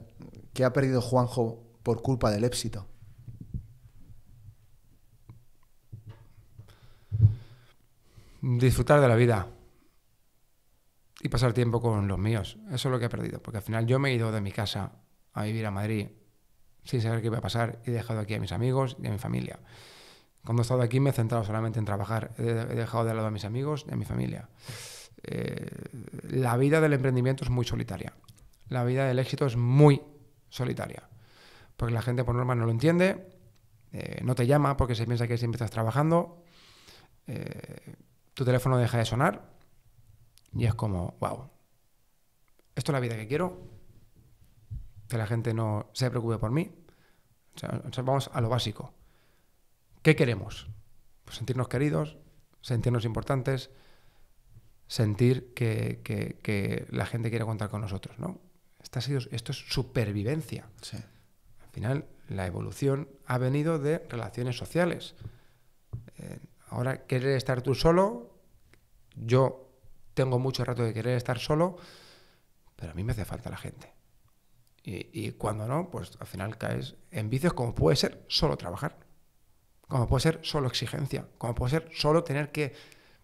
¿qué ha perdido Juanjo por culpa del éxito? Disfrutar de la vida y pasar tiempo con los míos. Eso es lo que he perdido, porque al final yo me he ido de mi casa a vivir a Madrid sin saber qué iba a pasar y he dejado aquí a mis amigos y a mi familia. Cuando he estado aquí me he centrado solamente en trabajar, he dejado de lado a mis amigos y a mi familia. Eh, la vida del emprendimiento es muy solitaria. La vida del éxito es muy solitaria. Porque la gente por norma no lo entiende, eh, no te llama porque se piensa que siempre estás trabajando, eh, tu teléfono deja de sonar y es como, wow, esto es la vida que quiero, que la gente no se preocupe por mí. O vamos a lo básico. ¿Qué queremos? Pues sentirnos queridos, sentirnos importantes, sentir que, la gente quiere contar con nosotros, ¿no? Esto, ha sido, esto es supervivencia. Al final, la evolución ha venido de relaciones sociales. Eh, ahora, querer estar tú solo, yo tengo mucho rato de querer estar solo, pero a mí me hace falta la gente. y, cuando no, pues al final caes en vicios como puede ser solo trabajar, como puede ser solo exigencia, como puede ser solo tener que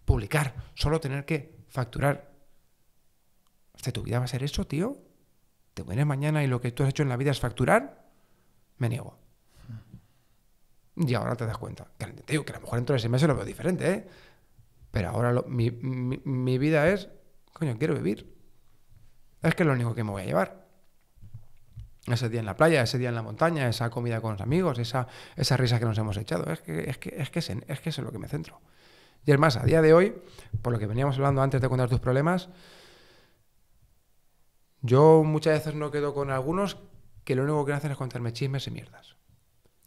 publicar, solo tener que facturar. ¿Hasta tu vida va a ser eso, tío? ¿Te mueres mañana y lo que tú has hecho en la vida es facturar? Me niego. Y ahora te das cuenta. Que, te que a lo mejor dentro de ese mes lo veo diferente, ¿eh? Pero ahora lo, mi, mi, vida es, coño, quiero vivir. Es que es lo único que me voy a llevar ese día en la playa, ese día en la montaña, esa comida con los amigos, esa, esa risa que nos hemos echado. Es que, es, que, es, que es, es, que es en lo que me centro. Y es más, a día de hoy, por lo que veníamos hablando antes de contar tus problemas, yo muchas veces no quedo con algunos que lo único que hacen es contarme chismes y mierdas.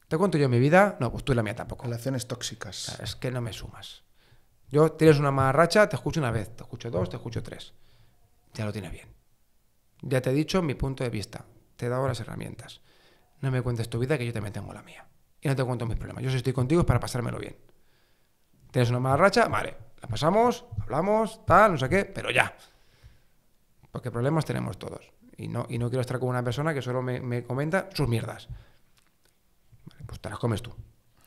¿Te cuento yo mi vida? No, pues tú y la mía tampoco. Relaciones tóxicas. es que no me sumas. Yo tienes una mala racha, te escucho una vez, te escucho dos, te escucho tres. Ya lo tienes bien. Ya te he dicho mi punto de vista. Te he dado las herramientas. No me cuentes tu vida, que yo también tengo la mía. Y no te cuento mis problemas. Yo estoy contigo para pasármelo bien tienes una mala racha, vale, la pasamos, hablamos, tal, no sé qué, pero ya. Porque problemas tenemos todos. Y no, y no quiero estar con una persona que solo me, comenta sus mierdas. pues te las comes tú.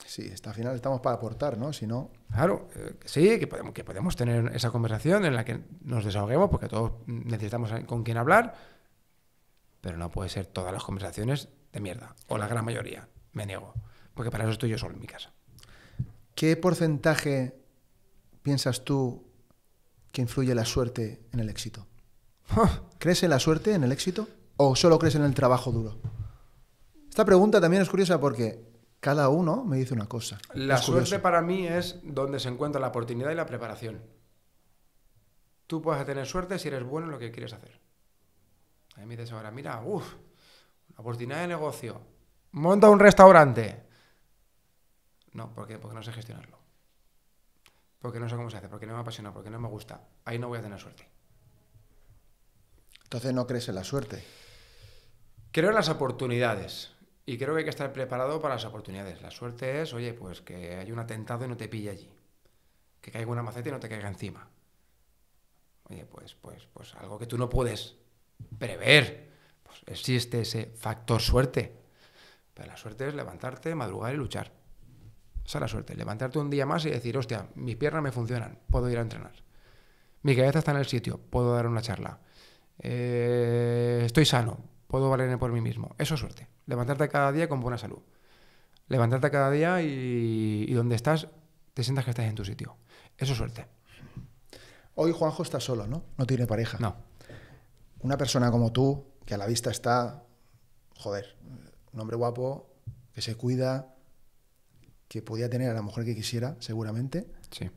Sí, hasta al final estamos para aportar, ¿no? Si no. Claro, eh, sí, que podemos, que podemos tener esa conversación en la que nos desahoguemos, porque todos necesitamos con quién hablar, pero no puede ser todas las conversaciones de mierda, o la gran mayoría, me niego, porque para eso estoy yo solo en mi casa. ¿Qué porcentaje piensas tú que influye la suerte en el éxito? Ah. ¿Crees en la suerte, en el éxito? ¿O solo crees en el trabajo duro? Esta pregunta también es curiosa porque cada uno me dice una cosa. La suerte para mí es donde se encuentra la oportunidad y la preparación. Tú puedes tener suerte si eres bueno en lo que quieres hacer. A mí me dices ahora, mira, uff, oportunidad de negocio. Monta un restaurante. No, porque, porque no sé gestionarlo. Porque no sé cómo se hace, porque no me apasiona, porque no me gusta. Ahí no voy a tener suerte. Entonces no crees en la suerte. Creo en las oportunidades. Y creo que hay que estar preparado para las oportunidades. La suerte es, oye, pues que hay un atentado y no te pille allí. Que caiga una maceta y no te caiga encima. Oye, pues, pues, pues algo que tú no puedes prever. Pues existe ese factor suerte. Pero la suerte es levantarte, madrugar y luchar esa es la suerte. Levantarte un día más y decir, hostia, mis piernas me funcionan, puedo ir a entrenar. Mi cabeza está en el sitio, puedo dar una charla. Eh, estoy sano, puedo valerme por mí mismo. Eso es suerte. Levantarte cada día con buena salud. Levantarte cada día y, y donde estás, te sientas que estás en tu sitio. Eso es suerte. Hoy Juanjo está solo, ¿no? No tiene pareja. No. Una persona como tú, que a la vista está, joder, un hombre guapo, que se cuida, que podía tener a la mujer que quisiera, seguramente. Sí.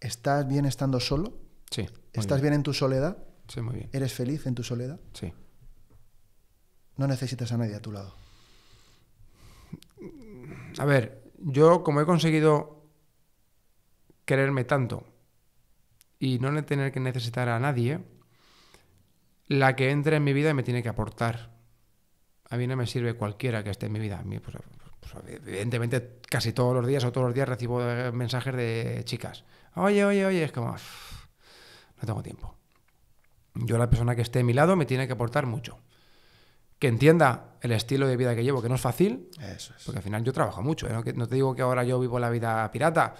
¿Estás bien estando solo? Sí. ¿Estás bien. en tu soledad? Sí, muy bien. ¿Eres feliz en tu soledad? Sí. No necesitas a nadie a tu lado. A ver, yo como he conseguido quererme tanto y no tener que necesitar a nadie, la que entre en mi vida me tiene que aportar. A mí no me sirve cualquiera que esté en mi vida. A mí, pues, pues, evidentemente casi todos los días o todos los días recibo eh, mensajes de chicas. Oye, oye, oye, es como, no tengo tiempo. Yo la persona que esté a mi lado me tiene que aportar mucho. Que entienda el estilo de vida que llevo, que no es fácil, Eso es. porque al final yo trabajo mucho. ¿eh? No, no te digo que ahora yo vivo la vida pirata,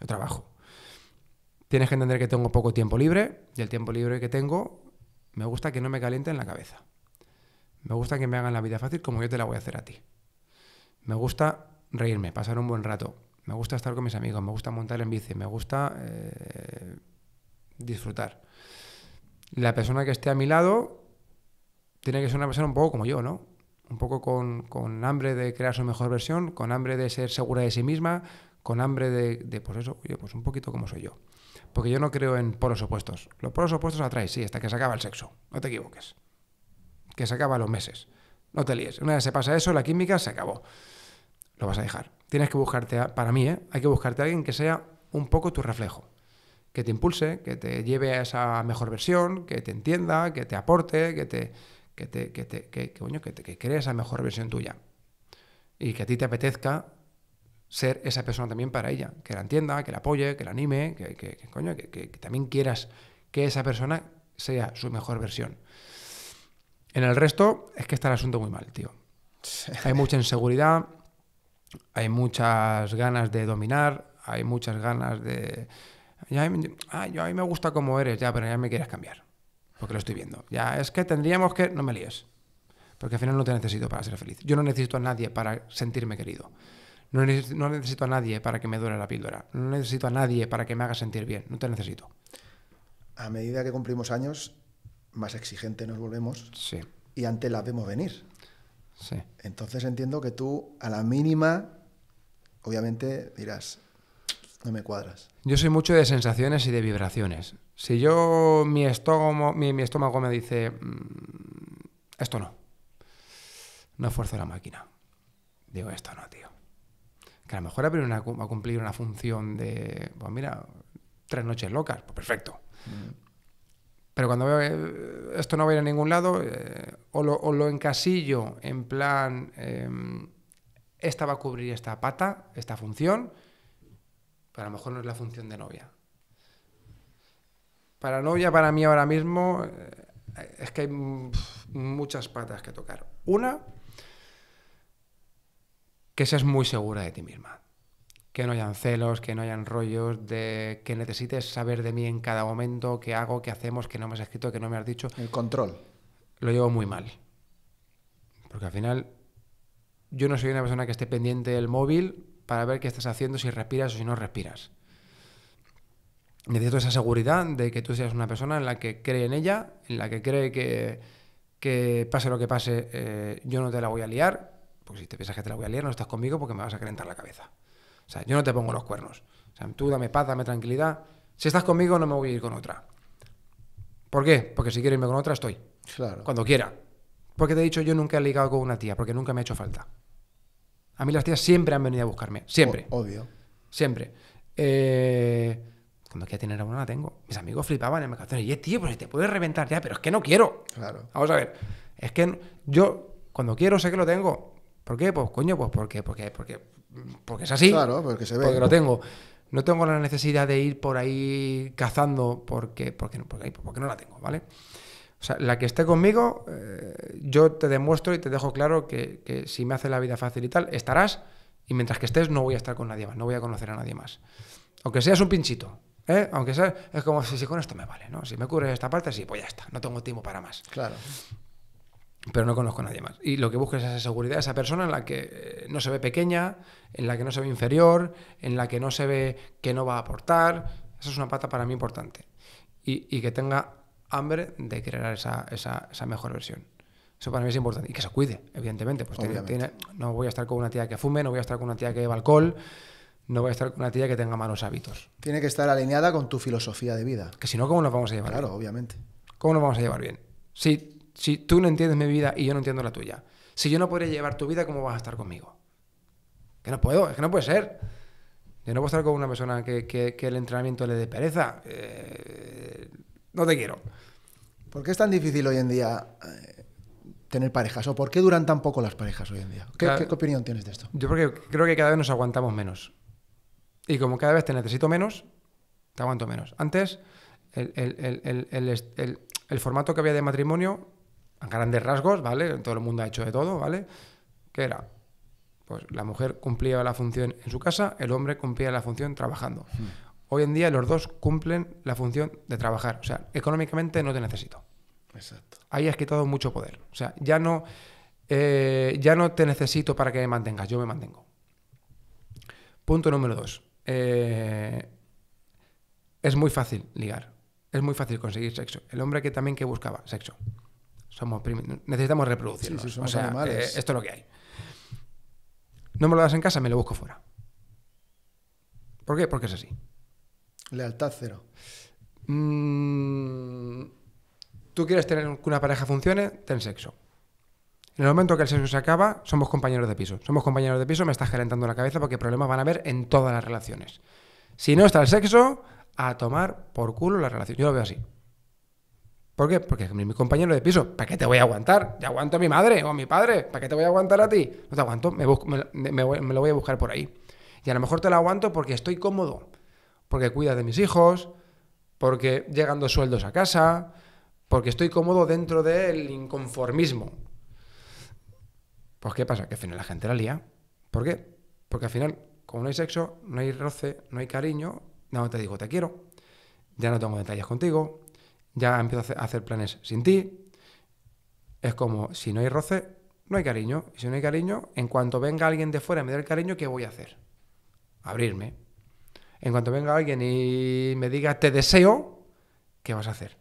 yo trabajo. Tienes que entender que tengo poco tiempo libre y el tiempo libre que tengo me gusta que no me calienten la cabeza. Me gusta que me hagan la vida fácil como yo te la voy a hacer a ti. Me gusta reírme, pasar un buen rato. Me gusta estar con mis amigos, me gusta montar en bici, me gusta eh, disfrutar. La persona que esté a mi lado tiene que ser una persona un poco como yo, ¿no? Un poco con, con hambre de crear su mejor versión, con hambre de ser segura de sí misma, con hambre de, de pues eso, oye, pues un poquito como soy yo. Porque yo no creo en polos opuestos. Los polos opuestos atrae, sí, hasta que se acaba el sexo. No te equivoques. Que se acaba los meses. No te líes. Una vez se pasa eso, la química se acabó lo vas a dejar. Tienes que buscarte, para mí, ¿eh? hay que buscarte a alguien que sea un poco tu reflejo, que te impulse, que te lleve a esa mejor versión, que te entienda, que te aporte, que te, que te, que que, cree esa mejor versión tuya. Y que a ti te apetezca ser esa persona también para ella, que la entienda, que la apoye, que la anime, que, que, que, también quieras que esa persona sea su mejor versión. En el resto es que está el asunto muy mal, tío. Hay mucha inseguridad, hay muchas ganas de dominar, hay muchas ganas de... yo a mí me gusta como eres, ya, pero ya me quieres cambiar, porque lo estoy viendo. Ya, es que tendríamos que... No me líes, porque al final no te necesito para ser feliz. Yo no necesito a nadie para sentirme querido. No, necesito a nadie para que me duele la píldora. No necesito a nadie para que me haga sentir bien. No te necesito. A medida que cumplimos años, más exigente nos volvemos. Sí. Y antes la vemos venir. Entonces entiendo que tú, a la mínima, obviamente dirás, no me cuadras. Yo soy mucho de sensaciones y de vibraciones. Si yo, mi estómago, mi, estómago me dice, mm, esto no, no esfuerzo la máquina. Digo, esto no, tío. Que a lo mejor abrir a cumplir una función de, pues mira, tres noches locas, pues perfecto. Mm. Pero cuando veo eh, esto no va a ir a ningún lado, eh, o, lo, encasillo en plan, em, esta va a cubrir esta pata, esta función, pero a lo mejor no es la función de novia. Para novia, para mí ahora mismo, eh, es que hay muchas patas que tocar. Una, que seas muy segura de ti misma que no hayan celos, que no hayan rollos, de que necesites saber de mí en cada momento, qué hago, qué hacemos, qué no me has escrito, qué no me has dicho. El control. Lo llevo muy mal. Porque al final yo no soy una persona que esté pendiente del móvil para ver qué estás haciendo, si respiras o si no respiras. Necesito esa seguridad de que tú seas una persona en la que cree en ella, en la que cree que, pase lo que pase, eh, yo no te la voy a liar, porque si te piensas que te la voy a liar, no estás conmigo porque me vas a calentar la cabeza. O sea, yo no te pongo los cuernos. O sea, tú dame paz, dame tranquilidad. Si estás conmigo, no me voy a ir con otra. ¿Por qué? Porque si quiero irme con otra, estoy. Claro. Cuando quiera. Porque te he dicho, yo nunca he ligado con una tía, porque nunca me ha hecho falta. A mí las tías siempre han venido a buscarme. Siempre. obvio. Siempre. Eh, cuando quiera tener a una, la tengo. Mis amigos flipaban en el mercado. Y tío, pues te puedes reventar ya, pero es que no quiero. Claro. Vamos a ver. Es que yo, cuando quiero, sé que lo tengo. ¿Por qué? Pues coño, pues porque, porque, porque porque es así, claro, porque, se ve, porque lo tengo. No tengo la necesidad de ir por ahí cazando porque, porque, porque, no la tengo, ¿vale? O sea, la que esté conmigo, eh, yo te demuestro y te dejo claro que, si me hace la vida fácil y tal, estarás y mientras que estés no voy a estar con nadie más, no voy a conocer a nadie más. Aunque seas un pinchito, ¿eh? aunque sea es como si, si con esto me vale, ¿no? Si me cubres esta parte, sí, pues ya está, no tengo tiempo para más. Claro pero no conozco a nadie más. Y lo que busco es esa seguridad, esa persona en la que eh, no se ve pequeña, en la que no se ve inferior, en la que no se ve que no va a aportar. Esa es una pata para mí importante. Y, que tenga hambre de crear esa, esa, mejor versión. Eso para mí es importante. Y que se cuide, evidentemente. Pues no voy a estar con una tía que fume, no voy a estar con una tía que beba alcohol, no voy a estar con una tía que tenga malos hábitos. Tiene que estar alineada con tu filosofía de vida. Que si no, ¿cómo nos vamos a llevar? Claro, obviamente. ¿Cómo nos vamos a llevar bien? Sí si tú no entiendes mi vida y yo no entiendo la tuya, si yo no podría llevar tu vida, ¿cómo vas a estar conmigo? Que no puedo, es que no puede ser. Yo no puedo estar con una persona que, que, el entrenamiento le dé pereza. Eh, no te quiero. ¿Por qué es tan difícil hoy en día eh, tener parejas? ¿O por qué duran tan poco las parejas hoy en día? ¿Qué, opinión tienes de esto? Yo porque creo que cada vez nos aguantamos menos. Y como cada vez te necesito menos, te aguanto menos. Antes, el formato que había de matrimonio grandes rasgos, ¿vale? Todo el mundo ha hecho de todo, ¿vale? ¿Qué era? Pues la mujer cumplía la función en su casa, el hombre cumplía la función trabajando. Hmm. Hoy en día los dos cumplen la función de trabajar. O sea, económicamente no te necesito. Exacto. Ahí has quitado mucho poder. O sea, ya no, eh, ya no te necesito para que me mantengas, yo me mantengo. Punto número dos. Eh, es muy fácil ligar. Es muy fácil conseguir sexo. El hombre que también que buscaba sexo necesitamos reproducirnos. Eh, esto es lo que hay. No me lo das en casa, me lo busco fuera. ¿Por qué? Porque es así. Lealtad cero. Mm, tú quieres tener que una pareja funcione, ten sexo. En el momento que el sexo se acaba, somos compañeros de piso. Somos compañeros de piso, me estás calentando la cabeza porque problemas van a haber en todas las relaciones. Si no está el sexo, a tomar por culo la relación. Yo lo veo así. ¿Por qué? Porque mi compañero de piso, ¿para qué te voy a aguantar? Ya aguanto a mi madre o a mi padre, ¿para qué te voy a aguantar a ti? No te aguanto, me, lo voy a buscar por ahí. Y a lo mejor te lo aguanto porque estoy cómodo, porque cuida de mis hijos, porque llegan dos sueldos a casa, porque estoy cómodo dentro del inconformismo. Pues ¿qué pasa? Que al final la gente la lía. ¿Por qué? Porque al final, como no hay sexo, no hay roce, no hay cariño, no te digo te quiero, ya no tengo detalles contigo, ya empiezo a hacer planes sin ti. Es como, si no hay roce, no hay cariño. Y si no hay cariño, en cuanto venga alguien de fuera y me dé el cariño, ¿qué voy a hacer? Abrirme. En cuanto venga alguien y me diga te deseo, ¿qué vas a hacer?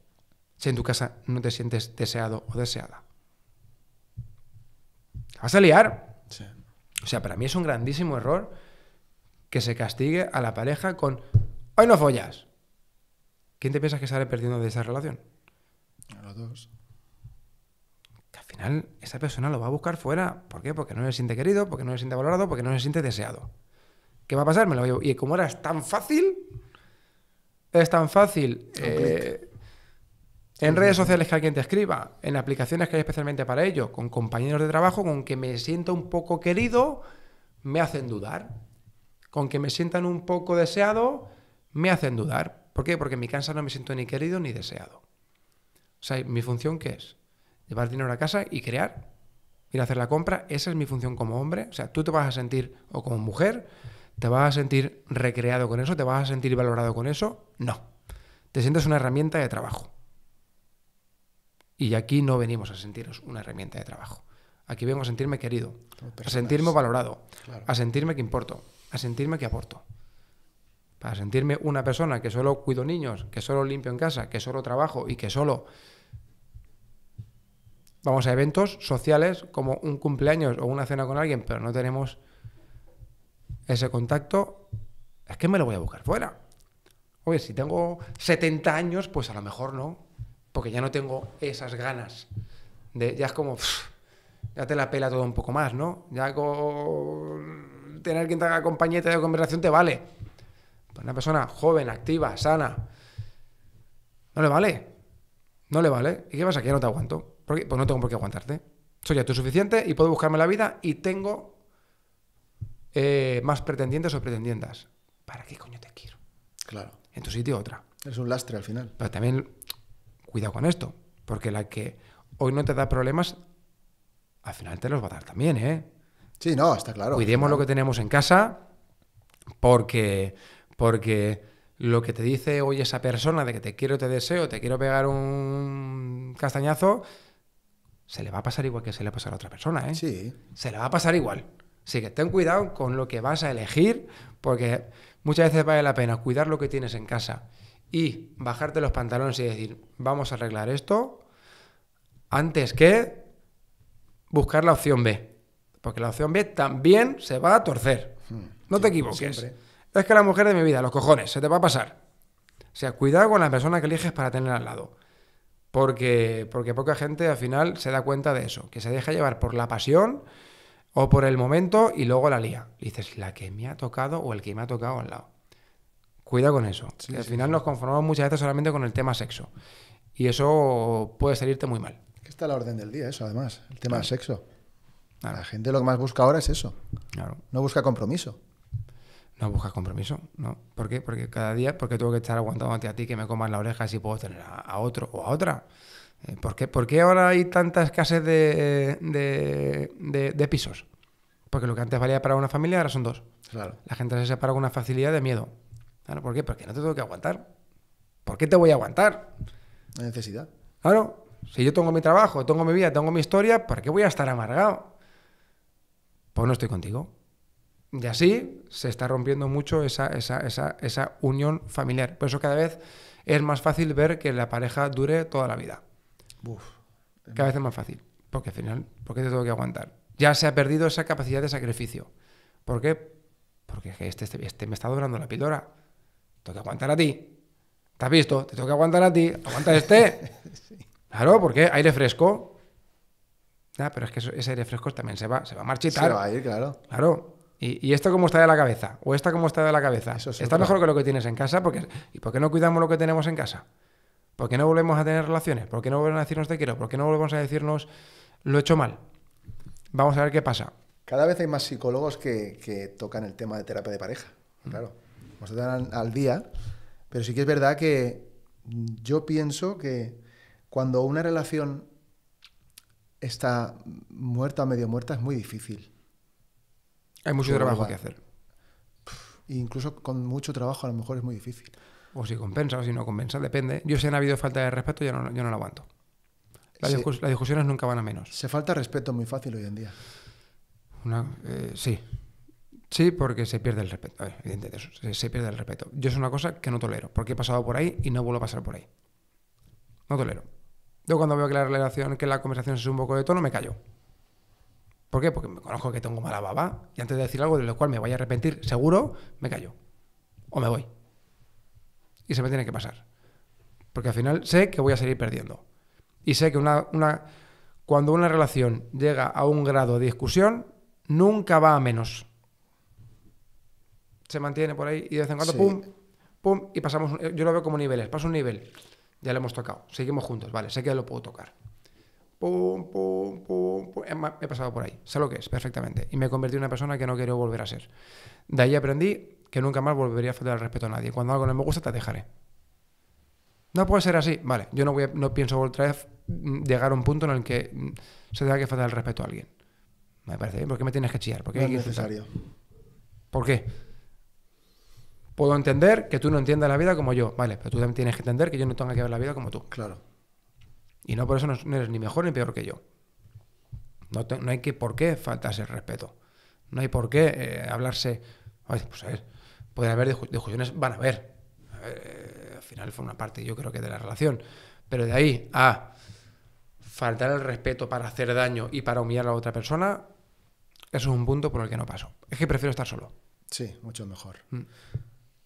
Si en tu casa no te sientes deseado o deseada. Vas a liar. O sea, para mí es un grandísimo error que se castigue a la pareja con hoy no follas. ¿quién te piensas que sale perdiendo de esa relación? A los dos. Que al final esa persona lo va a buscar fuera. ¿Por qué? Porque no se siente querido, porque no se siente valorado, porque no se siente deseado. ¿Qué va a pasar? Me lo voy Y como era? es tan fácil, es tan fácil. Eh, en redes sociales que alguien te escriba, en aplicaciones que hay especialmente para ello, con compañeros de trabajo, con que me sienta un poco querido, me hacen dudar. Con que me sientan un poco deseado, me hacen dudar. ¿Por qué? Porque en mi casa no me siento ni querido ni deseado. O sea, mi función qué es? Llevar dinero a casa y crear, ir a hacer la compra, esa es mi función como hombre. O sea, tú te vas a sentir, o como mujer, te vas a sentir recreado con eso, te vas a sentir valorado con eso. No. Te sientes una herramienta de trabajo. Y aquí no venimos a sentiros una herramienta de trabajo. Aquí vengo a sentirme querido, a sentirme valorado, a sentirme que importo, a sentirme que aporto para sentirme una persona que solo cuido niños, que solo limpio en casa, que solo trabajo y que solo vamos a eventos sociales como un cumpleaños o una cena con alguien, pero no tenemos ese contacto, es que me lo voy a buscar fuera. Oye, si tengo 70 años, pues a lo mejor no, porque ya no tengo esas ganas. De, ya es como, ya te la pela todo un poco más, ¿no? Ya con tener quien te haga compañía y de conversación te vale una persona joven, activa, sana, no le vale. No le vale. ¿Y qué pasa? Que ya no te aguanto. Porque, pues no tengo por qué aguantarte. Soy ya tú suficiente y puedo buscarme la vida y tengo eh, más pretendientes o pretendientas. ¿Para qué coño te quiero? Claro. En tu sitio otra. Es un lastre al final. Pero también cuidado con esto, porque la que hoy no te da problemas, al final te los va a dar también, ¿eh? Sí, no, está claro. Cuidemos lo que tenemos en casa, porque porque lo que te dice hoy esa persona de que te quiero, te deseo, te quiero pegar un castañazo, se le va a pasar igual que se le va a pasar a otra persona, ¿eh? Sí. Se le va a pasar igual. Así que ten cuidado con lo que vas a elegir, porque muchas veces vale la pena cuidar lo que tienes en casa y bajarte los pantalones y decir, vamos a arreglar esto, antes que buscar la opción B. Porque la opción B también se va a torcer. Hmm. No te equivoques. Es que la mujer de mi vida, los cojones, se te va a pasar. O sea, cuidado con la persona que eliges para tener al lado. Porque, porque poca gente al final se da cuenta de eso, que se deja llevar por la pasión o por el momento y luego la lía. Y dices, la que me ha tocado o el que me ha tocado al lado. Cuida con eso. al final nos conformamos muchas veces solamente con el tema sexo. Y eso puede salirte muy mal. Está la orden del día, eso además, el tema sexo. La gente lo que más busca ahora es eso. No busca compromiso. No buscas compromiso, ¿no? ¿Por qué? Porque cada día, porque tengo que estar ante a ti que me comas la oreja si puedo tener a, otro o a otra. Eh, ¿Por qué? ahora hay tantas escasez de, pisos? Porque lo que antes valía para una familia ahora son dos. Claro. La gente se separa con una facilidad de miedo. Claro, ¿Por qué? Porque no te tengo que aguantar. ¿Por qué te voy a aguantar? La necesidad. Claro. Si yo tengo mi trabajo, tengo mi vida, tengo mi historia, ¿por qué voy a estar amargado? Pues no estoy contigo. Y así se está rompiendo mucho esa, esa, unión familiar. Por eso cada vez es más fácil ver que la pareja dure toda la vida. cada vez es más fácil. Porque al final, ¿por qué te tengo que aguantar? Ya se ha perdido esa capacidad de sacrificio. ¿Por qué? Porque este, este, este me está doblando la píldora. Tengo que aguantar a ti. ¿Te has visto? Te tengo que aguantar a ti. Aguanta este. Claro, porque aire fresco. pero es que ese aire fresco también se va, se va a marchitar. Se va a ir, claro. Claro. ¿Y, esto cómo está de la cabeza? ¿O esta cómo está de la cabeza? está mejor que lo que tienes en casa. Porque, ¿Y por qué no cuidamos lo que tenemos en casa? ¿Por qué no volvemos a tener relaciones? ¿Por qué no volvemos a decirnos te quiero? ¿Por qué no volvemos a decirnos lo he hecho mal? Vamos a ver qué pasa. Cada vez hay más psicólogos que, tocan el tema de terapia de pareja. Mm. Claro, nos al, al día. Pero sí que es verdad que yo pienso que cuando una relación está muerta o medio muerta es muy difícil hay mucho trabajo que hacer. incluso con mucho trabajo a lo mejor es muy difícil. O si compensa o si no compensa, depende. Yo si han habido falta de respeto, yo no, yo no lo aguanto. Las, discusiones nunca van a menos. Se falta respeto muy fácil hoy en día. Eh, sí. Sí, porque se pierde el respeto. evidente, eso, se, pierde el respeto. Yo es una cosa que no tolero, porque he pasado por ahí y no vuelvo a pasar por ahí. No tolero. Yo cuando veo que la relación, que la conversación es un poco de tono, me callo. ¿Por qué? Porque me conozco que tengo mala baba y antes de decir algo de lo cual me voy a arrepentir, seguro, me callo. O me voy. Y se me tiene que pasar. Porque al final sé que voy a seguir perdiendo. Y sé que una, cuando una relación llega a un grado de discusión, nunca va a menos. Se mantiene por ahí y de vez en cuando, pum, pum, y pasamos. Yo lo veo como niveles. Paso un nivel, ya lo hemos tocado. Seguimos juntos, vale, sé que lo puedo tocar pum, pum, pum, pum, he pasado por ahí, sé lo que es perfectamente. Y me convertí en una persona que no quiero volver a ser. De ahí aprendí que nunca más volvería a faltar el respeto a nadie. Cuando algo no me gusta, te dejaré. No puede ser así. Vale, yo no, voy no pienso otra vez mm, llegar a un punto en el que mm, se tenga que faltar el respeto a alguien. Me parece bien. ¿Por qué me tienes que chillar? no es necesario. ¿Por qué? Puedo entender que tú no entiendas la vida como yo. Vale, pero tú también tienes que entender que yo no tengo que ver la vida como tú. Claro. Y no por eso no, eres ni mejor ni peor que yo. No, no, hay que por qué faltarse el respeto. No hay por qué eh, hablarse. pues a ver, pueden haber discusiones, van a haber. Eh, al final fue una parte, yo creo que, de la relación. Pero de ahí a faltar el respeto para hacer daño y para humillar a la otra persona, eso es un punto por el que no paso. Es que prefiero estar solo. Sí, mucho mejor. Mm.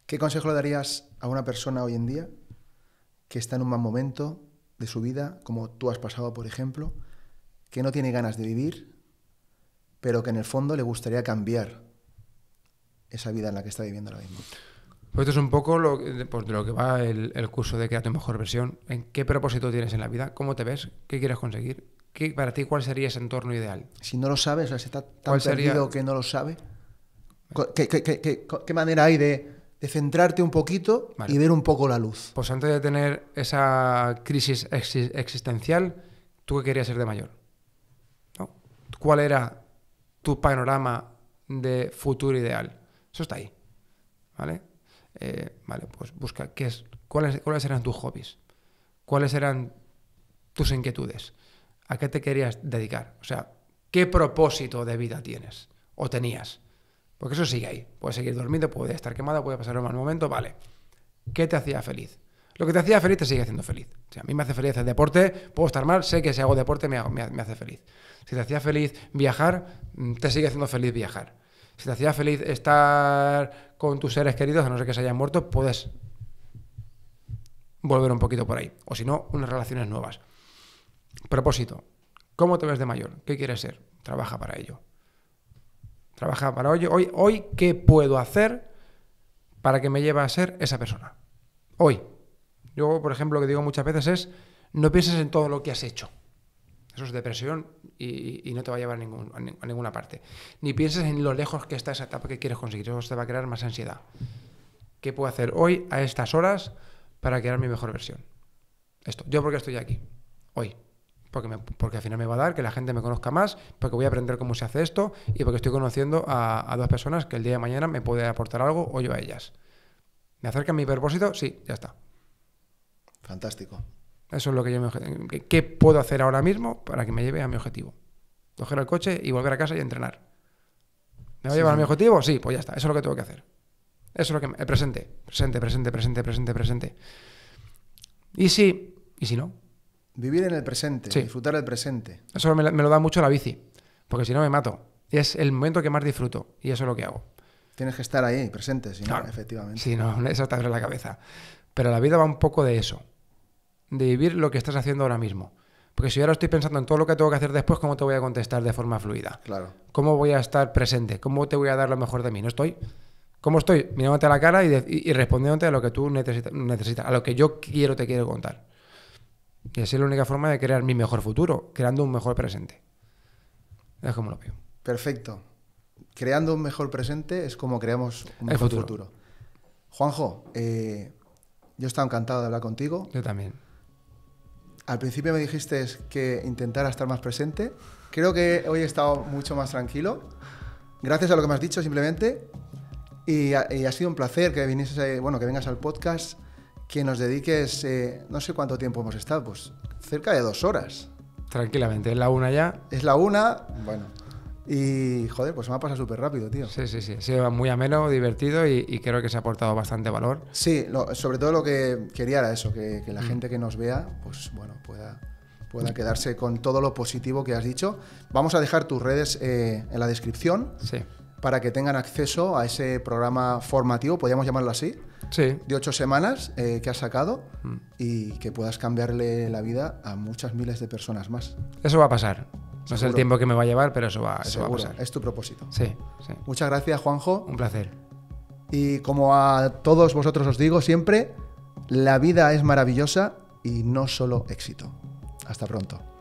¿Qué consejo le darías a una persona hoy en día que está en un mal momento, de su vida, como tú has pasado, por ejemplo, que no tiene ganas de vivir, pero que en el fondo le gustaría cambiar esa vida en la que está viviendo ahora mismo. Pues esto es un poco lo, pues, de lo que va el, el, curso de Crea tu mejor versión. ¿En qué propósito tienes en la vida? ¿Cómo te ves? ¿Qué quieres conseguir? ¿Qué, ¿Para ti cuál sería ese entorno ideal? Si no lo sabes, o sea, si está tan perdido que no lo sabe, ¿qué, qué manera hay de de centrarte un poquito y ver un poco la luz. Pues antes de tener esa crisis existencial, ¿tú qué querías ser de mayor? ¿Cuál era tu panorama de futuro ideal? Eso está ahí. ¿Vale? Eh, vale, pues busca qué es, cuáles, cuáles eran tus hobbies, cuáles eran tus inquietudes, a qué te querías dedicar, o sea, qué propósito de vida tienes o tenías. Porque eso sigue ahí. Puedes seguir durmiendo, puedes estar quemado puede pasar un mal momento, vale. ¿Qué te hacía feliz? Lo que te hacía feliz te sigue haciendo feliz. si a mí me hace feliz el deporte, puedo estar mal, sé que si hago deporte me, me hace feliz. Si te hacía feliz viajar, mm, te sigue haciendo feliz viajar. Si te hacía feliz estar con tus seres queridos, a no ser que se hayan muerto, puedes volver un poquito por ahí. O si no, unas relaciones nuevas. Propósito. ¿Cómo te ves de mayor? ¿Qué quieres ser? Trabaja para ello. Trabaja para hoy, hoy, hoy, ¿qué puedo hacer para que me lleve a ser esa persona? Hoy. Yo, por ejemplo, lo que digo muchas veces es, no pienses en todo lo que has hecho. Eso es depresión y, no te va a llevar a, ningún, a, ninguna parte. Ni pienses en lo lejos que está esa etapa que quieres conseguir. Eso te va a crear más ansiedad. ¿Qué puedo hacer hoy a estas horas para crear mi mejor versión? Esto. Yo porque estoy aquí. Hoy porque, al final me va a dar que la gente me conozca más, porque voy a aprender cómo se hace esto y porque estoy conociendo a, dos personas que el día de mañana me puede aportar algo o yo a ellas. ¿Me acerca a mi propósito? Sí, ya está. Fantástico. Eso es lo que yo ¿Qué puedo hacer ahora mismo para que me lleve a mi objetivo? Coger el coche y volver a casa y entrenar. ¿Me va a llevar a mi objetivo? Sí, pues ya está. Eso es lo que tengo que hacer. Eso es lo que... El presente. Presente, presente, presente, presente, presente. Y si... Y si no. Vivir en el presente, disfrutar del presente. Eso me, lo da mucho la bici, porque si no me mato. Es el momento que más disfruto y eso es lo que hago. Tienes que estar ahí, presente, si no, efectivamente. Si no, eso está abre la cabeza. Pero la vida va un poco de eso, de vivir lo que estás haciendo ahora mismo. Porque si yo ahora estoy pensando en todo lo que tengo que hacer después, ¿cómo te voy a contestar de forma fluida? Claro. ¿Cómo voy a estar presente? ¿Cómo te voy a dar lo mejor de mí? No estoy. ¿Cómo estoy? Mirándote a la cara y, respondiéndote a lo que tú necesitas, necesitas, a lo que yo quiero te quiero contar. Y así es la única forma de crear mi mejor futuro, creando un mejor presente. Es como lo Perfecto. Creando un mejor presente es como creamos un mejor futuro. Juanjo, eh, yo estaba encantado de hablar contigo. Yo también. Al principio me dijiste que intentara estar más presente. Creo que hoy he estado mucho más tranquilo. Gracias a lo que me has dicho, simplemente. Y ha, sido un placer que vinieses, eh, bueno, que vengas al podcast que nos dediques, eh, no sé cuánto tiempo hemos estado, pues cerca de dos horas. Tranquilamente, es la una ya. Es la una, bueno. Y joder, pues se me ha pasado súper rápido, tío. Sí, sí, sí. Ha sido muy ameno, divertido y, creo que se ha aportado bastante valor. Sí, sobre todo lo que quería era eso, que, la mm. gente que nos vea, pues bueno, pueda, pueda quedarse con todo lo positivo que has dicho. Vamos a dejar tus redes eh, en la descripción. Sí para que tengan acceso a ese programa formativo, podríamos llamarlo así, de ocho semanas eh, que has sacado mm. y que puedas cambiarle la vida a muchas miles de personas más. Eso va a pasar. No es el tiempo que me va a llevar, pero eso, va, a pasar. Es tu propósito. sí. Muchas gracias, Juanjo. Un placer. Y como a todos vosotros os digo siempre, la vida es maravillosa y no solo éxito. Hasta pronto.